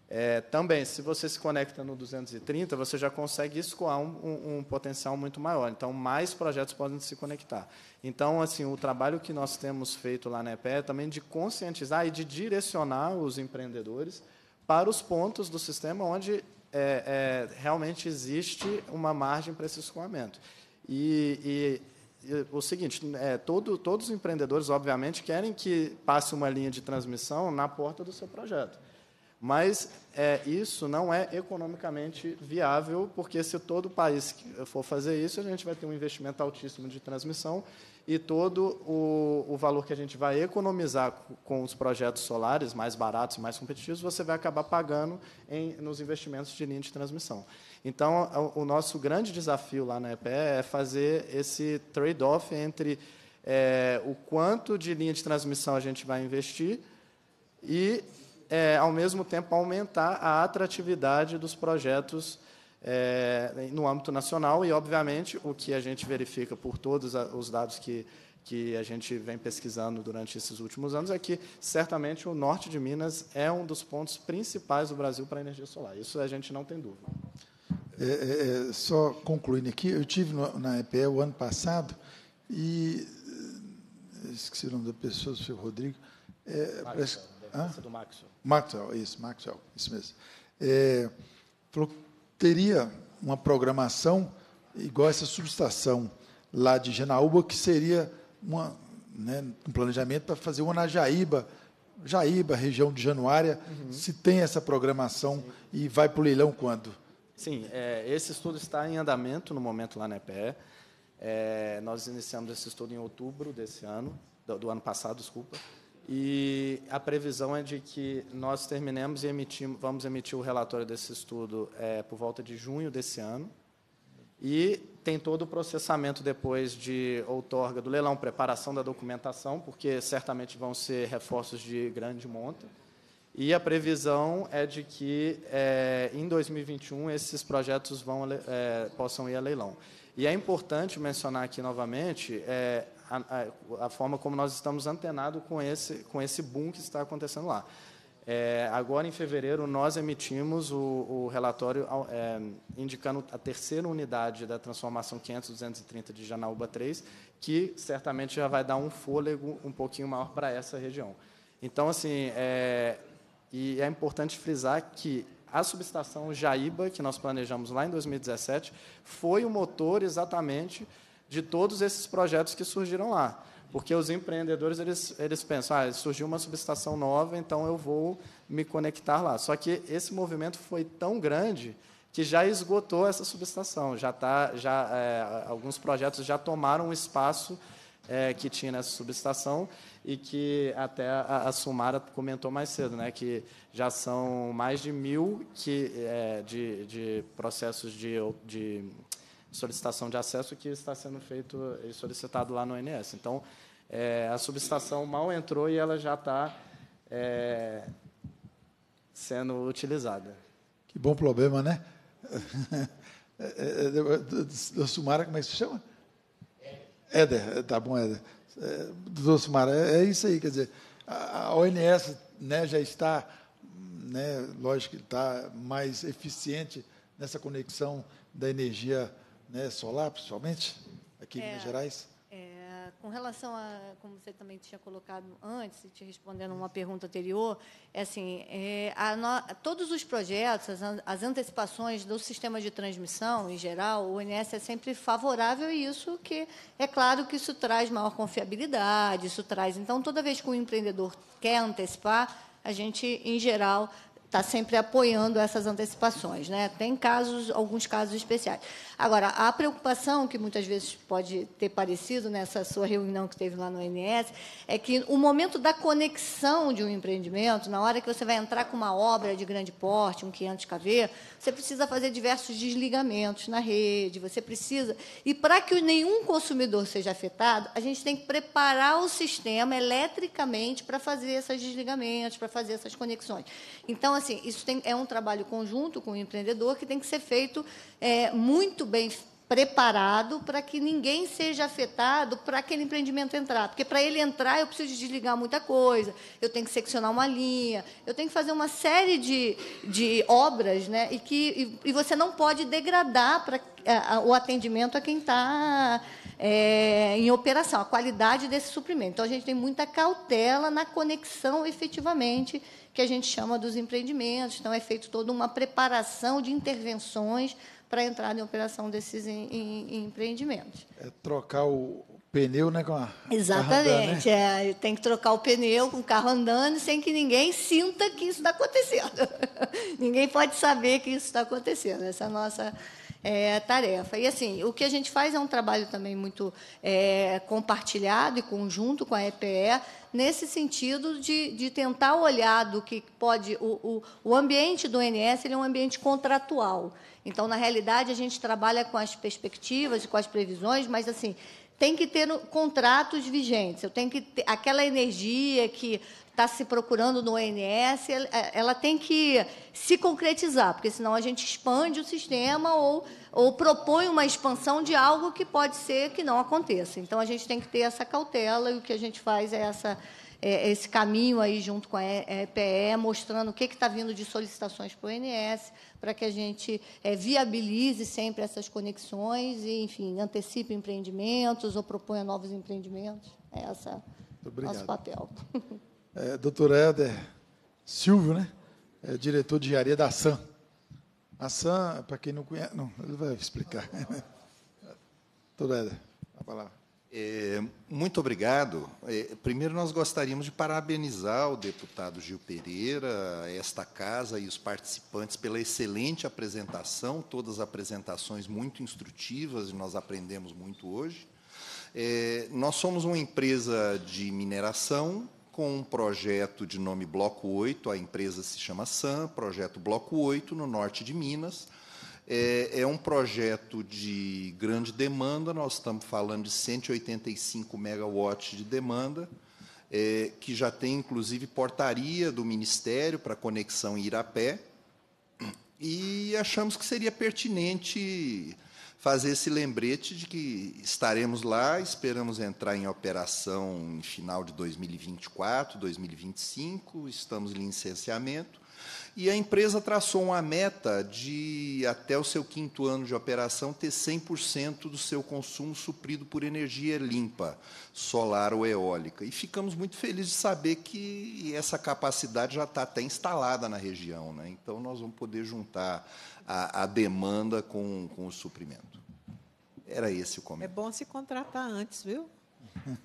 É, também, se você se conecta no 230, você já consegue escoar um, um, um, potencial muito maior. Então, mais projetos podem se conectar. Então, assim, o trabalho que nós temos feito lá na EPE é também de conscientizar e de direcionar os empreendedores para os pontos do sistema onde é, é, realmente existe uma margem para esse escoamento. E, e, e o seguinte, é, todo, todos os empreendedores, obviamente, querem que passe uma linha de transmissão na porta do seu projeto. Mas é, isso não é economicamente viável, porque se todo o país for fazer isso, a gente vai ter um investimento altíssimo de transmissão e todo o, o valor que a gente vai economizar com os projetos solares mais baratos e mais competitivos, você vai acabar pagando em, nos investimentos de linha de transmissão. Então, o nosso grande desafio lá na EPE é fazer esse trade-off entre é, o quanto de linha de transmissão a gente vai investir e, é, ao mesmo tempo, aumentar a atratividade dos projetos é, no âmbito nacional e, obviamente, o que a gente verifica por todos os dados que, que a gente vem pesquisando durante esses últimos anos é que, certamente, o norte de Minas é um dos pontos principais do Brasil para a energia solar. Isso a gente não tem dúvida. É, é, é, só concluindo aqui, eu tive no, na EPE o ano passado e eh, esqueci o nome da pessoa, o senhor Rodrigo. É, Maxwell, parece, ah? do Maxwell. Maxwell, isso, Maxwell, isso mesmo. É, falou que teria uma programação igual essa subestação lá de Genaúba, que seria uma, né, um planejamento para fazer uma na Jaíba, Jaíba, região de Januária, uhum. se tem essa programação Sim. e vai para o leilão quando? Sim, é, esse estudo está em andamento no momento lá na EPE. É, nós iniciamos esse estudo em outubro desse ano, do, do, ano passado, desculpa. E a previsão é de que nós terminemos e emitimos, vamos emitir o relatório desse estudo é, por volta de junho desse ano. E tem todo o processamento depois de outorga do leilão, preparação da documentação, porque certamente vão ser reforços de grande monta e a previsão é de que, é, em 2021, esses projetos vão, é, possam ir a leilão. E é importante mencionar aqui novamente é, a, a, a, forma como nós estamos antenados com esse, com esse boom que está acontecendo lá. É, agora, em fevereiro, nós emitimos o, o relatório é, indicando a terceira unidade da transformação 500-230 de Janaúba 3, que certamente já vai dar um fôlego um pouquinho maior para essa região. Então, assim, é, e é importante frisar que a subestação Jaíba, que nós planejamos lá em 2017, foi o motor exatamente de todos esses projetos que surgiram lá. Porque os empreendedores eles, eles pensam, ah, surgiu uma subestação nova, então eu vou me conectar lá. Só que esse movimento foi tão grande que já esgotou essa subestação, já tá, já é, alguns projetos já tomaram espaço é, que tinha nessa subestação e que até a, a Sumara comentou mais cedo, né, que já são mais de mil que, é, de, de processos de, de solicitação de acesso que está sendo feito e solicitado lá no ONS. Então, é, a subestação mal entrou e ela já está é, sendo utilizada. Que bom problema, né? Da Sumara, como é que se chama? Éder, é, tá bom, Éder. É, doutor Sumara, é, é isso aí, quer dizer, a, a ONS né, já está, né, lógico que está mais eficiente nessa conexão da energia né, solar, principalmente, aqui em é. Minas Gerais? com relação a, como você também tinha colocado antes, te respondendo uma pergunta anterior, é assim, é, a no, todos os projetos, as, as, antecipações do sistema de transmissão em geral, o INSS é sempre favorável a isso, que é claro que isso traz maior confiabilidade, isso traz. Então, toda vez que o empreendedor quer antecipar, a gente, em geral, está sempre apoiando essas antecipações, né? Tem casos, alguns casos especiais. Agora, a preocupação que muitas vezes pode ter parecido nessa sua reunião que teve lá no INS é que o momento da conexão de um empreendimento, na hora que você vai entrar com uma obra de grande porte, um 500 kV, você precisa fazer diversos desligamentos na rede, você precisa e para que nenhum consumidor seja afetado, a gente tem que preparar o sistema eletricamente para fazer esses desligamentos, para fazer essas conexões. Então, assim, assim, isso tem, é um trabalho conjunto com o empreendedor que tem que ser feito é, muito bem preparado para que ninguém seja afetado para aquele empreendimento entrar. Porque para ele entrar, eu preciso desligar muita coisa, eu tenho que seccionar uma linha, eu tenho que fazer uma série de, de obras, né? E, que, e, e você não pode degradar para é, o atendimento a quem está é, em operação, a qualidade desse suprimento. Então, a gente tem muita cautela na conexão efetivamente que a gente chama dos empreendimentos. Então, é feita toda uma preparação de intervenções para a entrada em operação desses em, em empreendimentos. É trocar o pneu né, com a Exatamente. Andando, né? é, tem que trocar o pneu com o carro andando sem que ninguém sinta que isso está acontecendo. ninguém pode saber que isso está acontecendo. Essa é a nossa é, tarefa. E assim, o que a gente faz é um trabalho também muito é, compartilhado e conjunto com a EPE, nesse sentido de, de tentar olhar do que pode. O, o, o ambiente do INS ele é um ambiente contratual. Então, na realidade, a gente trabalha com as perspectivas e com as previsões, mas assim tem que ter contratos vigentes. Eu tenho que ter aquela energia que está se procurando no ONS, é, é, ela tem que se concretizar, porque senão a gente expande o sistema ou, ou propõe uma expansão de algo que pode ser que não aconteça. Então, a gente tem que ter essa cautela e o que a gente faz é essa é, esse caminho aí junto com a EPE, mostrando o que está vindo de solicitações para o INS, para que a gente viabilize sempre essas conexões e, enfim, antecipe empreendimentos ou proponha novos empreendimentos. É esse nosso papel. é, doutor Helder Silvio, né? É diretor de engenharia da SAM. A SAM, para quem não conhece, não, ele vai explicar. doutor Helder, a palavra. É, muito obrigado. É, primeiro, nós gostaríamos de parabenizar o deputado Gil Pereira, esta casa e os participantes pela excelente apresentação, todas as apresentações muito instrutivas, e nós aprendemos muito hoje. É, nós somos uma empresa de mineração com um projeto de nome Bloco 8, a empresa se chama SAM, projeto Bloco 8, no norte de Minas. É, é um projeto de grande demanda, nós estamos falando de 185 megawatts de demanda, é, que já tem inclusive portaria do Ministério para conexão em Irapé, e achamos que seria pertinente fazer esse lembrete de que estaremos lá, esperamos entrar em operação em final de 2024, 2025, estamos em licenciamento. E a empresa traçou uma meta de, até o seu quinto ano de operação, ter 100% do seu consumo suprido por energia limpa, solar ou eólica. E ficamos muito felizes de saber que essa capacidade já está até instalada na região. Né? Então, nós vamos poder juntar a, a demanda com, com o suprimento. Era esse o é comentário. É bom se contratar antes, viu?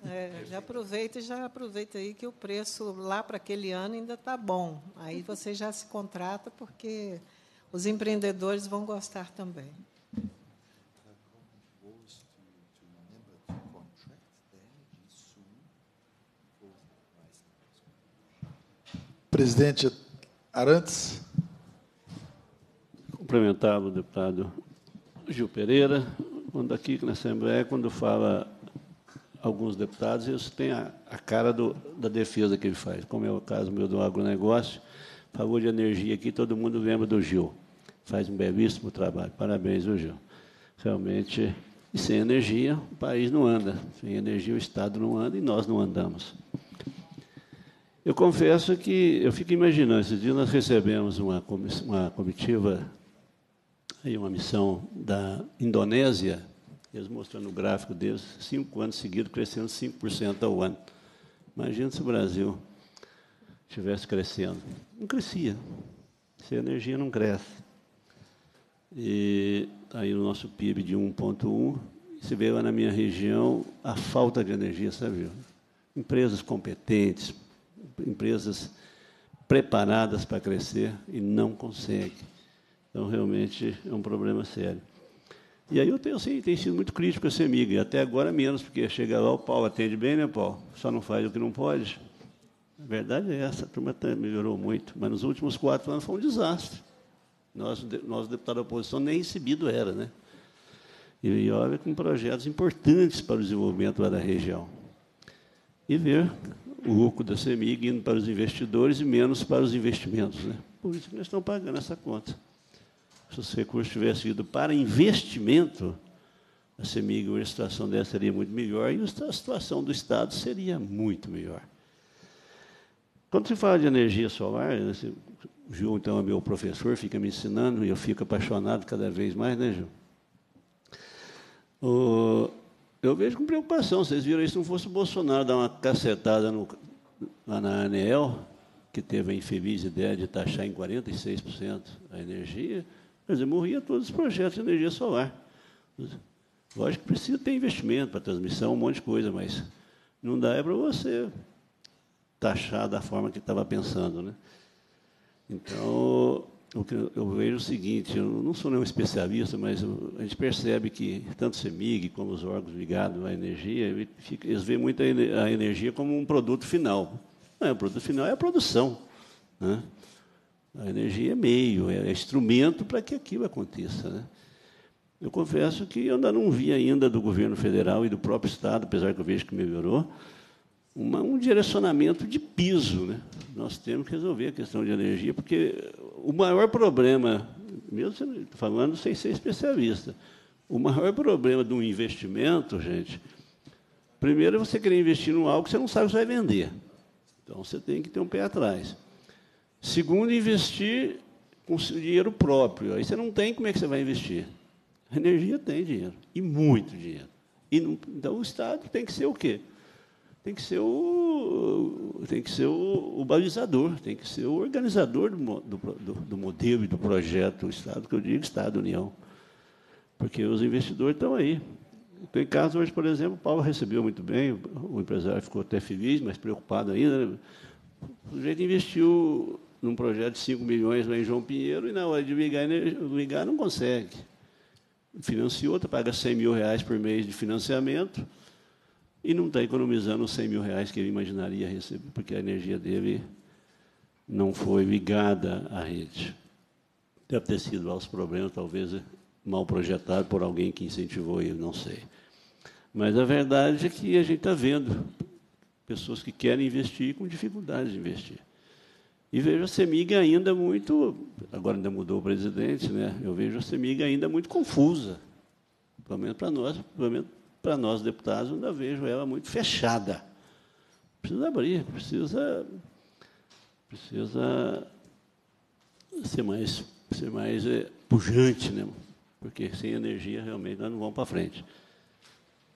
É, já aproveita e já aproveita aí que o preço lá para aquele ano ainda está bom. Aí você já se contrata porque os empreendedores vão gostar também. Presidente Arantes. cumprimentá o deputado Gil Pereira, quando aqui na Assembleia, quando fala alguns deputados, isso tem a, a cara do, da defesa que ele faz, como é o caso meu do agronegócio, favor de energia aqui, todo mundo lembra do Gil. Faz um belíssimo trabalho. Parabéns, Gil. Realmente, e sem energia, o país não anda. Sem energia, o Estado não anda e nós não andamos. Eu confesso que eu fico imaginando, esses dias nós recebemos uma, uma comitiva e uma missão da Indonésia, eles mostrando o gráfico deles, cinco anos seguidos crescendo 5% ao ano. Imagina se o Brasil estivesse crescendo. Não crescia. Se a energia não cresce. E tá aí o nosso PIB de 1,1, se vê lá na minha região a falta de energia, sabe? Empresas competentes, empresas preparadas para crescer e não conseguem. Então, realmente, é um problema sério. E aí eu tenho, assim, tenho sido muito crítico com esse amigo, e até agora menos, porque chega lá, o Paulo atende bem, né, Paulo? Só não faz o que não pode. A verdade é essa, a turma tá, melhorou muito, mas nos últimos quatro anos foi um desastre. nós nós deputados da oposição nem recebido era, né? E olha com projetos importantes para o desenvolvimento da região. E ver o lucro da CEMIG indo para os investidores e menos para os investimentos. Né? Por isso que nós estamos pagando essa conta se os recursos tivessem ido para investimento, a CEMIG a situação dela seria muito melhor e a situação do Estado seria muito melhor. Quando se fala de energia solar, o Gil, então, é meu professor, fica me ensinando e eu fico apaixonado cada vez mais, né, Gil? eu vejo com preocupação, vocês viram isso, se não fosse o Bolsonaro dar uma cacetada no, lá na ANEL, que teve a infeliz ideia de taxar em 46% a energia, Quer dizer, morria todos os projetos de energia solar. Lógico que precisa ter investimento para transmissão, um monte de coisa, mas não dá é para você taxar da forma que estava pensando. Né? Então, o que eu vejo é o seguinte, eu não sou nenhum especialista, mas a gente percebe que tanto o CEMIG como os órgãos ligados à energia, eles veem muito a energia como um produto final. Não é, o produto final é a produção. Né? A energia é meio, é, é instrumento para que aquilo aconteça. Né? Eu confesso que eu ainda não vi ainda do governo federal e do próprio Estado, apesar que eu vejo que melhorou, uma, um direcionamento de piso. Né? Nós temos que resolver a questão de energia, porque o maior problema, mesmo falando sem ser especialista, o maior problema de um investimento, gente, primeiro é você querer investir em algo que você não sabe se vai vender. Então, você tem que ter um pé atrás. Segundo, investir com dinheiro próprio. Aí você não tem como é que você vai investir. A energia tem dinheiro, e muito dinheiro. E não, então o Estado tem que ser o quê? Tem que ser o, tem que ser o, o balizador, tem que ser o organizador do, do, do modelo e do projeto, o Estado, que eu digo Estado, União. Porque os investidores estão aí. Tem casos hoje, por exemplo, o Paulo recebeu muito bem, o empresário ficou até feliz, mas preocupado ainda. Né? O jeito investiu num projeto de 5 milhões lá em João Pinheiro e na hora de ligar, ligar não consegue. Financiou, tá, paga 100 mil reais por mês de financiamento e não está economizando os 100 mil reais que ele imaginaria receber, porque a energia dele não foi ligada à rede. Deve ter sido lá os problemas, talvez mal projetado por alguém que incentivou ele, não sei. Mas a verdade é que a gente está vendo pessoas que querem investir com dificuldade de investir. E vejo a Semiga ainda muito, agora ainda mudou o presidente, né? Eu vejo a Semiga ainda muito confusa. Pelo menos para nós, pelo menos para nós deputados, ainda vejo ela muito fechada. Precisa abrir, precisa precisa ser mais ser mais é, pujante, né? Porque sem energia realmente nós não vamos para frente.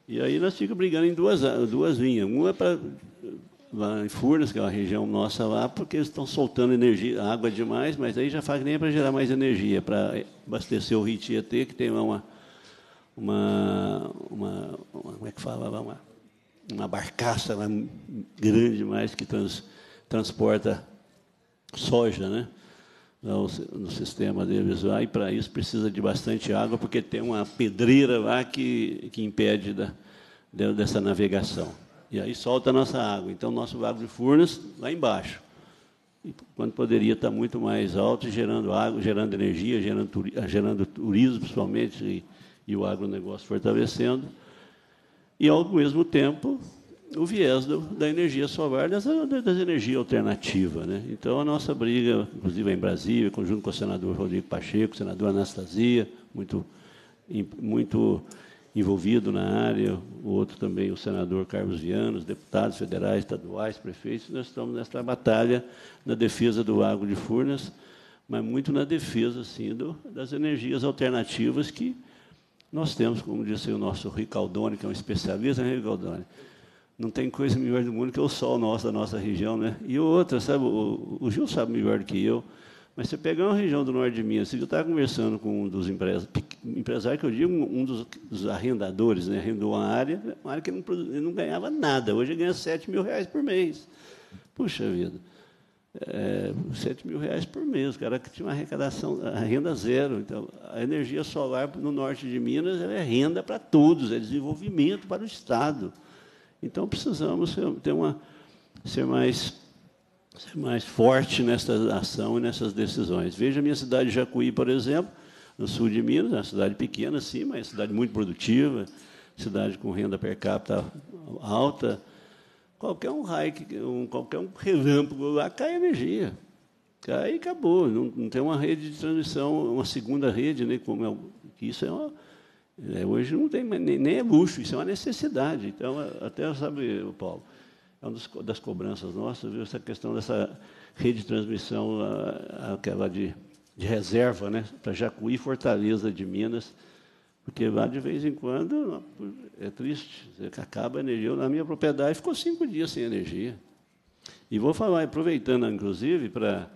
E aí nós ficamos brigando em duas duas linhas. Uma é para em Furnas, que é uma região nossa lá, porque eles estão soltando energia, água demais, mas aí já faz nem é para gerar mais energia, para abastecer o Rio Tietê, que tem lá uma, uma, uma, uma como é que fala uma, uma barcaça grande demais que trans, transporta soja, né? No, no sistema deles lá, e para isso precisa de bastante água, porque tem uma pedreira lá que, que impede da, dessa navegação. E aí solta a nossa água. Então, nosso vago de Furnas, lá embaixo. Quando poderia estar tá muito mais alto, gerando água, gerando energia, gerando, ah, gerando turismo, principalmente, e, e o agronegócio fortalecendo. E, ao mesmo tempo, o viés do, da energia solar, das, das energias alternativas. Né? Então, a nossa briga, inclusive em Brasília, conjunto com o senador Rodrigo Pacheco, senador Anastasia, muito, muito envolvido na área, o outro também, o senador Carlos Vianos, deputados federais, estaduais, prefeitos, nós estamos nesta batalha na defesa do Lago de Furnas, mas muito na defesa, sim, do, das energias alternativas que nós temos, como disse o nosso Ricaldone, que é um especialista, em né, Ricaldone? Não tem coisa melhor do mundo que o sol nosso, da nossa região, né? E outra, sabe, o, o Gil sabe melhor do que eu, mas você pegar uma região do norte de Minas, assim, eu estava conversando com um dos empresários, empresário que eu digo, um dos, dos arrendadores, né? arrendou uma área, uma área que ele não, ele não ganhava nada, hoje ele ganha 7 mil reais por mês. Puxa vida, é, 7 mil reais por mês, o cara que tinha uma arrecadação, a renda zero. Então, a energia solar no norte de Minas é renda para todos, é desenvolvimento para o Estado. Então, precisamos ter uma, ser mais ser mais forte nessa ação e nessas decisões. Veja a minha cidade de Jacuí, por exemplo, no sul de Minas, é uma cidade pequena, sim, mas é uma cidade muito produtiva, cidade com renda per capita alta. Qualquer um raio, um, qualquer um relâmpago lá cai energia. Cai e acabou. Não, não, tem uma rede de transmissão, uma segunda rede, né, como é, isso é uma, é, Hoje não tem, nem, nem é luxo, isso é uma necessidade. Então, até sabe, Paulo, é uma das cobranças nossas, viu? Essa questão dessa rede de transmissão, aquela de, de reserva, né? Para Jacuí, Fortaleza de Minas. Porque lá de vez em quando é triste, é acaba a energia. Eu, na minha propriedade ficou cinco dias sem energia. E vou falar, aproveitando inclusive para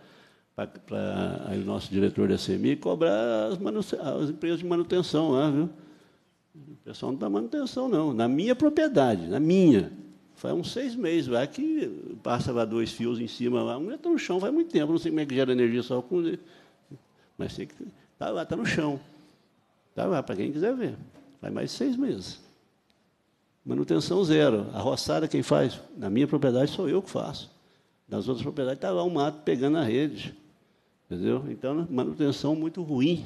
para o nosso diretor da CMI cobrar as, as, empresas de manutenção lá, viu? O pessoal não dá tá manutenção, não. Na minha propriedade, na minha. Faz uns seis meses lá que passa lá dois fios em cima lá. A mulher está no chão faz muito tempo. Não sei como é que gera energia só com. Mas sei que está lá, está no chão. Está lá, para quem quiser ver. Faz mais de seis meses. Manutenção zero. A roçada quem faz? Na minha propriedade sou eu que faço. Nas outras propriedades está lá o um mato pegando a rede. Entendeu? Então, manutenção muito ruim.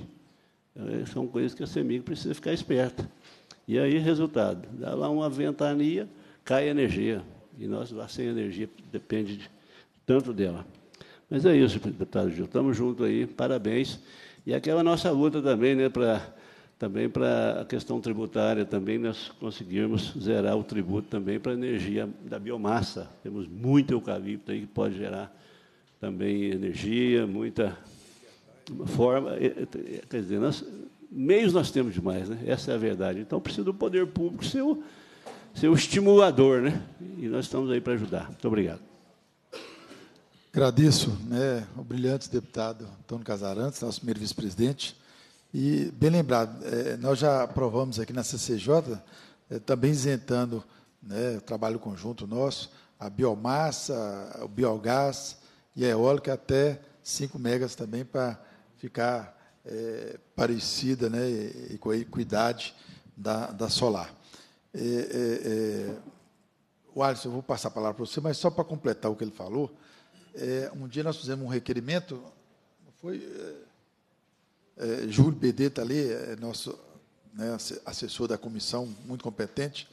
É, são coisas que a CEMIG precisa ficar esperta. E aí, resultado, dá lá uma ventania, cai energia. E nós lá sem energia depende de, tanto dela. Mas é isso, deputado Gil. Estamos juntos aí, parabéns. E aquela nossa luta também, né, para também para a questão tributária, também nós conseguirmos zerar o tributo também para a energia da biomassa. Temos muito eucalipto aí que pode gerar também energia, muita forma. Quer dizer, nós, meios nós temos demais, né? Essa é a verdade. Então precisa do poder público ser o ser o estimulador, né? E nós estamos aí para ajudar. Muito obrigado. Agradeço né, o brilhante deputado Antônio Casarantes, nosso primeiro vice-presidente. E, bem lembrado, é, nós já aprovamos aqui na CCJ, é, também isentando né, o trabalho conjunto nosso, a biomassa, o biogás e a eólica até 5 megas também para ficar é, parecida né, e com a equidade da, da solar. É, é, é... Alisson, eu vou passar a palavra para você, mas só para completar o que ele falou, é, um dia nós fizemos um requerimento, foi é, é Júlio BD está ali, é nosso né, assessor da comissão, muito competente,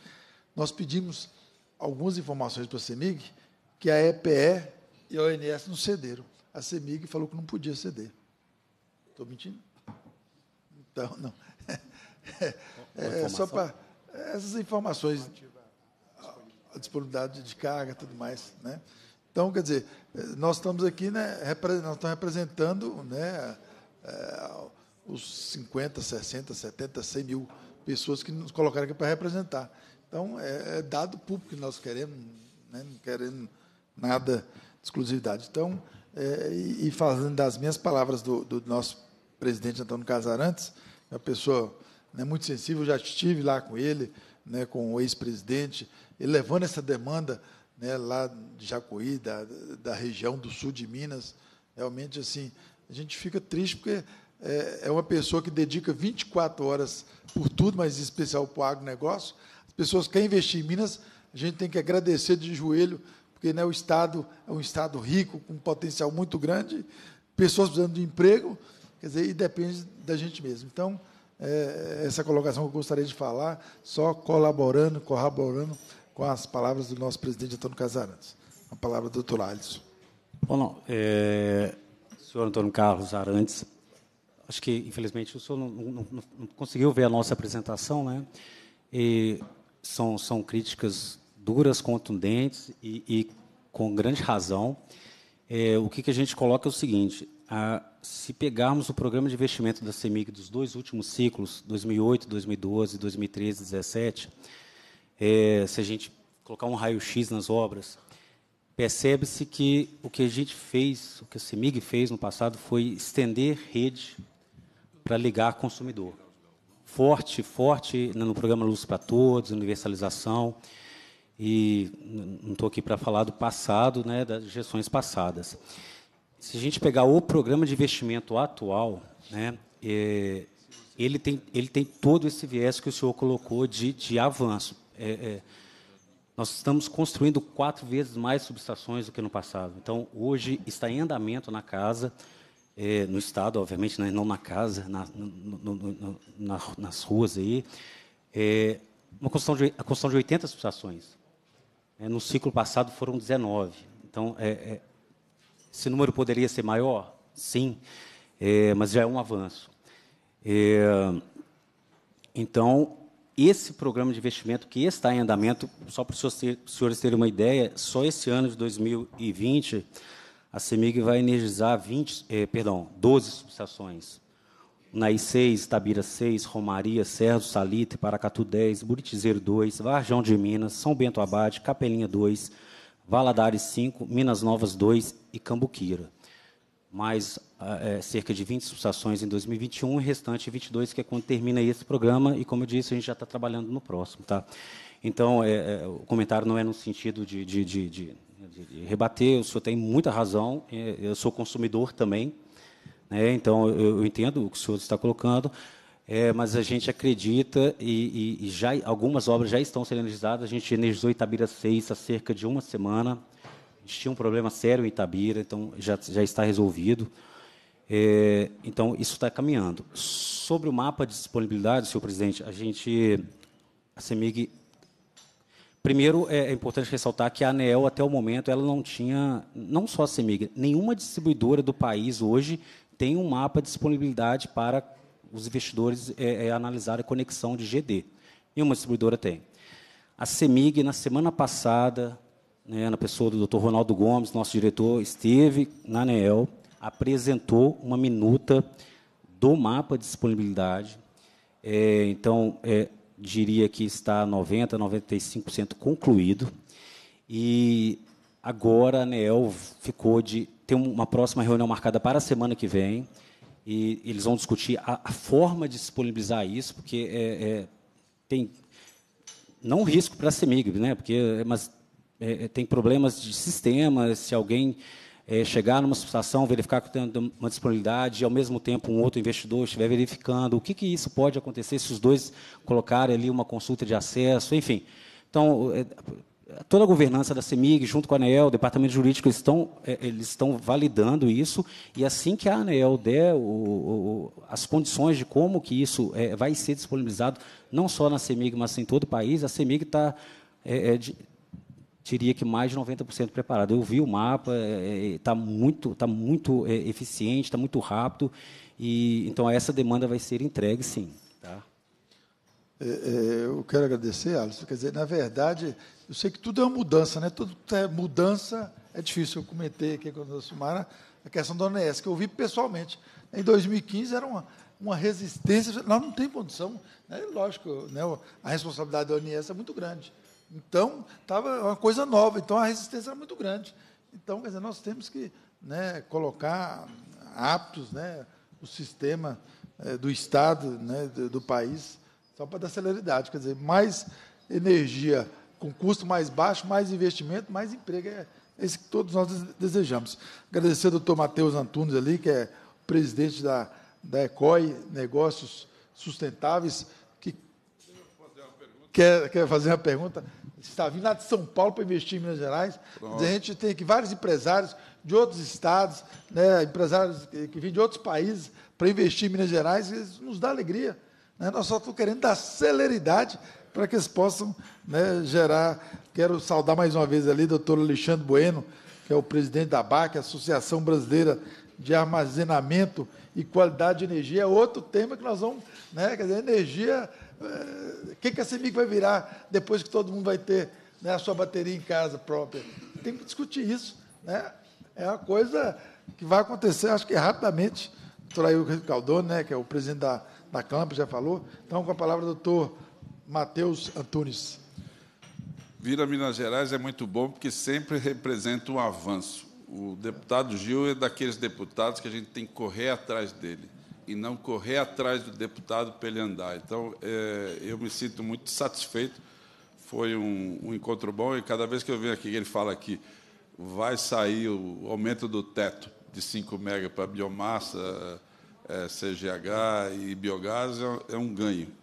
nós pedimos algumas informações para a CEMIG que a EPE e a ONS não cederam. A CEMIG falou que não podia ceder. Estou mentindo? Então, não. É, é só para essas informações, a disponibilidade de carga, tudo mais, né? Então, quer dizer, nós estamos aqui, né, nós estamos representando né, é, os 50, 60, 70, 100 mil pessoas que nos colocaram aqui para representar. Então, é, é, dado público que nós queremos, né, não queremos nada de exclusividade. Então, é, e, falando das minhas palavras do, do nosso presidente Antônio Casarantes, uma pessoa né, muito sensível, já estive lá com ele, né, com o ex-presidente, ele levando essa demanda né, lá de Jacuí, da, da região do sul de Minas. Realmente, assim, a gente fica triste porque é, é uma pessoa que dedica 24 horas por tudo, mas em especial para o agronegócio. As pessoas que querem investir em Minas, a gente tem que agradecer de joelho, porque né, o Estado é um Estado rico, com um potencial muito grande, pessoas precisando de emprego, quer dizer, e depende da gente mesmo. Então, é, essa colocação que eu gostaria de falar, só colaborando, corroborando com as palavras do nosso presidente Antônio Casarantes. A palavra do doutor Alisson. Bom, não, é, senhor Antônio Carlos Arantes, acho que, infelizmente, o senhor não, não, não conseguiu ver a nossa apresentação, né? E são, são críticas duras, contundentes e, e com grande razão. É, o que, que a gente coloca é o seguinte: a, se pegarmos o programa de investimento da CEMIG dos dois últimos ciclos, 2008, 2012, 2013, 2017, é, se a gente colocar um raio-x nas obras, percebe-se que o que a gente fez, o que a CEMIG fez no passado, foi estender rede para ligar consumidor. Forte, forte né, no programa Luz para Todos, universalização, e não estou aqui para falar do passado, né, das gestões passadas se a gente pegar o programa de investimento atual, né, é, ele, tem, ele tem todo esse viés que o senhor colocou de, de avanço. É, é, nós estamos construindo quatro vezes mais subestações do que no passado. Então, hoje está em andamento na casa, é, no Estado, obviamente, né, não na casa, na, no, no, na, nas ruas aí, é, uma construção de, a construção de 80 subestações. É, no ciclo passado foram 19. Então, é, esse número poderia ser maior? Sim, é, mas já é um avanço. É, então, esse programa de investimento que está em andamento, só para os senhores terem uma ideia, só esse ano de 2020, a CEMIG vai energizar 20, é, perdão, 12 subestações. Naí 6, Tabira 6, Romaria, Serra Salitre, Paracatu 10, Buritizeiro 2, Varjão de Minas, São Bento Abade, Capelinha 2, Valadares 5, Minas Novas 2 e Cambuquira. Mais é, cerca de 20 subestações em 2021 e restante 22, que é quando termina esse programa. E, como eu disse, a gente já está trabalhando no próximo. Tá? Então, é, é, o comentário não é no sentido de, de, de, de, rebater, o senhor tem muita razão, eu sou consumidor também, né? então eu, eu entendo o que o senhor está colocando, é, mas a gente acredita e, e, e, já algumas obras já estão sendo energizadas. A gente energizou Itabira 6 há cerca de uma semana. A gente tinha um problema sério em Itabira, então já, já está resolvido. É, então, isso está caminhando. Sobre o mapa de disponibilidade, senhor presidente, a gente, a CEMIG, primeiro é, é, importante ressaltar que a ANEEL, até o momento, ela não tinha, não só a CEMIG, nenhuma distribuidora do país hoje tem um mapa de disponibilidade para os investidores é, é analisar a conexão de GD. e uma distribuidora tem. A CEMIG, na semana passada, né, na pessoa do Dr. Ronaldo Gomes, nosso diretor, esteve na ANEEL, apresentou uma minuta do mapa de disponibilidade. É, então, é, diria que está 90%, 95% concluído. E agora a ANEEL ficou de. Tem uma próxima reunião marcada para a semana que vem e eles vão discutir a, a forma de disponibilizar isso, porque é, é, tem não risco para a CEMIG, né? Porque mas é, é, tem problemas de sistema, se alguém é, chegar numa situação, verificar que tem uma disponibilidade e, ao mesmo tempo, um outro investidor estiver verificando o que, que isso pode acontecer se os dois colocarem ali uma consulta de acesso, enfim. Então, é, toda a governança da CEMIG, junto com a ANEEL, o Departamento Jurídico, eles estão, é, eles estão validando isso, e assim que a ANEEL der o, o, as condições de como que isso é, vai ser disponibilizado, não só na CEMIG, mas em todo o país, a CEMIG está, é, é, diria que mais de 90% preparada. Eu vi o mapa, é, é, está muito, tá muito eficiente, está muito rápido, e então essa demanda vai ser entregue, sim. Tá? eu quero agradecer, Alisson. Quer dizer, na verdade, eu sei que tudo é uma mudança, né? Tudo é mudança. É difícil, eu comentei aqui com a Sumara a questão da ONS, que eu vi pessoalmente. Em 2015 era uma, uma resistência, lá não tem condição, né? lógico, né? a responsabilidade da ONS é muito grande. Então, estava uma coisa nova, então a resistência era muito grande. Então, quer dizer, nós temos que né, colocar aptos né, o sistema é, do Estado, né, do, do país, só para dar celeridade, quer dizer, mais energia com custo mais baixo, mais investimento, mais emprego. É esse que todos nós desejamos. Agradecer ao doutor Matheus Antunes ali, que é presidente da, da ECOI, Negócios Sustentáveis, que quer, quer fazer uma pergunta. Está vindo lá de São Paulo para investir em Minas Gerais. A gente tem aqui vários empresários de outros estados, né, empresários que vêm de outros países para investir em Minas Gerais, isso nos dá alegria. Né? Nós só estamos querendo dar celeridade para que eles possam né, gerar. Quero saudar mais uma vez ali o doutor Alexandre Bueno, que é o presidente da BAC, Associação Brasileira de Armazenamento e Qualidade de Energia. É outro tema que nós vamos. Né, quer dizer, energia. O eh, que, que a CEMIC vai virar depois que todo mundo vai ter né, a sua bateria em casa própria? Tem que discutir isso. Né? É uma coisa que vai acontecer, acho que rapidamente. O doutor Ailton Caldone, né, que é o presidente da, da Camp já falou. Então, com a palavra, doutor Matheus Antunes. Vir a Minas Gerais é muito bom porque sempre representa um avanço. O deputado Gil é daqueles deputados que a gente tem que correr atrás dele e não correr atrás do deputado para ele andar. Então, é, eu me sinto muito satisfeito. Foi um, um, encontro bom e cada vez que eu venho aqui, ele fala que vai sair o aumento do teto de 5 mega para biomassa, é, CGH e biogás, é, é um ganho.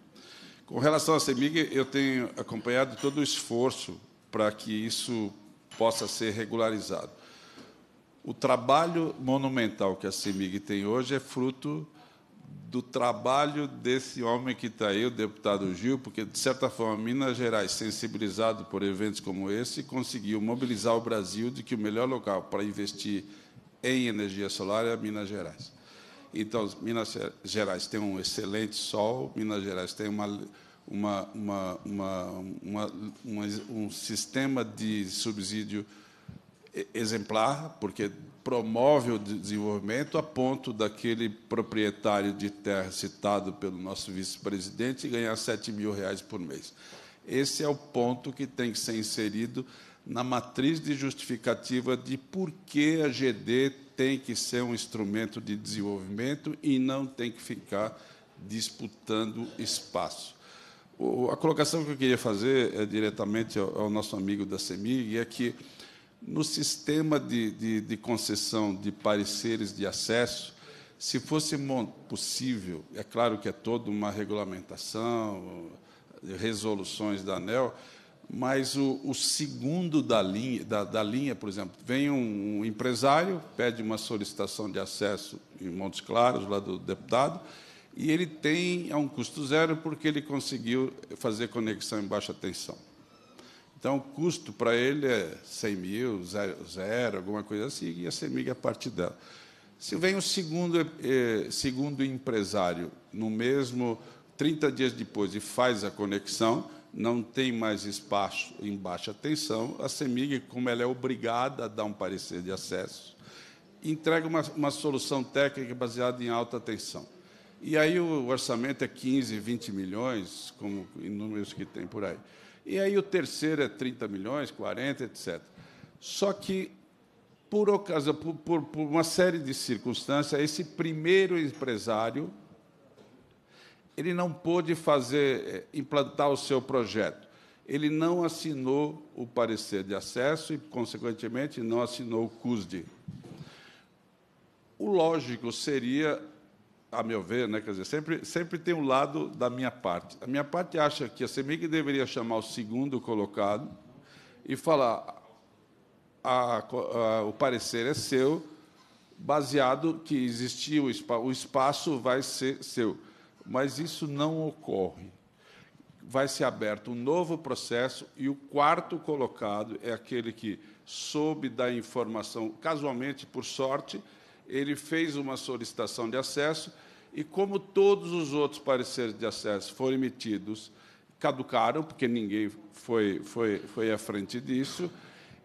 Com relação à CEMIG, eu tenho acompanhado todo o esforço para que isso possa ser regularizado. O trabalho monumental que a CEMIG tem hoje é fruto do trabalho desse homem que está aí, o deputado Gil, porque, de certa forma, Minas Gerais, sensibilizado por eventos como esse, conseguiu mobilizar o Brasil de que o melhor local para investir em energia solar é Minas Gerais. Então, Minas Gerais tem um excelente sol, Minas Gerais tem uma, uma, uma, uma, um sistema de subsídio exemplar, porque promove o desenvolvimento a ponto daquele proprietário de terra citado pelo nosso vice-presidente ganhar 7 mil reais por mês. Esse é o ponto que tem que ser inserido na matriz de justificativa de por que a GD tem que ser um instrumento de desenvolvimento e não tem que ficar disputando espaço. a colocação que eu queria fazer é diretamente ao, ao nosso amigo da CEMIG é que, no sistema de, de, de concessão de pareceres de acesso, se fosse possível, é claro que é toda uma regulamentação, resoluções da ANEL, mas o, o segundo da linha, da, da, linha, por exemplo, vem um, um, empresário, pede uma solicitação de acesso em Montes Claros, lá do deputado, e ele tem a um custo zero porque ele conseguiu fazer conexão em baixa tensão. Então, o custo para ele é 100 mil, zero, zero alguma coisa assim, e a CEMIG é parte dela. Se vem o segundo, eh, segundo empresário, no mesmo 30 dias depois, e faz a conexão, não tem mais espaço em baixa tensão, a CEMIG, como ela é obrigada a dar um parecer de acesso, entrega uma, uma solução técnica baseada em alta tensão. E aí o orçamento é 15, 20 milhões, como em números que tem por aí. E aí o terceiro é 30 milhões, 40, etc. Só que, por, ocasião, por, por, por uma série de circunstâncias, esse primeiro empresário ele não pôde fazer, eh, implantar o seu projeto. Ele não assinou o parecer de acesso e, consequentemente, não assinou o CUSD. O lógico seria, a meu ver, né, quer dizer, sempre, sempre tem um lado da minha parte. A minha parte acha que a CEMIG deveria chamar o segundo colocado e falar: a, a, o parecer é seu, baseado que existiu o, o espaço vai ser seu mas isso não ocorre. Vai ser aberto um novo processo e o quarto colocado é aquele que soube da informação, casualmente, por sorte, ele fez uma solicitação de acesso e, como todos os outros pareceres de acesso foram emitidos, caducaram, porque ninguém foi, foi, foi à frente disso,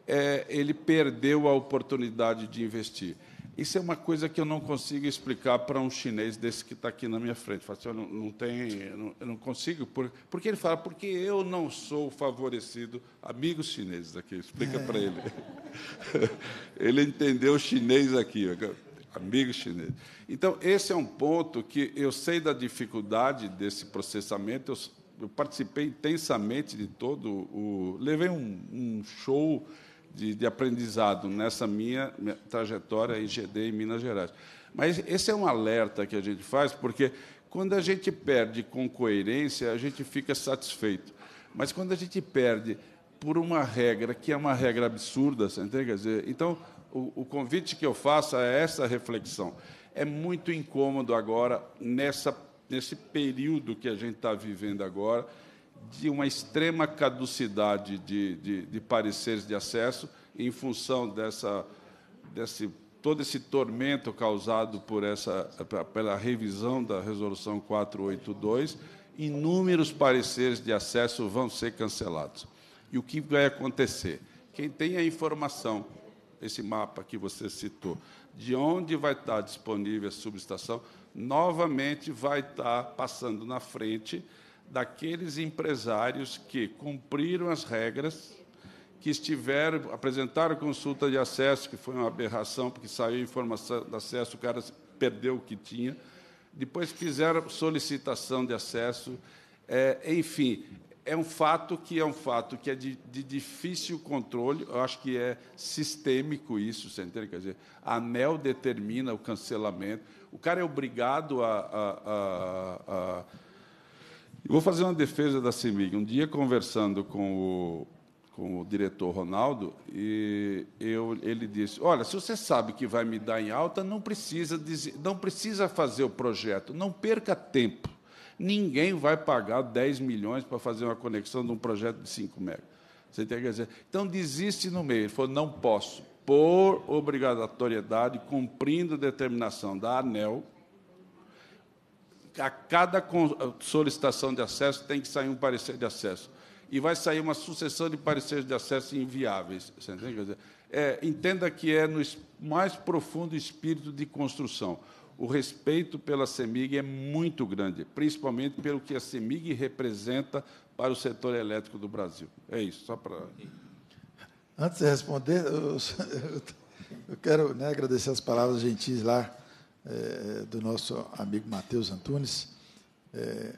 é, ele perdeu a oportunidade de investir. Isso é uma coisa que eu não consigo explicar para um chinês desse que está aqui na minha frente. Fala assim, eu não, não tem, eu não, eu não consigo, por, porque ele fala, porque eu não sou favorecido. Amigos chineses aqui, explica para ele. ele entendeu o chinês aqui, amigos chineses. Então, esse é um ponto que eu sei da dificuldade desse processamento, eu, eu participei intensamente de todo o. Levei um, um show de, de aprendizado nessa minha, minha trajetória em GD em Minas Gerais. Mas esse é um alerta que a gente faz, porque quando a gente perde com coerência, a gente fica satisfeito. Mas quando a gente perde por uma regra que é uma regra absurda, você entende? Quer dizer, então, o, o convite que eu faço é essa reflexão. É muito incômodo agora, nessa, nesse período que a gente está vivendo agora, de uma extrema caducidade de, de, de pareceres de acesso em função dessa, desse todo esse tormento causado por essa, pela revisão da Resolução 482, inúmeros pareceres de acesso vão ser cancelados. E o que vai acontecer? Quem tem a informação, esse mapa que você citou, de onde vai estar disponível a subestação, novamente vai estar passando na frente daqueles empresários que cumpriram as regras, que estiveram, apresentaram consulta de acesso, que foi uma aberração, porque saiu informação de acesso, o cara perdeu o que tinha, depois fizeram solicitação de acesso, é, enfim, é um fato que é um fato que é de, de, difícil controle, eu acho que é sistêmico isso, você entende? Quer dizer, a ANEL determina o cancelamento, o cara é obrigado a, a, a, a eu vou fazer uma defesa da CIMIG. Um dia, conversando com o, com o diretor Ronaldo, e eu, ele disse, olha, se você sabe que vai me dar em alta, não precisa, dizer, não precisa fazer o projeto, não perca tempo. Ninguém vai pagar 10 milhões para fazer uma conexão de um projeto de 5 mega. Você tem que dizer, então desiste no meio. Ele falou, não posso. Por obrigatoriedade, cumprindo determinação da ANEL, a cada solicitação de acesso tem que sair um parecer de acesso. E vai sair uma sucessão de pareceres de acesso inviáveis. Você entende? Quer dizer, é, entenda que é no mais profundo espírito de construção. O respeito pela CEMIG é muito grande, principalmente pelo que a CEMIG representa para o setor elétrico do Brasil. É isso, só para. Antes de responder, eu, eu quero né, agradecer as palavras gentis lá é, do nosso amigo Matheus Antunes, é, eh,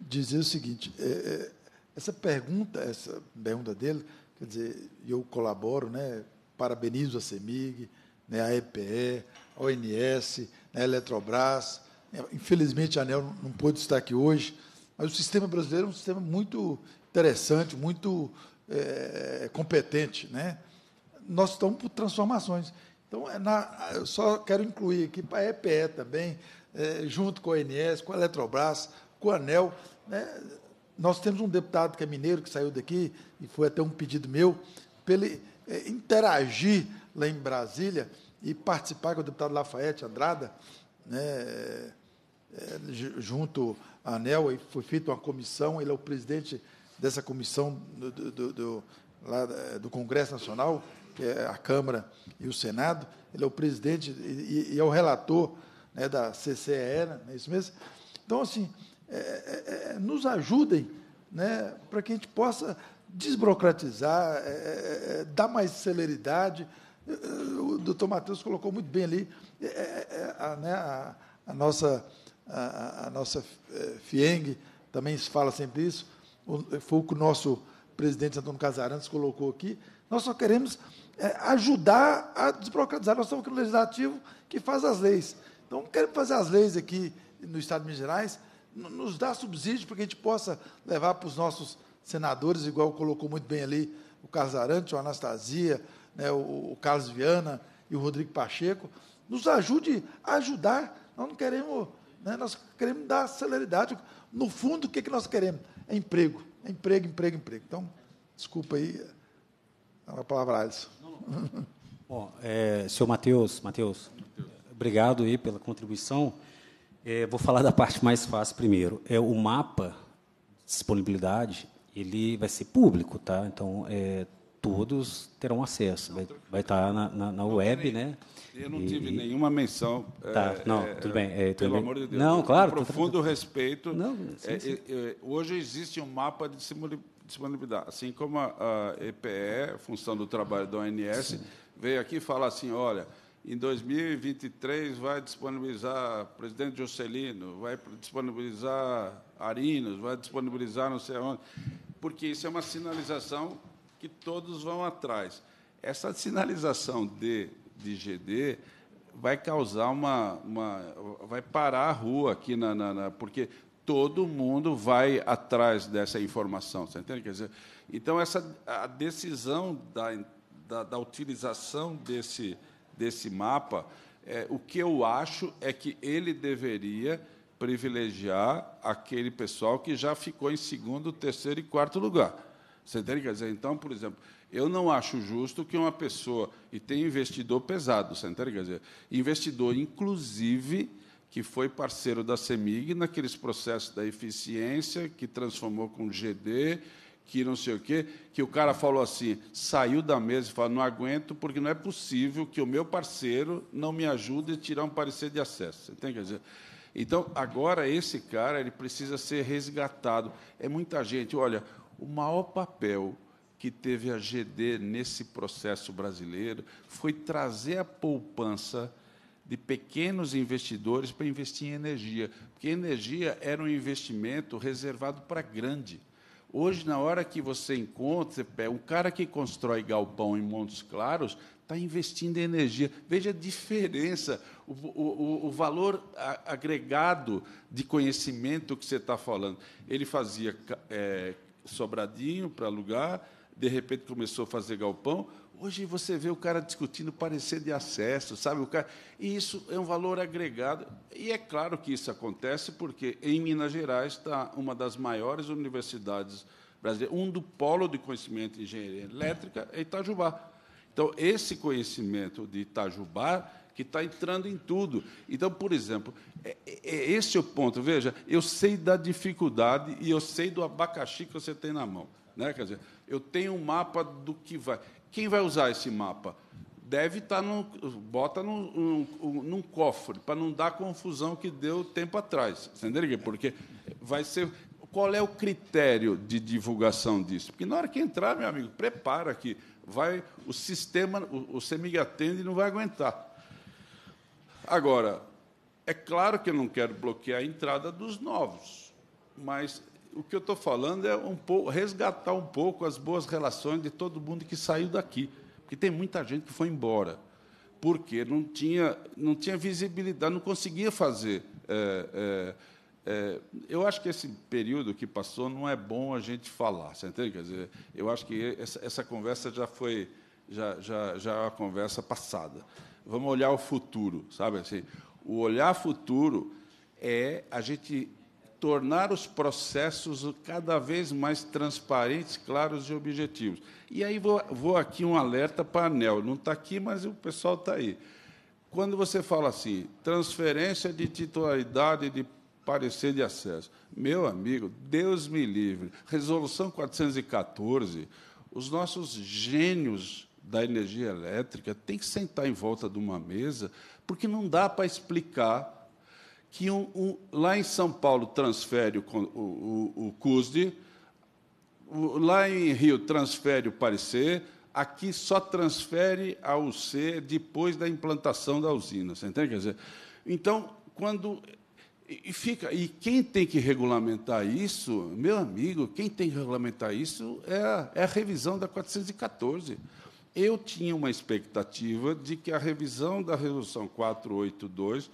dizia o seguinte: é, essa pergunta, essa pergunta dele, quer dizer, eu colaboro, né, parabenizo a CEMIG, né, a EPE, a ONS, né, a Eletrobras. Infelizmente, a ANEL não pôde estar aqui hoje, mas o sistema brasileiro é um sistema muito interessante, muito competente. Né? Nós estamos por transformações. Então, é na, eu só quero incluir aqui para a EPE também, é, junto com a ONS, com a Eletrobras, com a ANEL. Né? Nós temos um deputado que é mineiro, que saiu daqui, e foi até um pedido meu, para ele é, interagir lá em Brasília e participar com o deputado Lafayette Andrada, né, é, junto à ANEL, e foi feita uma comissão, ele é o presidente dessa comissão do, do, do, do lá, é, do Congresso Nacional, é a Câmara e o Senado, ele é o presidente e, e é o relator né, da CCE, né, não é isso mesmo? Então, assim, é, é, é, nos ajudem né, para que a gente possa desburocratizar, é, é, dar mais celeridade. O doutor Matheus colocou muito bem ali a, né, a, a, nossa, a, a nossa FIENG, também se fala sempre isso, foi o que o nosso presidente Antônio Casarantes colocou aqui, nós só queremos é, ajudar a desburocratizar. Nós estamos aqui no legislativo que faz as leis. Então, queremos fazer as leis aqui no Estado de Minas Gerais, nos dar subsídio para que a gente possa levar para os nossos senadores, igual colocou muito bem ali o Carlos Arante, o Anastasia, né, o, o Carlos Viana e o Rodrigo Pacheco, nos ajude a ajudar. Nós não queremos, né, nós queremos dar celeridade. No fundo, o que, é que nós queremos? É emprego, é emprego, emprego, emprego. Então, desculpa aí, a palavra, Alisson. Bom, é, senhor Matheus, Matheus, obrigado aí pela contribuição. É, vou falar da parte mais fácil primeiro. É o mapa de disponibilidade, ele vai ser público, tá? Então é, todos terão acesso. Vai, vai estar tá na, na, na web, nem, né? Eu não e, tive nenhuma menção. Tá, é, não, é, tudo bem. É, pelo bem. amor de Deus. Não, claro. Com profundo tá, respeito. Não, sim, é, sim. É, hoje existe um mapa de disponibilidade. Assim como a, a EPE, função do trabalho da ONS, Sim. veio aqui fala assim, olha, em 2023 vai disponibilizar presidente Juscelino, vai disponibilizar Arinos, vai disponibilizar não sei onde, porque isso é uma sinalização que todos vão atrás. Essa sinalização de, de GD vai causar uma, uma, vai parar a rua aqui na, na, na porque todo mundo vai atrás dessa informação, você entende? Quer dizer, então essa a decisão da, da, da utilização desse desse mapa, é, o que eu acho é que ele deveria privilegiar aquele pessoal que já ficou em segundo, terceiro e quarto lugar. Você entende? Quer dizer, então, por exemplo, eu não acho justo que uma pessoa, e tem investidor pesado, você entende? Quer dizer, investidor, inclusive, que foi parceiro da CEMIG naqueles processos da eficiência, que transformou com GD, que não sei o quê, que o cara falou assim, saiu da mesa e falou, não aguento, porque não é possível que o meu parceiro não me ajude a tirar um parecer de acesso. Você tem que dizer. Então, agora esse cara ele precisa ser resgatado. É muita gente. Olha, o maior papel que teve a GD nesse processo brasileiro foi trazer a poupança de pequenos investidores para investir em energia, porque energia era um investimento reservado para grande. Hoje, na hora que você encontra, o cara que constrói galpão em Montes Claros está investindo em energia. Veja a diferença, o, o, o valor agregado de conhecimento que você está falando. Ele fazia é, sobradinho para alugar, de repente começou a fazer galpão. Hoje você vê o cara discutindo parecer de acesso, sabe? O cara, e isso é um valor agregado. E é claro que isso acontece porque em Minas Gerais está uma das maiores universidades brasileiras, um do polo de conhecimento de engenharia elétrica é Itajubá. Então, esse conhecimento de Itajubá que está entrando em tudo. Então, por exemplo, é, é, é esse é o ponto. Veja, eu sei da dificuldade e eu sei do abacaxi que você tem na mão. Né? Quer dizer, eu tenho um mapa do que vai. Quem vai usar esse mapa? Deve estar tá no bota num, num, num cofre, para não dar confusão que deu tempo atrás. Entendeu? Porque vai ser. Qual é o critério de divulgação disso? Porque na hora que entrar, meu amigo, prepara que vai, o sistema, o, o CEMIG atende e não vai aguentar. Agora, é claro que eu não quero bloquear a entrada dos novos, mas o que eu estou falando é um pouco, resgatar um pouco as boas relações de todo mundo que saiu daqui. Porque tem muita gente que foi embora, porque não tinha, não tinha visibilidade, não conseguia fazer. É, é, é, eu acho que esse período que passou não é bom a gente falar, você entende? Quer dizer, eu acho que essa, essa conversa já foi já, já, já é uma conversa passada. Vamos olhar o futuro, sabe assim? O olhar futuro é a gente tornar os processos cada vez mais transparentes, claros e objetivos. E aí vou, vou aqui um alerta para a ANEL. Não está aqui, mas o pessoal está aí. Quando você fala assim, transferência de titularidade de parecer de acesso, meu amigo, Deus me livre. Resolução 414, os nossos gênios da energia elétrica têm que sentar em volta de uma mesa, porque não dá para explicar que um, um, lá em São Paulo transfere o, o, o CUSD, lá em Rio transfere o parecer, aqui só transfere a UC depois da implantação da usina. Você entende? Quer dizer, então, quando. E, fica, e quem tem que regulamentar isso, meu amigo, quem tem que regulamentar isso é a, é a revisão da 414. Eu tinha uma expectativa de que a revisão da Resolução 482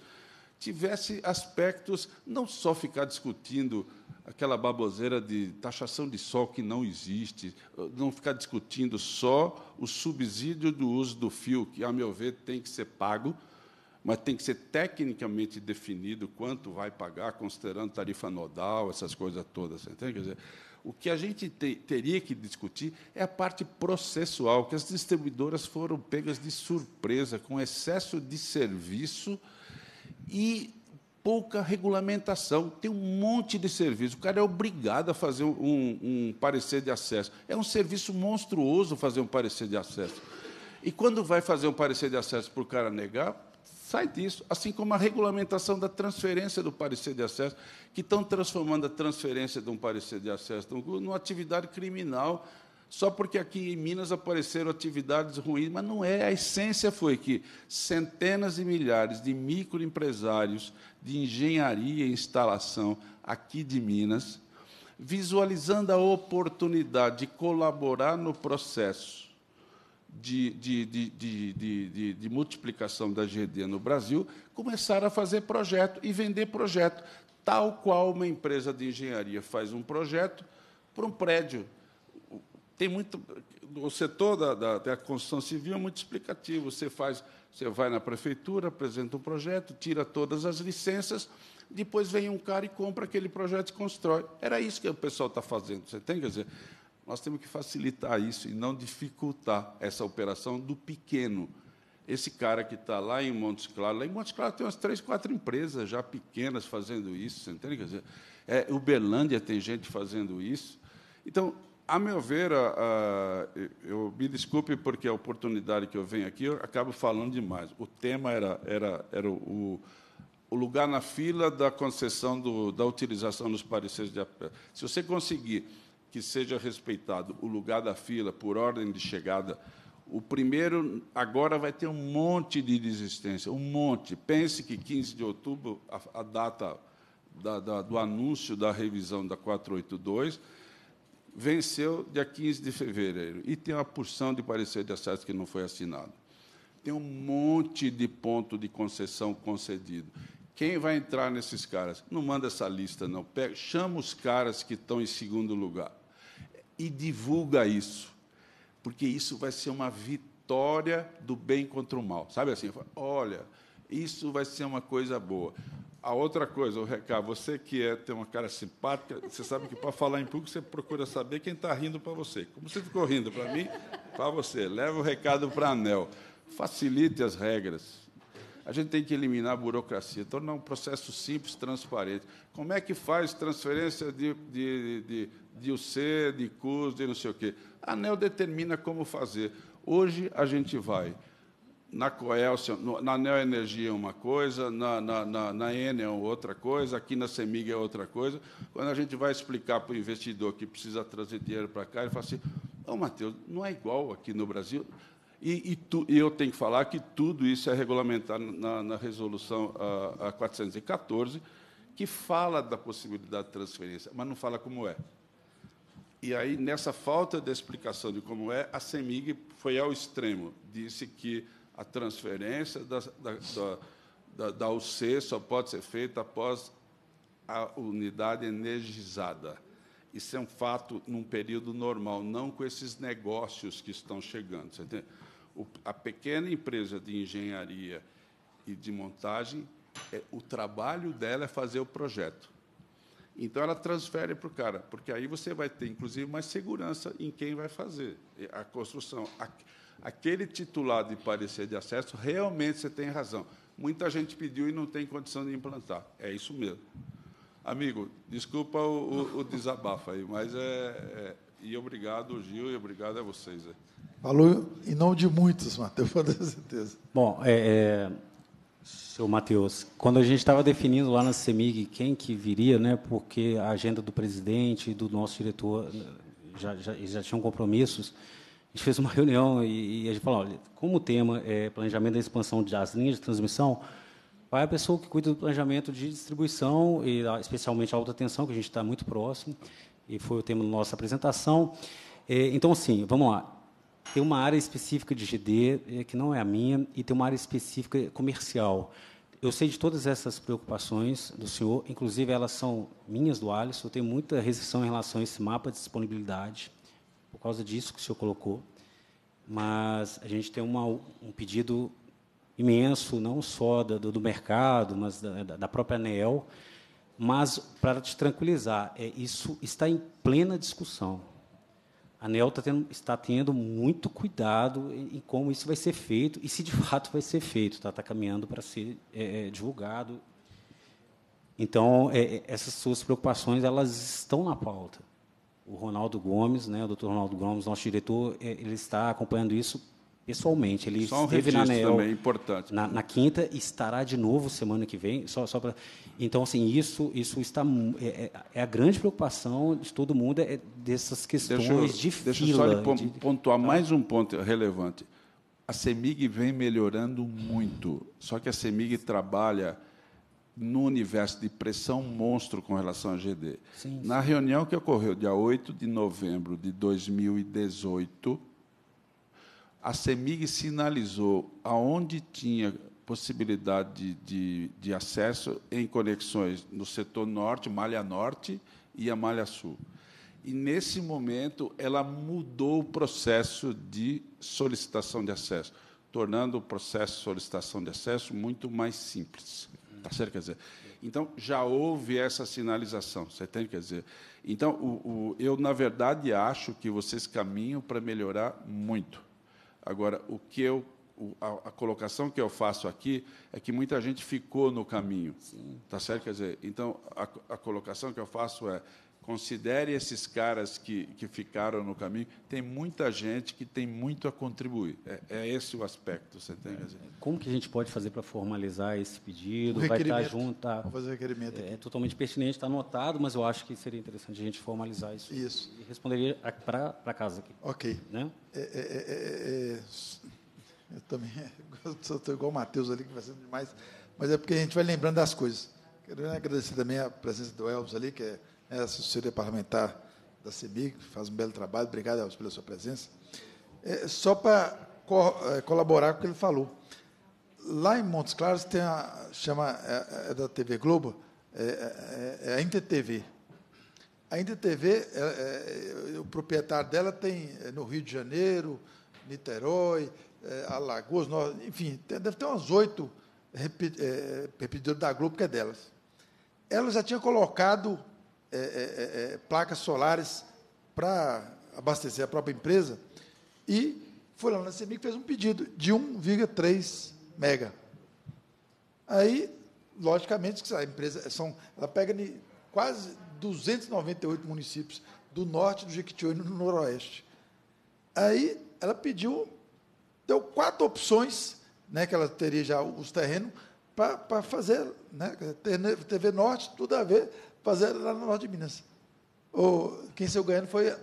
tivesse aspectos, não só ficar discutindo aquela baboseira de taxação de sol que não existe, não ficar discutindo só o subsídio do uso do fio, que, a meu ver, tem que ser pago, mas tem que ser tecnicamente definido quanto vai pagar, considerando tarifa nodal, essas coisas todas. Entende? Quer dizer, o que a gente te, teria que discutir é a parte processual, que as distribuidoras foram pegas de surpresa com excesso de serviço e pouca regulamentação. Tem um monte de serviço. O cara é obrigado a fazer um, um, parecer de acesso. É um serviço monstruoso fazer um parecer de acesso. E quando vai fazer um parecer de acesso para o cara negar, sai disso. Assim como a regulamentação da transferência do parecer de acesso, que estão transformando a transferência de um parecer de acesso numa atividade criminal só porque aqui em Minas apareceram atividades ruins, mas não é. A essência foi que centenas e milhares de microempresários de engenharia e instalação aqui de Minas, visualizando a oportunidade de colaborar no processo de, de, de, de multiplicação da GD no Brasil, começaram a fazer projeto e vender projeto, tal qual uma empresa de engenharia faz um projeto para um prédio tem muito. O setor da, da, da construção civil é muito explicativo. Você faz, você vai na prefeitura, apresenta um projeto, tira todas as licenças, depois vem um cara e compra aquele projeto e constrói. Era isso que o pessoal está fazendo. Você tem que dizer, nós temos que facilitar isso e não dificultar essa operação do pequeno. Esse cara que está lá em Montes Claros, lá em Montes Claros tem umas três, quatro empresas já pequenas fazendo isso, você entende? Quer dizer, é, Uberlândia tem gente fazendo isso. Então, a meu ver, a, ah, a, ah, eu me desculpe porque a oportunidade que eu venho aqui, eu acabo falando demais. O tema era, era, era o, o lugar na fila da concessão do, da utilização dos pareceres de apelo. Se você conseguir que seja respeitado o lugar da fila por ordem de chegada, o primeiro agora vai ter um monte de desistência, um monte. Pense que 15 de outubro, a, a data da, da, do anúncio da revisão da 482 venceu dia 15 de fevereiro. E tem uma porção de parecer de acesso que não foi assinado. Tem um monte de ponto de concessão concedido. Quem vai entrar nesses caras? Não manda essa lista, não. Pega, chama os caras que estão em segundo lugar e divulga isso, porque isso vai ser uma vitória do bem contra o mal. Sabe assim? Olha, isso vai ser uma coisa boa a outra coisa, o recado. você que é, tem uma cara simpática, você sabe que para falar em público você procura saber quem está rindo para você. Como você ficou rindo para mim, para você. Leva o recado para a ANEL. Facilite as regras. A gente tem que eliminar a burocracia, tornar um processo simples, transparente. Como é que faz transferência de, de, de, de UC, de CUS, de não sei o quê? A ANEL determina como fazer. Hoje a gente vai na Coel, na Neoenergia é uma coisa, na, na, na, na Enel é outra coisa, aqui na Semig é outra coisa. Quando a gente vai explicar para o investidor que precisa trazer dinheiro para cá, ele fala assim, ô oh, Matheus, não é igual aqui no Brasil. E, e, tu, eu tenho que falar que tudo isso é regulamentado na, na resolução a, a 414, que fala da possibilidade de transferência, mas não fala como é. E aí, nessa falta de explicação de como é, a CEMIG foi ao extremo. Disse que a transferência da, da, da, da UC só pode ser feita após a unidade energizada. Isso é um fato num período normal, não com esses negócios que estão chegando. O, a pequena empresa de engenharia e de montagem, é, o trabalho dela é fazer o projeto. Então ela transfere para o cara, porque aí você vai ter, inclusive, mais segurança em quem vai fazer a construção. A, aquele titular de parecer de acesso, realmente você tem razão. Muita gente pediu e não tem condição de implantar. É isso mesmo. Amigo, desculpa o, o, o desabafo aí, mas é, é, E obrigado, Gil, e obrigado a vocês. É. Falou em nome de muitos, Matheus, com certeza. Bom, é, é, seu Matheus, quando a gente estava definindo lá na CEMIG quem que viria, né, porque a agenda do presidente e do nosso diretor já, já, já tinham compromissos, gente fez uma reunião e, e a gente falou, olha, como o tema é planejamento da expansão das linhas de transmissão, vai a pessoa que cuida do planejamento de distribuição, e ah, especialmente a alta tensão, que a gente está muito próximo, e foi o tema da nossa apresentação. É, então, assim, vamos lá. Tem uma área específica de GD, é, que não é a minha, e tem uma área específica comercial. Eu sei de todas essas preocupações do senhor, inclusive elas são minhas do Alisson, eu tenho muita restrição em relação a esse mapa de disponibilidade por causa disso que o senhor colocou. Mas a gente tem uma, um pedido imenso, não só do, do mercado, mas da, da própria ANEEL. Mas, para te tranquilizar, é, isso está em plena discussão. A ANEEL está tendo, está tendo muito cuidado em, em, como isso vai ser feito e se de fato vai ser feito. Está tá caminhando para ser é, é divulgado. Então, é, é, essas suas preocupações elas estão na pauta o Ronaldo Gomes, né, o Dr. Ronaldo Gomes, nosso diretor, é, ele está acompanhando isso pessoalmente. Ele só um esteve na ANEL também, importante. Na, na, quinta e estará de novo semana que vem. Só, só pra... Então, assim, isso, isso está é, é, é, a grande preocupação de todo mundo é dessas questões deixa eu, de deixa fila. Deixa eu só de pontuar tá. mais um ponto relevante. A CEMIG vem melhorando muito, só que a CEMIG trabalha no universo de pressão monstro com relação à GD. Sim, Na reunião que ocorreu dia 8 de novembro de 2018, a CEMIG sinalizou aonde tinha possibilidade de, de, de acesso em conexões no setor norte, Malha Norte e a Malha Sul. E, nesse momento, ela mudou o processo de solicitação de acesso, tornando o processo de solicitação de acesso muito mais simples. Tá certo? Quer dizer, então, já houve essa sinalização. Você Quer dizer, então, o, o, eu, na verdade, acho que vocês caminham para melhorar muito. Agora, o que eu a, colocação que eu faço aqui é que muita gente ficou no caminho. Tá certo? Quer dizer, então, a, a colocação que eu faço é Considere esses caras que, que ficaram no caminho. Tem muita gente que tem muito a contribuir. É, é esse o aspecto. Você tem dizer. É, é. Como que a gente pode fazer para formalizar esse pedido? Vai tá estar junto. Tá, Vou fazer requerimento. É, é totalmente pertinente, está anotado, mas eu acho que seria interessante a gente formalizar isso. Isso. E responderia para casa aqui. Ok. Né? É, é eu também estou igual o Matheus ali, que vai ser demais. Mas é porque a gente vai lembrando das coisas. Quero agradecer também a presença do Elvis ali, que é né, assessoria parlamentar da que faz um belo trabalho, obrigado Elvis, pela sua presença. É, só para co é, colaborar com o que ele falou, lá em Montes Claros tem a, chama, é, é da TV Globo, é, é, é a InterTV. A InterTV, é, é, é o proprietário dela tem no Rio de Janeiro, Niterói, Alagoas, Nova, enfim, tem, deve ter umas oito repetidoras da Globo que é delas. Ela já tinha colocado é é, é, é, placas solares para abastecer a própria empresa. E foi lá na CEMIC fez um pedido de 1,3 mega. Aí, logicamente, a empresa são, ela pega quase 298 municípios do norte do Jequitinhonha e no noroeste. Aí ela pediu, deu quatro opções, né, que ela teria já os terrenos, para fazer, né, TV Norte, tudo a ver, fazer lá no norte de Minas. Ou, quem saiu ganhando foi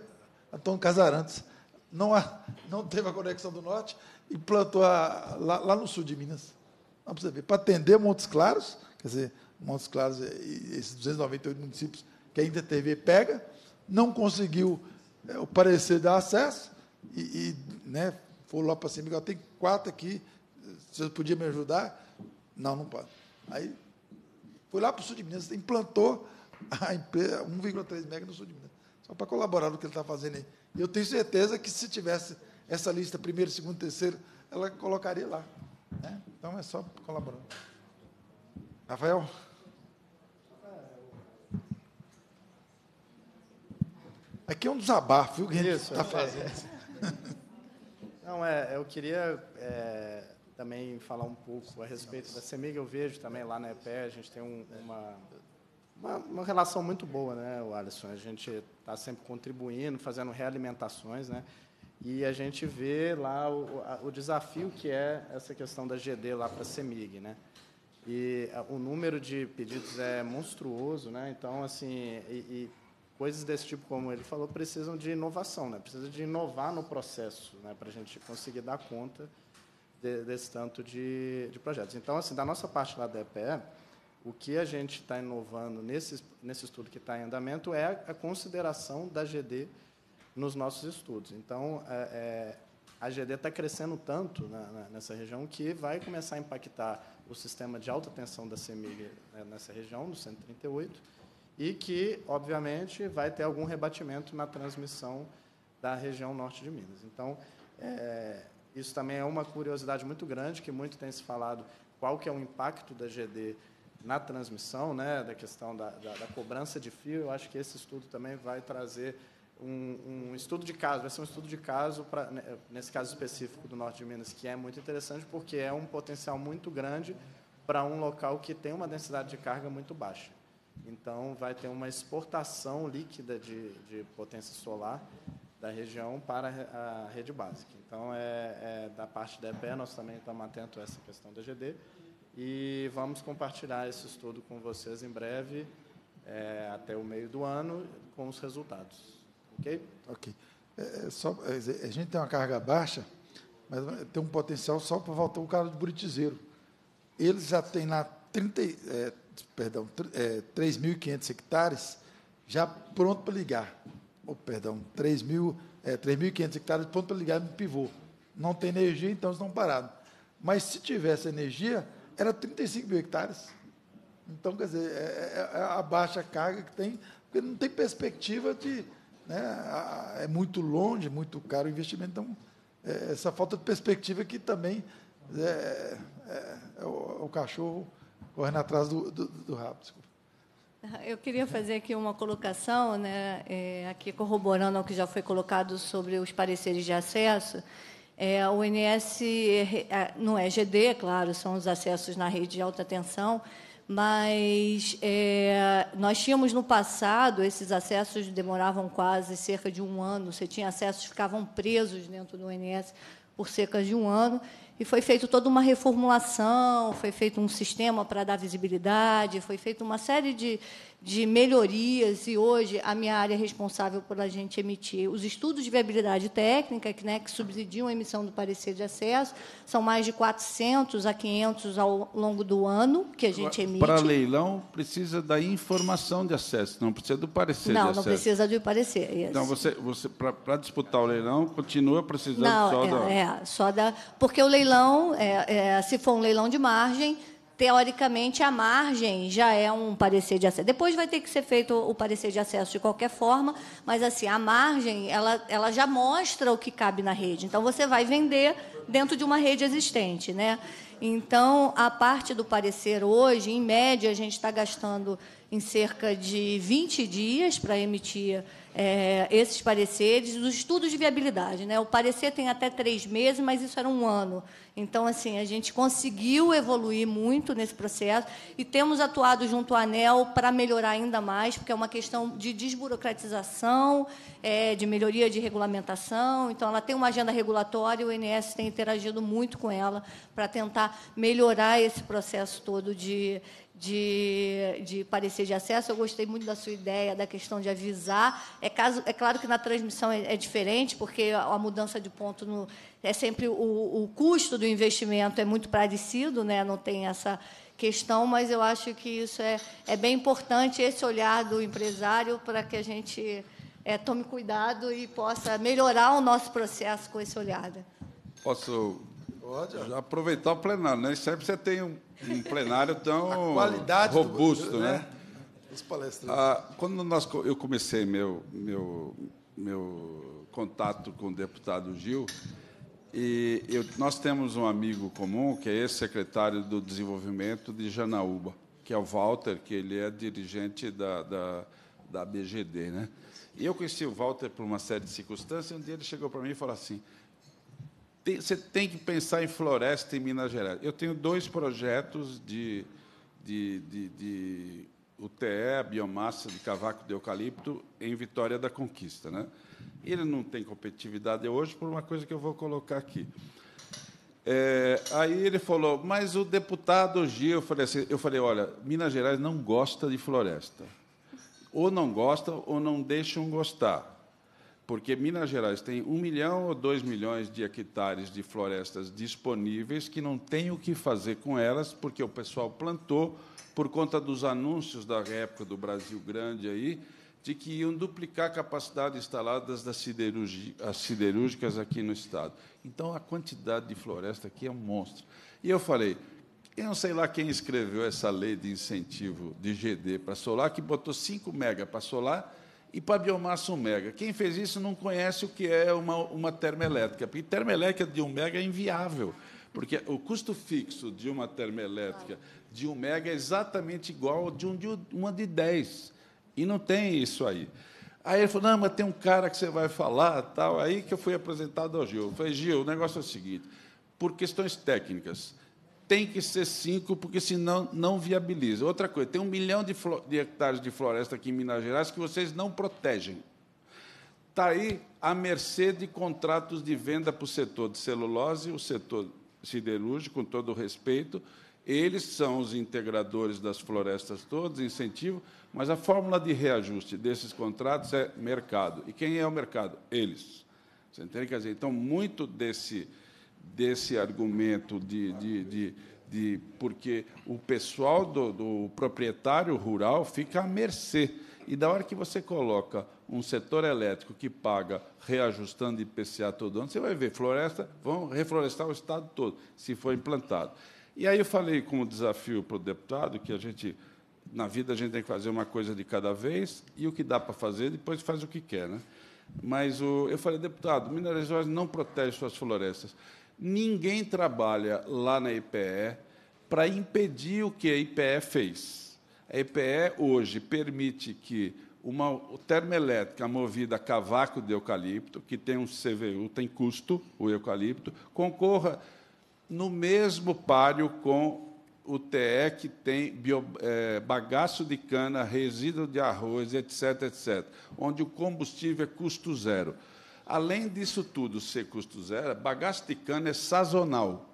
Antônio Casarantes. Não, há, não teve a conexão do norte e plantou a, lá, lá, no sul de Minas. Para ver, para atender Montes Claros, quer dizer, Montes Claros, esses 298 municípios que ainda a TV pega, não conseguiu é, o parecer dar acesso e, e né, foi lá para cima, Miguel, tem quatro aqui, você podia me ajudar? Não, não pode. Aí foi lá para o sul de Minas, implantou a empresa, 1,3 mega no sul de Minas. Só para colaborar no que ele está fazendo aí. Eu tenho certeza que se tivesse essa lista, primeiro, segundo, terceiro, ela colocaria lá. Né? Então é só colaborar. Rafael? Aqui é um desabafo, viu, que Isso, está é. fazendo. É. Não, é, eu queria é, também falar um pouco a respeito da CEMIG, eu vejo também lá na EPE, a gente tem um, uma, uma, uma relação muito boa, né, o Alisson? A gente está sempre contribuindo, fazendo realimentações, né? E a gente vê lá o, o desafio que é essa questão da GD lá para a CEMIG, né? E o número de pedidos é monstruoso, né? Então, assim, e, e coisas desse tipo, como ele falou, precisam de inovação, né? Precisa de inovar no processo, né? Para a gente conseguir dar conta de, desse tanto de, de projetos. Então, assim, da nossa parte lá da EPE, o que a gente está inovando nesse, nesse estudo que está em andamento é a, a consideração da GD nos nossos estudos. Então, é, é, a GD está crescendo tanto na, na, nessa região que vai começar a impactar o sistema de alta tensão da CEMIG né, nessa região, no 138, e que, obviamente, vai ter algum rebatimento na transmissão da região norte de Minas. Então, é, isso também é uma curiosidade muito grande, que muito tem se falado qual que é o impacto da GD na transmissão, né, da questão da, da, da cobrança de fio, eu acho que esse estudo também vai trazer um, um, estudo de caso, vai ser um estudo de caso, pra, né, nesse caso específico do norte de Minas, que é muito interessante porque é um potencial muito grande para um local que tem uma densidade de carga muito baixa. Então, vai ter uma exportação líquida de, de potência solar da região para a rede básica. Então, é, é da parte da EPE, nós também estamos atentos a essa questão da GD, e vamos compartilhar esse estudo com vocês em breve, é, até o meio do ano, com os resultados. Ok? Ok. É, é só, a gente tem uma carga baixa, mas tem um potencial só para voltar o cara do Buritizeiro. Eles já têm lá 30, é, perdão, é, 3.500 hectares já pronto para ligar. Oh, perdão, é, 3.500 hectares pronto para ligar no pivô. Não tem energia, então estão parados. Mas se tivesse energia, era 35 mil hectares. Então, quer dizer, é é, é, é a baixa carga que tem, porque não tem perspectiva de. Né, a, é muito longe, muito caro o investimento. Então, é, essa falta de perspectiva que também é, é, é o, o, cachorro correndo atrás do, do, do rabo. Desculpa. Eu queria fazer aqui uma colocação, né, aqui corroborando o que já foi colocado sobre os pareceres de acesso. É, a ONS eh, é, não é GD, é claro, são os acessos na rede de alta tensão, mas é, nós tínhamos no passado, esses acessos demoravam quase cerca de um ano, você tinha acessos que ficavam presos dentro do ONS por cerca de um ano, e foi feita toda uma reformulação, foi feito um sistema para dar visibilidade, foi feita uma série de, de melhorias e hoje a minha área é responsável por a gente emitir os estudos de viabilidade técnica, que, né, que subsidiam a emissão do parecer de acesso, são mais de 400 a 500 ao longo do ano que a gente emite. Para leilão, precisa da informação de acesso, não precisa do parecer não, de acesso. Não, não precisa do parecer. Isso. Então, você, você para disputar o leilão, continua precisando não, só é, da... É, só da... Porque o leilão, é, é, se for um leilão de margem, teoricamente, a margem já é um parecer de acesso. Depois vai ter que ser feito o parecer de acesso de qualquer forma, mas assim, a margem ela, ela já mostra o que cabe na rede. Então, você vai vender dentro de uma rede existente. Né? Então, a parte do parecer hoje, em média, a gente está gastando em cerca de 20 dias para emitir é, esses pareceres, os estudos de viabilidade. Né? O parecer tem até três meses, mas isso era um ano. Então, assim, a gente conseguiu evoluir muito nesse processo e temos atuado junto ao ANEL para melhorar ainda mais, porque é uma questão de desburocratização, é, de melhoria de regulamentação. Então, ela tem uma agenda regulatória e o INS tem interagido muito com ela para tentar melhorar esse processo todo de de, de parecer de acesso. Eu gostei muito da sua ideia, da questão de avisar. É, caso, é claro que na transmissão é, é diferente, porque a, mudança de ponto no, é sempre o, o custo do investimento é muito parecido, né? não tem essa questão, mas eu acho que isso é, é bem importante, esse olhar do empresário, para que a gente é, tome cuidado e possa melhorar o nosso processo com esse olhar. Né? Posso já aproveitar o plenário, né? Sempre você tem um, um plenário tão robusto, do, né? né? Os palestrantes. Ah, quando nós, eu comecei meu, meu, meu contato com o deputado Gil, e eu, nós temos um amigo comum, que é ex-secretário do Desenvolvimento de Janaúba, que é o Walter, que ele é dirigente da, da, da BGD. Né? E eu conheci o Walter por uma série de circunstâncias, e um dia ele chegou para mim e falou assim, tem, você tem que pensar em floresta em Minas Gerais. Eu tenho dois projetos de, de, de, de UTE, biomassa de cavaco de eucalipto, em Vitória da Conquista. Né? Ele não tem competitividade hoje por uma coisa que eu vou colocar aqui. É, aí ele falou, mas o deputado Gil, eu falei, assim, eu falei, olha, Minas Gerais não gosta de floresta. Ou não gosta ou não deixam gostar porque Minas Gerais tem um milhão ou dois milhões de hectares de florestas disponíveis que não tem o que fazer com elas, porque o pessoal plantou por conta dos anúncios da época do Brasil Grande aí, de que iam duplicar a capacidade instalada das siderúrgicas aqui no Estado. Então, a quantidade de floresta aqui é um monstro. E eu falei, eu não sei lá quem escreveu essa lei de incentivo de GD para solar, que botou 5 mega para solar e para biomassa 1 mega. Quem fez isso não conhece o que é uma, uma termoelétrica, porque termoelétrica de 1 mega é inviável, porque o custo fixo de uma termoelétrica de 1 mega é exatamente igual ao de, um, de uma de 10, e não tem isso aí. Aí ele falou, não, mas tem um cara que você vai falar, tal. Aí que eu fui apresentado ao Gil. Eu falei, Gil, o negócio é o seguinte, por questões técnicas, tem que ser cinco, porque senão não viabiliza. Outra coisa, tem um milhão de, de hectares de floresta aqui em Minas Gerais que vocês não protegem. Está aí à mercê de contratos de venda para o setor de celulose, o setor siderúrgico, com todo o respeito. Eles são os integradores das florestas todas, incentivo, mas a fórmula de reajuste desses contratos é mercado. E quem é o mercado? Eles. Você entende? Quer dizer, então, muito desse desse argumento de, de, de, de porque o pessoal do, do proprietário rural fica à mercê. E da hora que você coloca um setor elétrico que paga reajustando IPCA todo ano, você vai ver floresta, vão reflorestar o estado todo, se for implantado. E aí eu falei como desafio para o deputado que a gente na vida a gente tem que fazer uma coisa de cada vez e o que dá para fazer depois faz o que quer, né? Mas o, eu falei, deputado, Minas Gerais não protege suas florestas. Ninguém trabalha lá na IPE para impedir o que a IPE fez. A IPE hoje permite que uma termoelétrica movida a cavaco de eucalipto, que tem um CVU, tem custo o eucalipto, concorra no mesmo páreo com o TE que tem bio, é, bagaço de cana, resíduo de arroz, etc., etc., onde o combustível é custo zero. Além disso tudo ser custo zero, é bagaço de cana é sazonal.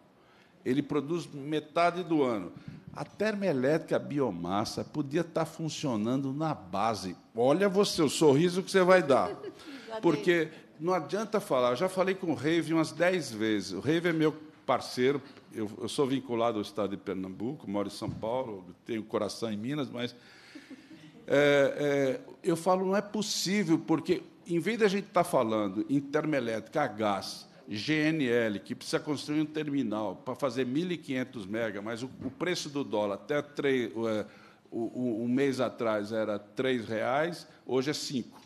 Ele produz metade do ano. A termoelétrica a biomassa podia estar tá funcionando na base. Olha você, o sorriso que você vai dar. Porque não adianta falar. Eu já falei com o Rave umas dez vezes. O Rave é meu parceiro. Eu, eu, sou vinculado ao estado de Pernambuco, moro em São Paulo, tenho coração em Minas, mas. É, é, eu falo, não é possível, porque em vez da gente estar tá falando em termoelétrica a gás, GNL, que precisa construir um terminal para fazer 1.500 mega, mas o, o, preço do dólar até três, o, é, o, um mês atrás era R$ reais, hoje é cinco,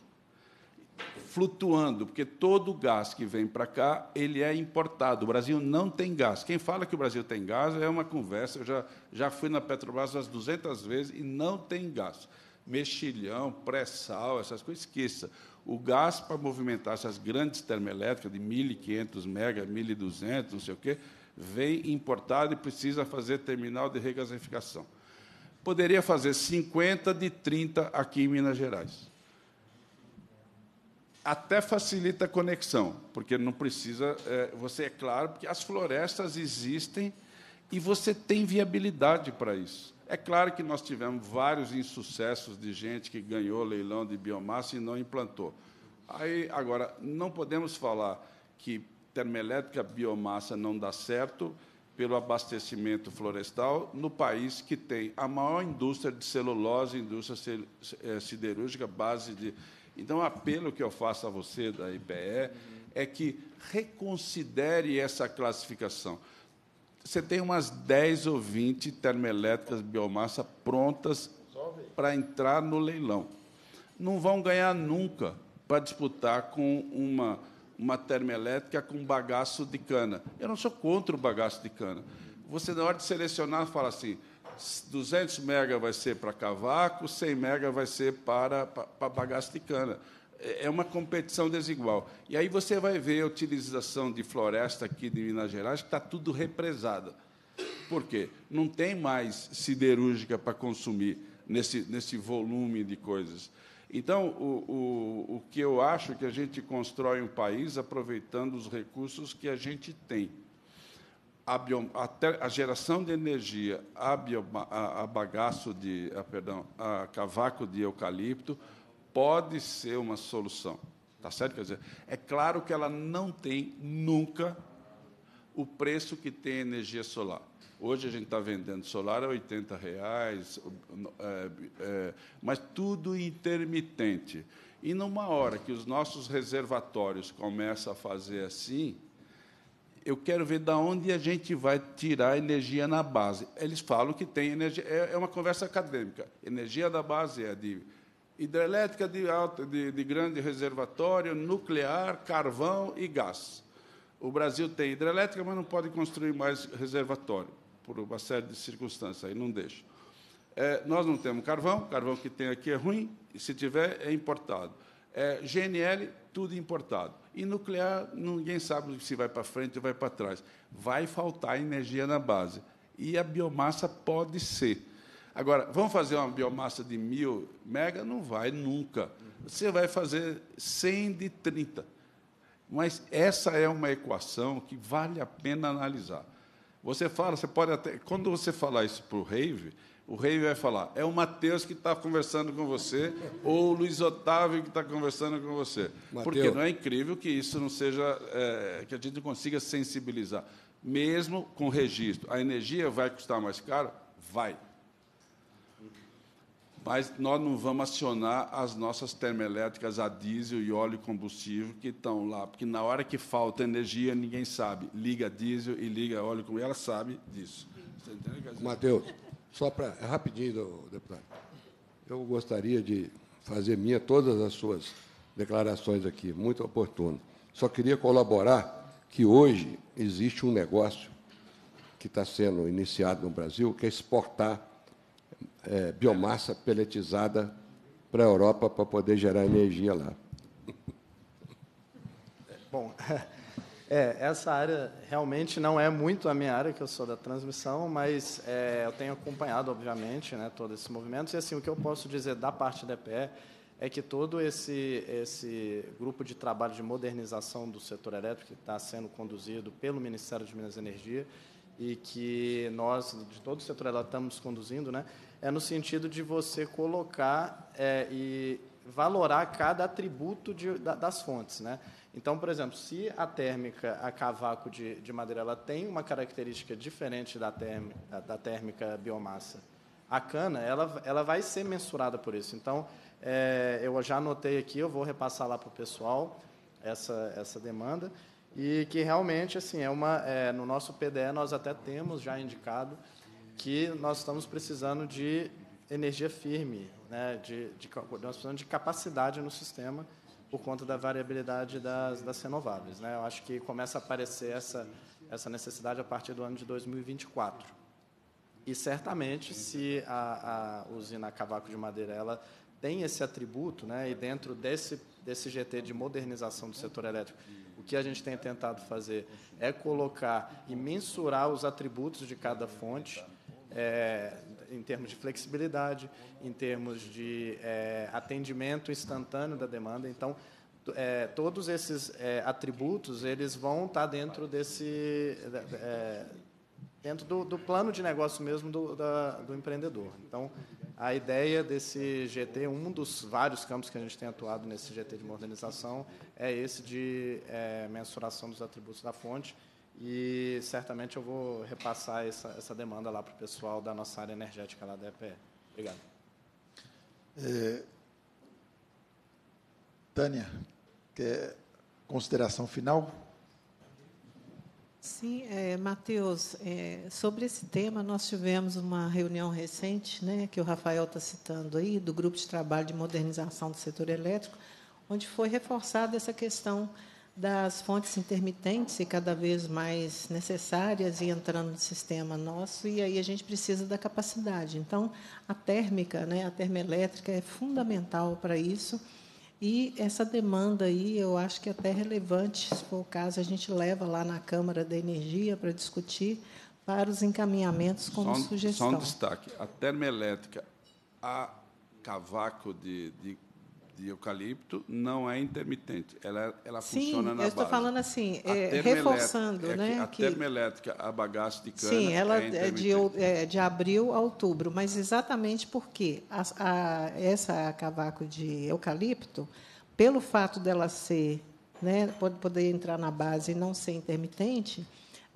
flutuando, porque todo o gás que vem para cá ele é importado. O Brasil não tem gás. Quem fala que o Brasil tem gás é uma conversa. Eu já, já fui na Petrobras umas 200 vezes e não tem gás. Mexilhão, pré-sal, essas coisas, esqueça o gás para movimentar essas grandes termoelétricas de 1.500 mega, 1.200, não sei o quê, vem importado e precisa fazer terminal de regasificação. Poderia fazer 50 de 30 aqui em Minas Gerais. Até facilita a conexão, porque não precisa. É, você é claro, porque as florestas existem e você tem viabilidade para isso. É claro que nós tivemos vários insucessos de gente que ganhou leilão de biomassa e não implantou. Aí, agora, não podemos falar que termoelétrica biomassa não dá certo pelo abastecimento florestal no país que tem a maior indústria de celulose, indústria é, siderúrgica, base de. Então, o apelo que eu faço a você da IBE é que reconsidere essa classificação você tem umas 10 ou 20 termoelétricas biomassa prontas para entrar no leilão. Não vão ganhar nunca para disputar com uma, uma termoelétrica com bagaço de cana. Eu não sou contra o bagaço de cana. Você, na hora de selecionar, fala assim, 200 mega vai ser para cavaco, 100 mega vai ser para, para, para bagaço de cana é uma competição desigual. E aí você vai ver a utilização de floresta aqui de Minas Gerais, que está tudo represado. Por quê? Não tem mais siderúrgica para consumir nesse, nesse volume de coisas. Então, o, o, o que eu acho é que a gente constrói um país aproveitando os recursos que a gente tem. A, bio, a, ter, a geração de energia a, bio, a, a bagaço de, a, ah, perdão, a cavaco de eucalipto, pode ser uma solução. Tá certo? Quer dizer, é claro que ela não tem nunca o preço que tem a energia solar. Hoje a gente está vendendo solar a 80 reais, é, é, mas tudo intermitente. E numa hora que os nossos reservatórios começam a fazer assim, eu quero ver de onde a gente vai tirar energia na base. Eles falam que tem energia, é, é uma conversa acadêmica. Energia da base é de hidrelétrica de, de, de grande reservatório, nuclear, carvão e gás. O Brasil tem hidrelétrica, mas não pode construir mais reservatório, por uma série de circunstâncias, aí não deixa. É, nós não temos carvão, carvão que tem aqui é ruim, e se tiver, é importado. É, GNL, tudo importado. E nuclear, ninguém sabe se vai para frente ou vai para trás. Vai faltar energia na base. E a biomassa pode ser Agora, vamos fazer uma biomassa de mil mega? Não vai nunca. Você vai fazer 100 de 30. Mas essa é uma equação que vale a pena analisar. Você fala, você pode até. Quando você falar isso para o Rave, o Rave vai falar: é o Mateus que está conversando com você, ou o Luiz Otávio que está conversando com você. Mateus. Porque não é incrível que isso não seja. É, que a gente não consiga sensibilizar. Mesmo com registro. A energia vai custar mais caro? Vai. Mas nós não vamos acionar as nossas termoelétricas a diesel e óleo combustível que estão lá, porque na hora que falta energia, ninguém sabe. Liga diesel e liga óleo combustível, ela sabe disso. Matheus, só para... É rapidinho, deputado. Eu gostaria de fazer minha todas as suas declarações aqui, muito oportuno. Só queria colaborar que hoje existe um negócio que está sendo iniciado no Brasil, que é exportar é, biomassa peletizada para a Europa para poder gerar energia lá. Bom, é, essa área realmente não é muito a minha área, que eu sou da transmissão, mas é, eu tenho acompanhado, obviamente, né, todos esses movimentos. E, assim, o que eu posso dizer da parte da EPE é que todo esse, esse grupo de trabalho de modernização do setor elétrico que está sendo conduzido pelo Ministério de Minas e Energia e que nós, de todo o setor elétrico, estamos conduzindo, né, é no sentido de você colocar é, e valorar cada atributo de, da, das fontes. Né? Então, por exemplo, se a térmica a cavaco de, de madeira ela tem uma característica diferente da térmica, da térmica biomassa, a cana ela, ela vai ser mensurada por isso. Então, é, eu já anotei aqui, eu vou repassar lá para o pessoal essa, essa demanda, e que realmente, assim, é uma, é, no nosso PDE nós até temos já indicado que nós estamos precisando de energia firme, né? de, de, nós precisamos de capacidade no sistema por conta da variabilidade das, das renováveis. Né? Eu acho que começa a aparecer essa, essa necessidade a partir do ano de 2024. E certamente, se a, a usina Cavaco de Madeira ela tem esse atributo, né? e dentro desse, desse GT de modernização do setor elétrico, o que a gente tem tentado fazer é colocar e mensurar os atributos de cada fonte é, em termos de flexibilidade, em termos de é, atendimento instantâneo da demanda. Então, é, todos esses é, atributos eles vão estar tá dentro desse é, dentro do, do, plano de negócio mesmo do, da, do empreendedor. Então, a ideia desse GT, um dos vários campos que a gente tem atuado nesse GT de modernização, é esse de é, mensuração dos atributos da fonte, e certamente eu vou repassar essa, essa demanda lá para o pessoal da nossa área energética lá da EPE. Obrigado. É, Tânia, quer consideração final? Sim, é, Matheus, é, sobre esse tema, nós tivemos uma reunião recente, né, que o Rafael está citando aí, do Grupo de Trabalho de Modernização do Setor Elétrico, onde foi reforçada essa questão das fontes intermitentes e cada vez mais necessárias e entrando no sistema nosso, e aí a gente precisa da capacidade. Então, a térmica, né, a termoelétrica é fundamental para isso. E essa demanda aí, eu acho que é até relevante, se for o caso, a gente leva lá na Câmara da Energia para discutir para os encaminhamentos como só um, sugestão. Só um destaque, a termoelétrica, a cavaco de, de de eucalipto não é intermitente, ela, é, ela Sim, funciona na base. Sim, eu estou falando assim, é, reforçando. É né, a que... termoelétrica, a bagaço de cana Sim, ela é, é de, é, de, abril a outubro, mas exatamente porque a, a, essa cavaco de eucalipto, pelo fato dela ser, né, pode poder entrar na base e não ser intermitente,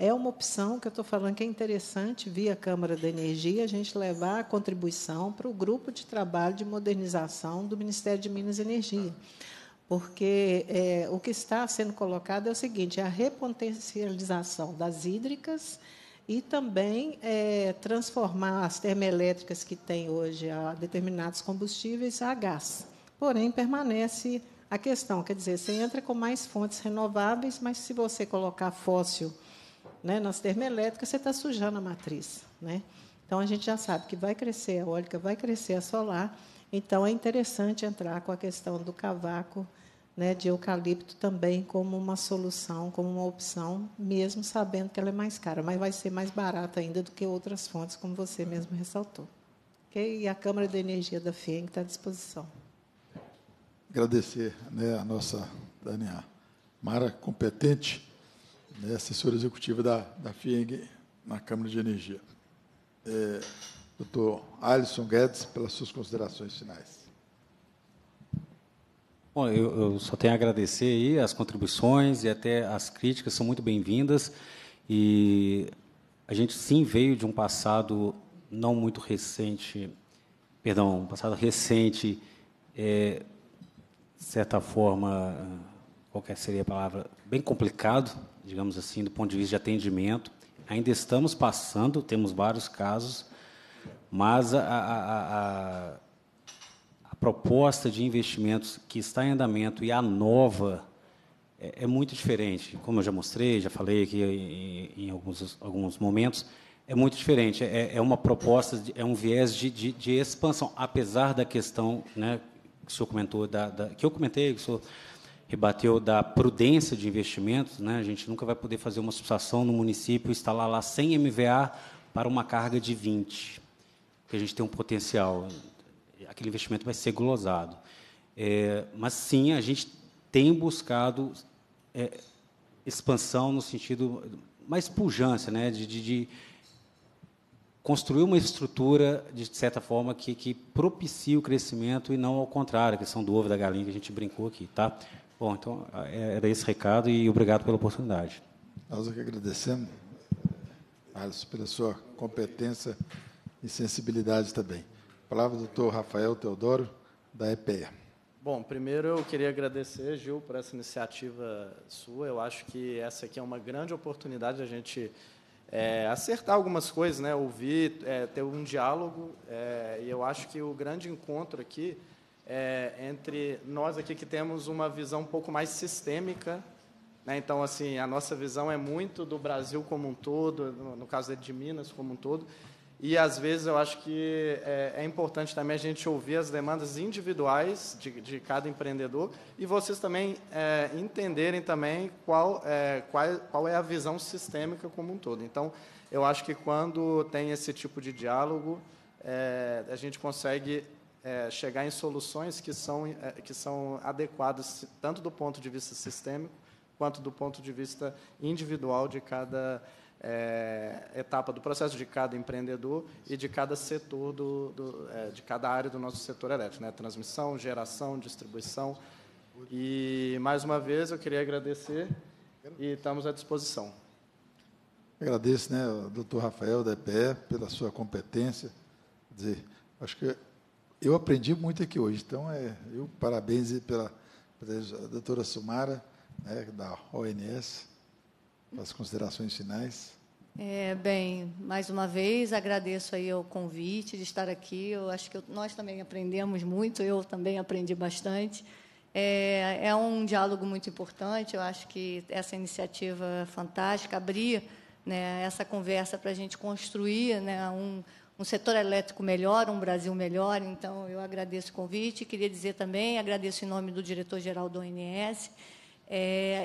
é uma opção que eu estou falando que é interessante, via Câmara da Energia, a gente levar a contribuição para o grupo de trabalho de modernização do Ministério de Minas e Energia. Porque é, o que está sendo colocado é o seguinte: é a repotencialização das hídricas e também é, transformar as termoelétricas que têm hoje a determinados combustíveis a gás. Porém, permanece a questão: quer dizer, você entra com mais fontes renováveis, mas se você colocar fóssil né, nas termoelétricas, você está sujando a matriz. Né? Então, a gente já sabe que vai crescer a eólica, vai crescer a solar. Então, é interessante entrar com a questão do cavaco, né, de eucalipto também como uma solução, como uma opção, mesmo sabendo que ela é mais cara, mas vai ser mais barata ainda do que outras fontes, como você mesmo ressaltou. Okay? E a Câmara de Energia da Fiem está à disposição. Agradecer né, a nossa Daniela Mara, competente né, assessora executiva da, da FIENG na Câmara de Energia. É, doutor Alisson Guedes, pelas suas considerações finais. Bom, eu, eu só tenho a agradecer aí as contribuições e até as críticas são muito bem-vindas. E a gente sim veio de um passado não muito recente, perdão, um passado recente, é, de certa forma, qualquer seria a palavra, bem complicado, digamos assim, do ponto de vista de atendimento. Ainda estamos passando, temos vários casos, mas a, a, a, a proposta de investimentos que está em andamento e a nova é, é muito diferente. Como eu já mostrei, já falei aqui em, em alguns, alguns momentos, é muito diferente. É, é uma proposta, de, é um viés de, de, de, expansão, apesar da questão né, que o senhor comentou, da, da, que eu comentei, que o senhor rebateu da prudência de investimentos, né? A gente nunca vai poder fazer uma subsação no município e instalar lá 100 MVA para uma carga de 20, porque a gente tem um potencial. Aquele investimento vai ser glosado. É, mas sim, a gente tem buscado é, expansão no sentido mais pujância, né? de, de, de construir uma estrutura, de certa forma, que, que o crescimento e não ao contrário, a questão do ovo da galinha que a gente brincou aqui. Tá? Bom, então é, era esse recado e obrigado pela oportunidade. Nós é que agradecemos, Alisson, pela sua competência e sensibilidade também. A palavra do doutor Rafael Teodoro, da EPEA. Bom, primeiro eu queria agradecer, Gil, por essa iniciativa sua. Eu acho que essa aqui é uma grande oportunidade da gente é, acertar algumas coisas, né? ouvir, é, ter um diálogo. É, e eu acho que o grande encontro aqui é, entre nós aqui que temos uma visão um pouco mais sistêmica. Né? Então, assim, a nossa visão é muito do Brasil como um todo, no, no caso é de Minas como um todo. E, às vezes, eu acho que é, é importante também a gente ouvir as demandas individuais de, de cada empreendedor e vocês também é, entenderem também qual, é, qual, qual é a visão sistêmica como um todo. Então, eu acho que quando tem esse tipo de diálogo, é, a gente consegue é, chegar em soluções que são, é, que são adequadas tanto do ponto de vista sistêmico quanto do ponto de vista individual de cada é, etapa do processo, de cada empreendedor e de cada setor, do, do é, de cada área do nosso setor elétrico, né? transmissão, geração, distribuição. E, mais uma vez, eu queria agradecer e estamos à disposição. Agradeço, né, doutor Rafael da EPE, pela sua competência. Dizer, acho que eu aprendi muito aqui hoje. Então, é, eu parabéns pela, pela doutora Sumara, né, da ONS, pelas considerações finais. É, bem, mais uma vez agradeço aí o convite de estar aqui. Eu acho que eu, nós também aprendemos muito, eu também aprendi bastante. É, é um diálogo muito importante. Eu acho que essa iniciativa é fantástica, abrir né, essa conversa para a gente construir né, um, um setor elétrico melhor, um Brasil melhor. Então, eu agradeço o convite. Queria dizer também, agradeço em nome do diretor-geral do ONS, é,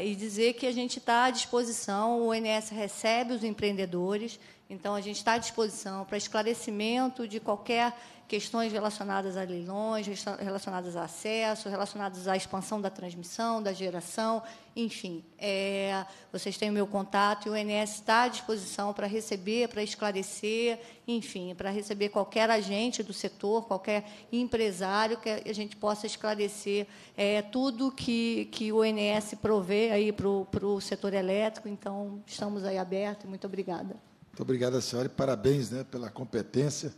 eh, e dizer que a gente está à disposição, o ONS recebe os empreendedores, então a gente está à disposição para esclarecimento de qualquer questões relacionadas a leilões, relacionadas a acesso, relacionadas à expansão da transmissão, da geração, enfim. É, vocês têm o meu contato e o INS está à disposição para receber, para esclarecer, enfim, para receber qualquer agente do setor, qualquer empresário que a gente possa esclarecer é, tudo que, que o INS provê aí para o, para o setor elétrico. Então, estamos aí abertos. Muito obrigada. Muito obrigada, senhora, e parabéns né, pela competência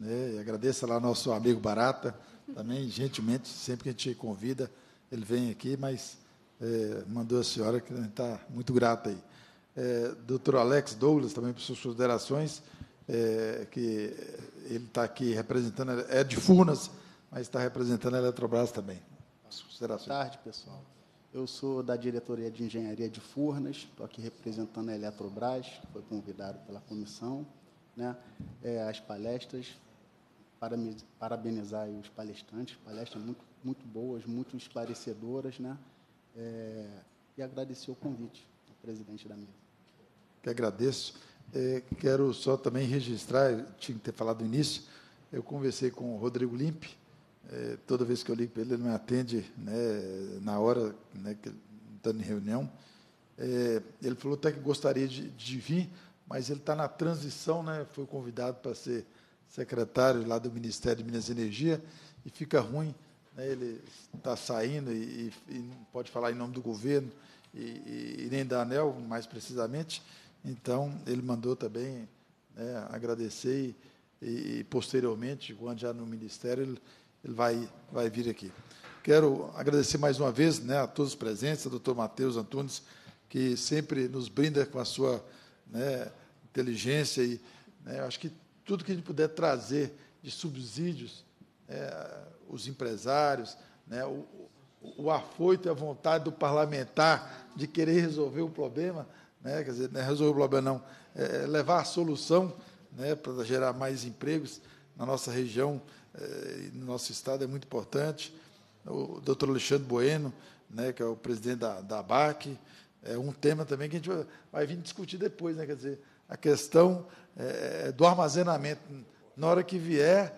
né? E agradeço lá nosso amigo Barata, também, gentilmente, sempre que a gente convida, ele vem aqui, mas é, mandou a senhora, que está muito grata aí. É, doutor Alex Douglas, também por suas considerações, é, que ele está aqui representando, é de Furnas, mas está representando a Eletrobras também. Boa tarde, pessoal. Eu sou da diretoria de engenharia de Furnas, estou aqui representando a Eletrobras, que foi convidado pela comissão, né, é, as palestras parabenizar os palestrantes, palestras muito, muito boas, muito esclarecedoras, né? É, e agradecer o convite presidente da mesa. Que agradeço. É, quero só também registrar, tinha que ter falado no início, eu conversei com o Rodrigo Limpe, é, toda vez que eu ligo para ele, ele me atende né, na hora né, que está em reunião. É, ele falou até que gostaria de, de vir, mas ele está na transição, né, foi convidado para ser secretário lá do Ministério de Minas e Energia, e fica ruim, né, ele está saindo e, e, não pode falar em nome do governo e, e, nem da ANEL, mais precisamente. Então, ele mandou também né, agradecer e, e, posteriormente, quando já no Ministério, ele, ele vai, vai vir aqui. Quero agradecer mais uma vez né, a todos os presentes, ao doutor Matheus Antunes, que sempre nos brinda com a sua né, inteligência. E, né, acho que tudo que a gente puder trazer de subsídios, é, os empresários, né, o, o afoito e a vontade do parlamentar de querer resolver o problema, né, quer dizer, não é resolver o problema não, é, é levar a solução né, para gerar mais empregos na nossa região, é, no nosso estado, é muito importante. O doutor Alexandre Bueno, né, que é o presidente da, da ABAC, é um tema também que a gente vai, vai vir discutir depois, né, quer dizer, a questão é, é, do armazenamento. Na hora que vier,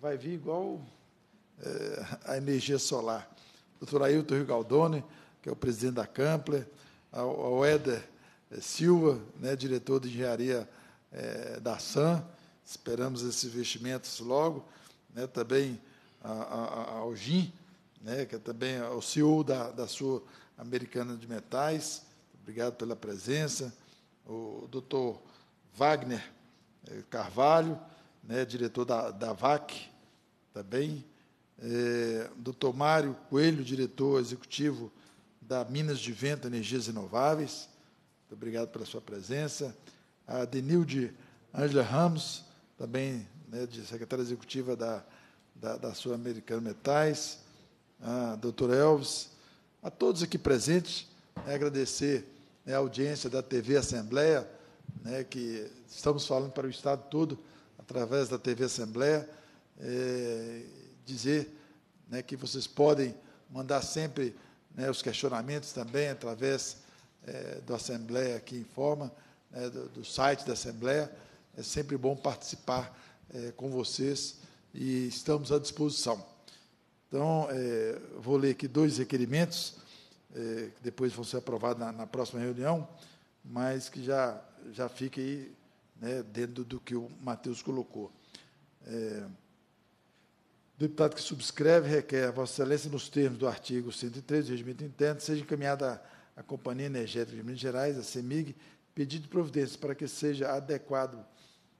vai vir igual é, a energia solar. doutor Ailton Rigaldoni, que é o presidente da Campler, ao, Eder Éder Silva, né, diretor de engenharia é, da SAM, esperamos esses investimentos logo, né, também a, a, ao GIM, né, que é também o CEO da, da sua Americana de Metais, obrigado pela presença, o doutor Wagner eh, Carvalho, né, diretor da, da VAC, também, é, doutor Mário Coelho, diretor executivo da Minas de Vento Energias Renováveis, muito obrigado pela sua presença, a Denilde Angela Ramos, também né, de secretária executiva da, da, da Sul-Americana Metais, a doutora Elvis, a todos aqui presentes, né, agradecer né, a audiência da TV Assembleia, né, que estamos falando para o Estado todo, através da TV Assembleia, é, dizer né, que vocês podem mandar sempre né, os questionamentos também através é, da Assembleia aqui em forma, né, do, do, site da Assembleia. É sempre bom participar é, com vocês e estamos à disposição. Então, é, vou ler aqui dois requerimentos, é, que depois vão ser aprovados na, na próxima reunião, mas que já já fica aí né, dentro do que o Matheus colocou. É, deputado que subscreve requer a Vossa Excelência, nos termos do artigo 103 do Regimento Interno, seja encaminhada à Companhia Energética de Minas Gerais, a CEMIG, pedido de providência para que seja adequado,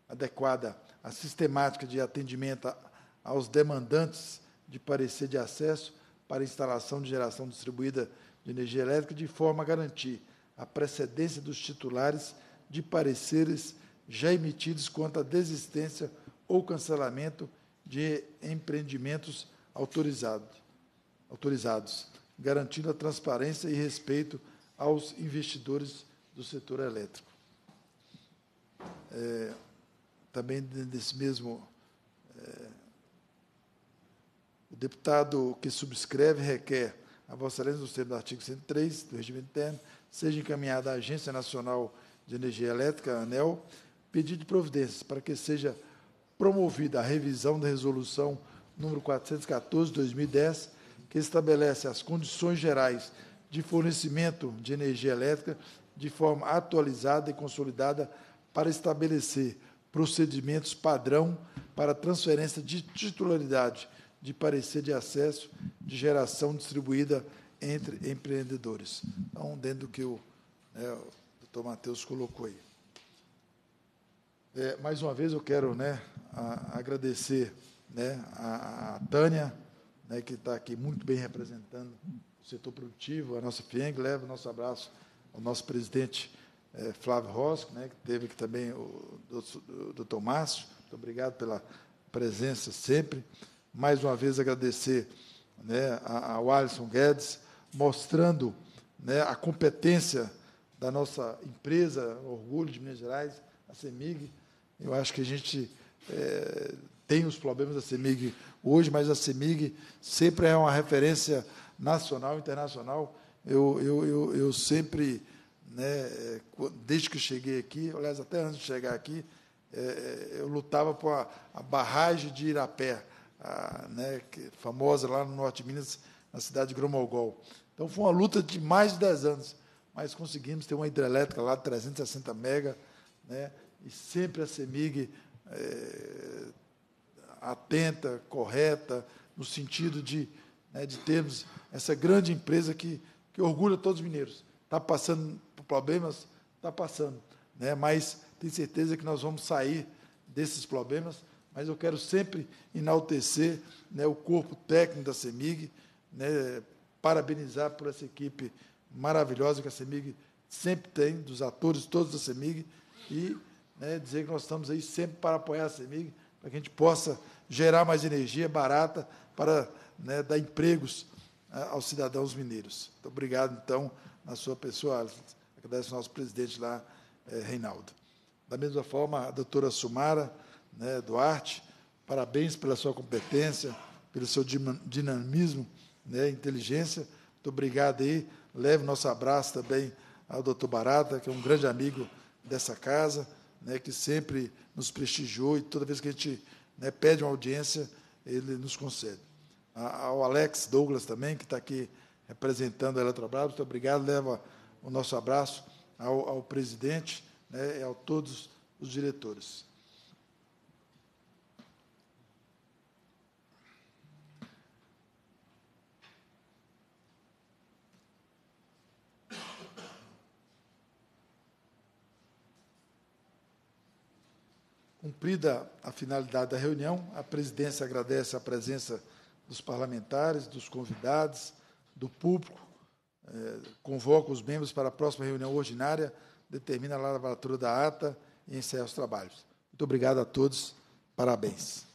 adequada a sistemática de atendimento a, aos demandantes de parecer de acesso para instalação de geração distribuída de energia elétrica, de forma a garantir a precedência dos titulares de pareceres já emitidos quanto à desistência ou cancelamento de empreendimentos autorizado, autorizados, garantindo a transparência e respeito aos investidores do setor elétrico. É, também nesse mesmo. É, o deputado que subscreve requer a Vossa Excelência, no termos do artigo 103 do regimento interno, seja encaminhada à Agência Nacional de de Energia Elétrica, ANEL, pedido de providências para que seja promovida a revisão da resolução número 414/2010, que estabelece as condições gerais de fornecimento de energia elétrica de forma atualizada e consolidada para estabelecer procedimentos padrão para transferência de titularidade de parecer de acesso de geração distribuída entre empreendedores. Então, dentro do que o, né, Pastor Mateus colocou aí. É, mais uma vez eu quero né, a, agradecer né, a, a Tânia, né, que está aqui muito bem representando o setor produtivo, a nossa FIENG, leva o nosso abraço ao nosso presidente é, Flávio Rosco, né, que teve aqui também o doutor Márcio, muito obrigado pela presença sempre. Mais uma vez agradecer né, ao Alisson Guedes, mostrando né, a competência da nossa empresa, Orgulho de Minas Gerais, a CEMIG. Eu acho que a gente é, tem os problemas da CEMIG hoje, mas a CEMIG sempre é uma referência nacional, internacional. Eu, eu, eu, eu sempre, né, é, desde que cheguei aqui, aliás, até antes de chegar aqui, é, é eu lutava por a, a barragem de Irapé, a, né, é famosa lá no norte de Minas, na cidade de Gromolgol. Então, foi uma luta de mais de 10 anos mas conseguimos ter uma hidrelétrica lá de 360 mega, né? e sempre a CEMIG é, atenta, correta, no sentido de, né, de termos essa grande empresa que, que orgulha todos os mineiros. Está passando por problemas? Está passando. Né? Mas tenho certeza que nós vamos sair desses problemas, mas eu quero sempre enaltecer né, o corpo técnico da CEMIG, né, parabenizar por essa equipe maravilhosa que a CEMIG sempre tem, dos atores todos da CEMIG, e né, dizer que nós estamos aí sempre para apoiar a CEMIG, para que a gente possa gerar mais energia barata para né, dar empregos né, aos cidadãos mineiros. Então, obrigado, então, na sua pessoa, agradeço ao nosso presidente lá, eh, Reinaldo. Da mesma forma, a doutora Sumara né, Duarte, parabéns pela sua competência, pelo seu dinamismo, né, inteligência. Muito obrigado aí Leve nosso abraço também ao doutor Barata, que é um grande amigo dessa casa, né, que sempre nos prestigiou e toda vez que a gente né, pede uma audiência, ele nos concede. A, ao Alex Douglas também, que está aqui representando a Eletrobras, muito obrigado, leva o nosso abraço ao, ao presidente né, e a todos os diretores. Cumprida a finalidade da reunião, a presidência agradece a presença dos parlamentares, dos convidados, do público, eh, convoca os membros para a próxima reunião ordinária, determina a lavratura da ata e encerra os trabalhos. Muito obrigado a todos, parabéns.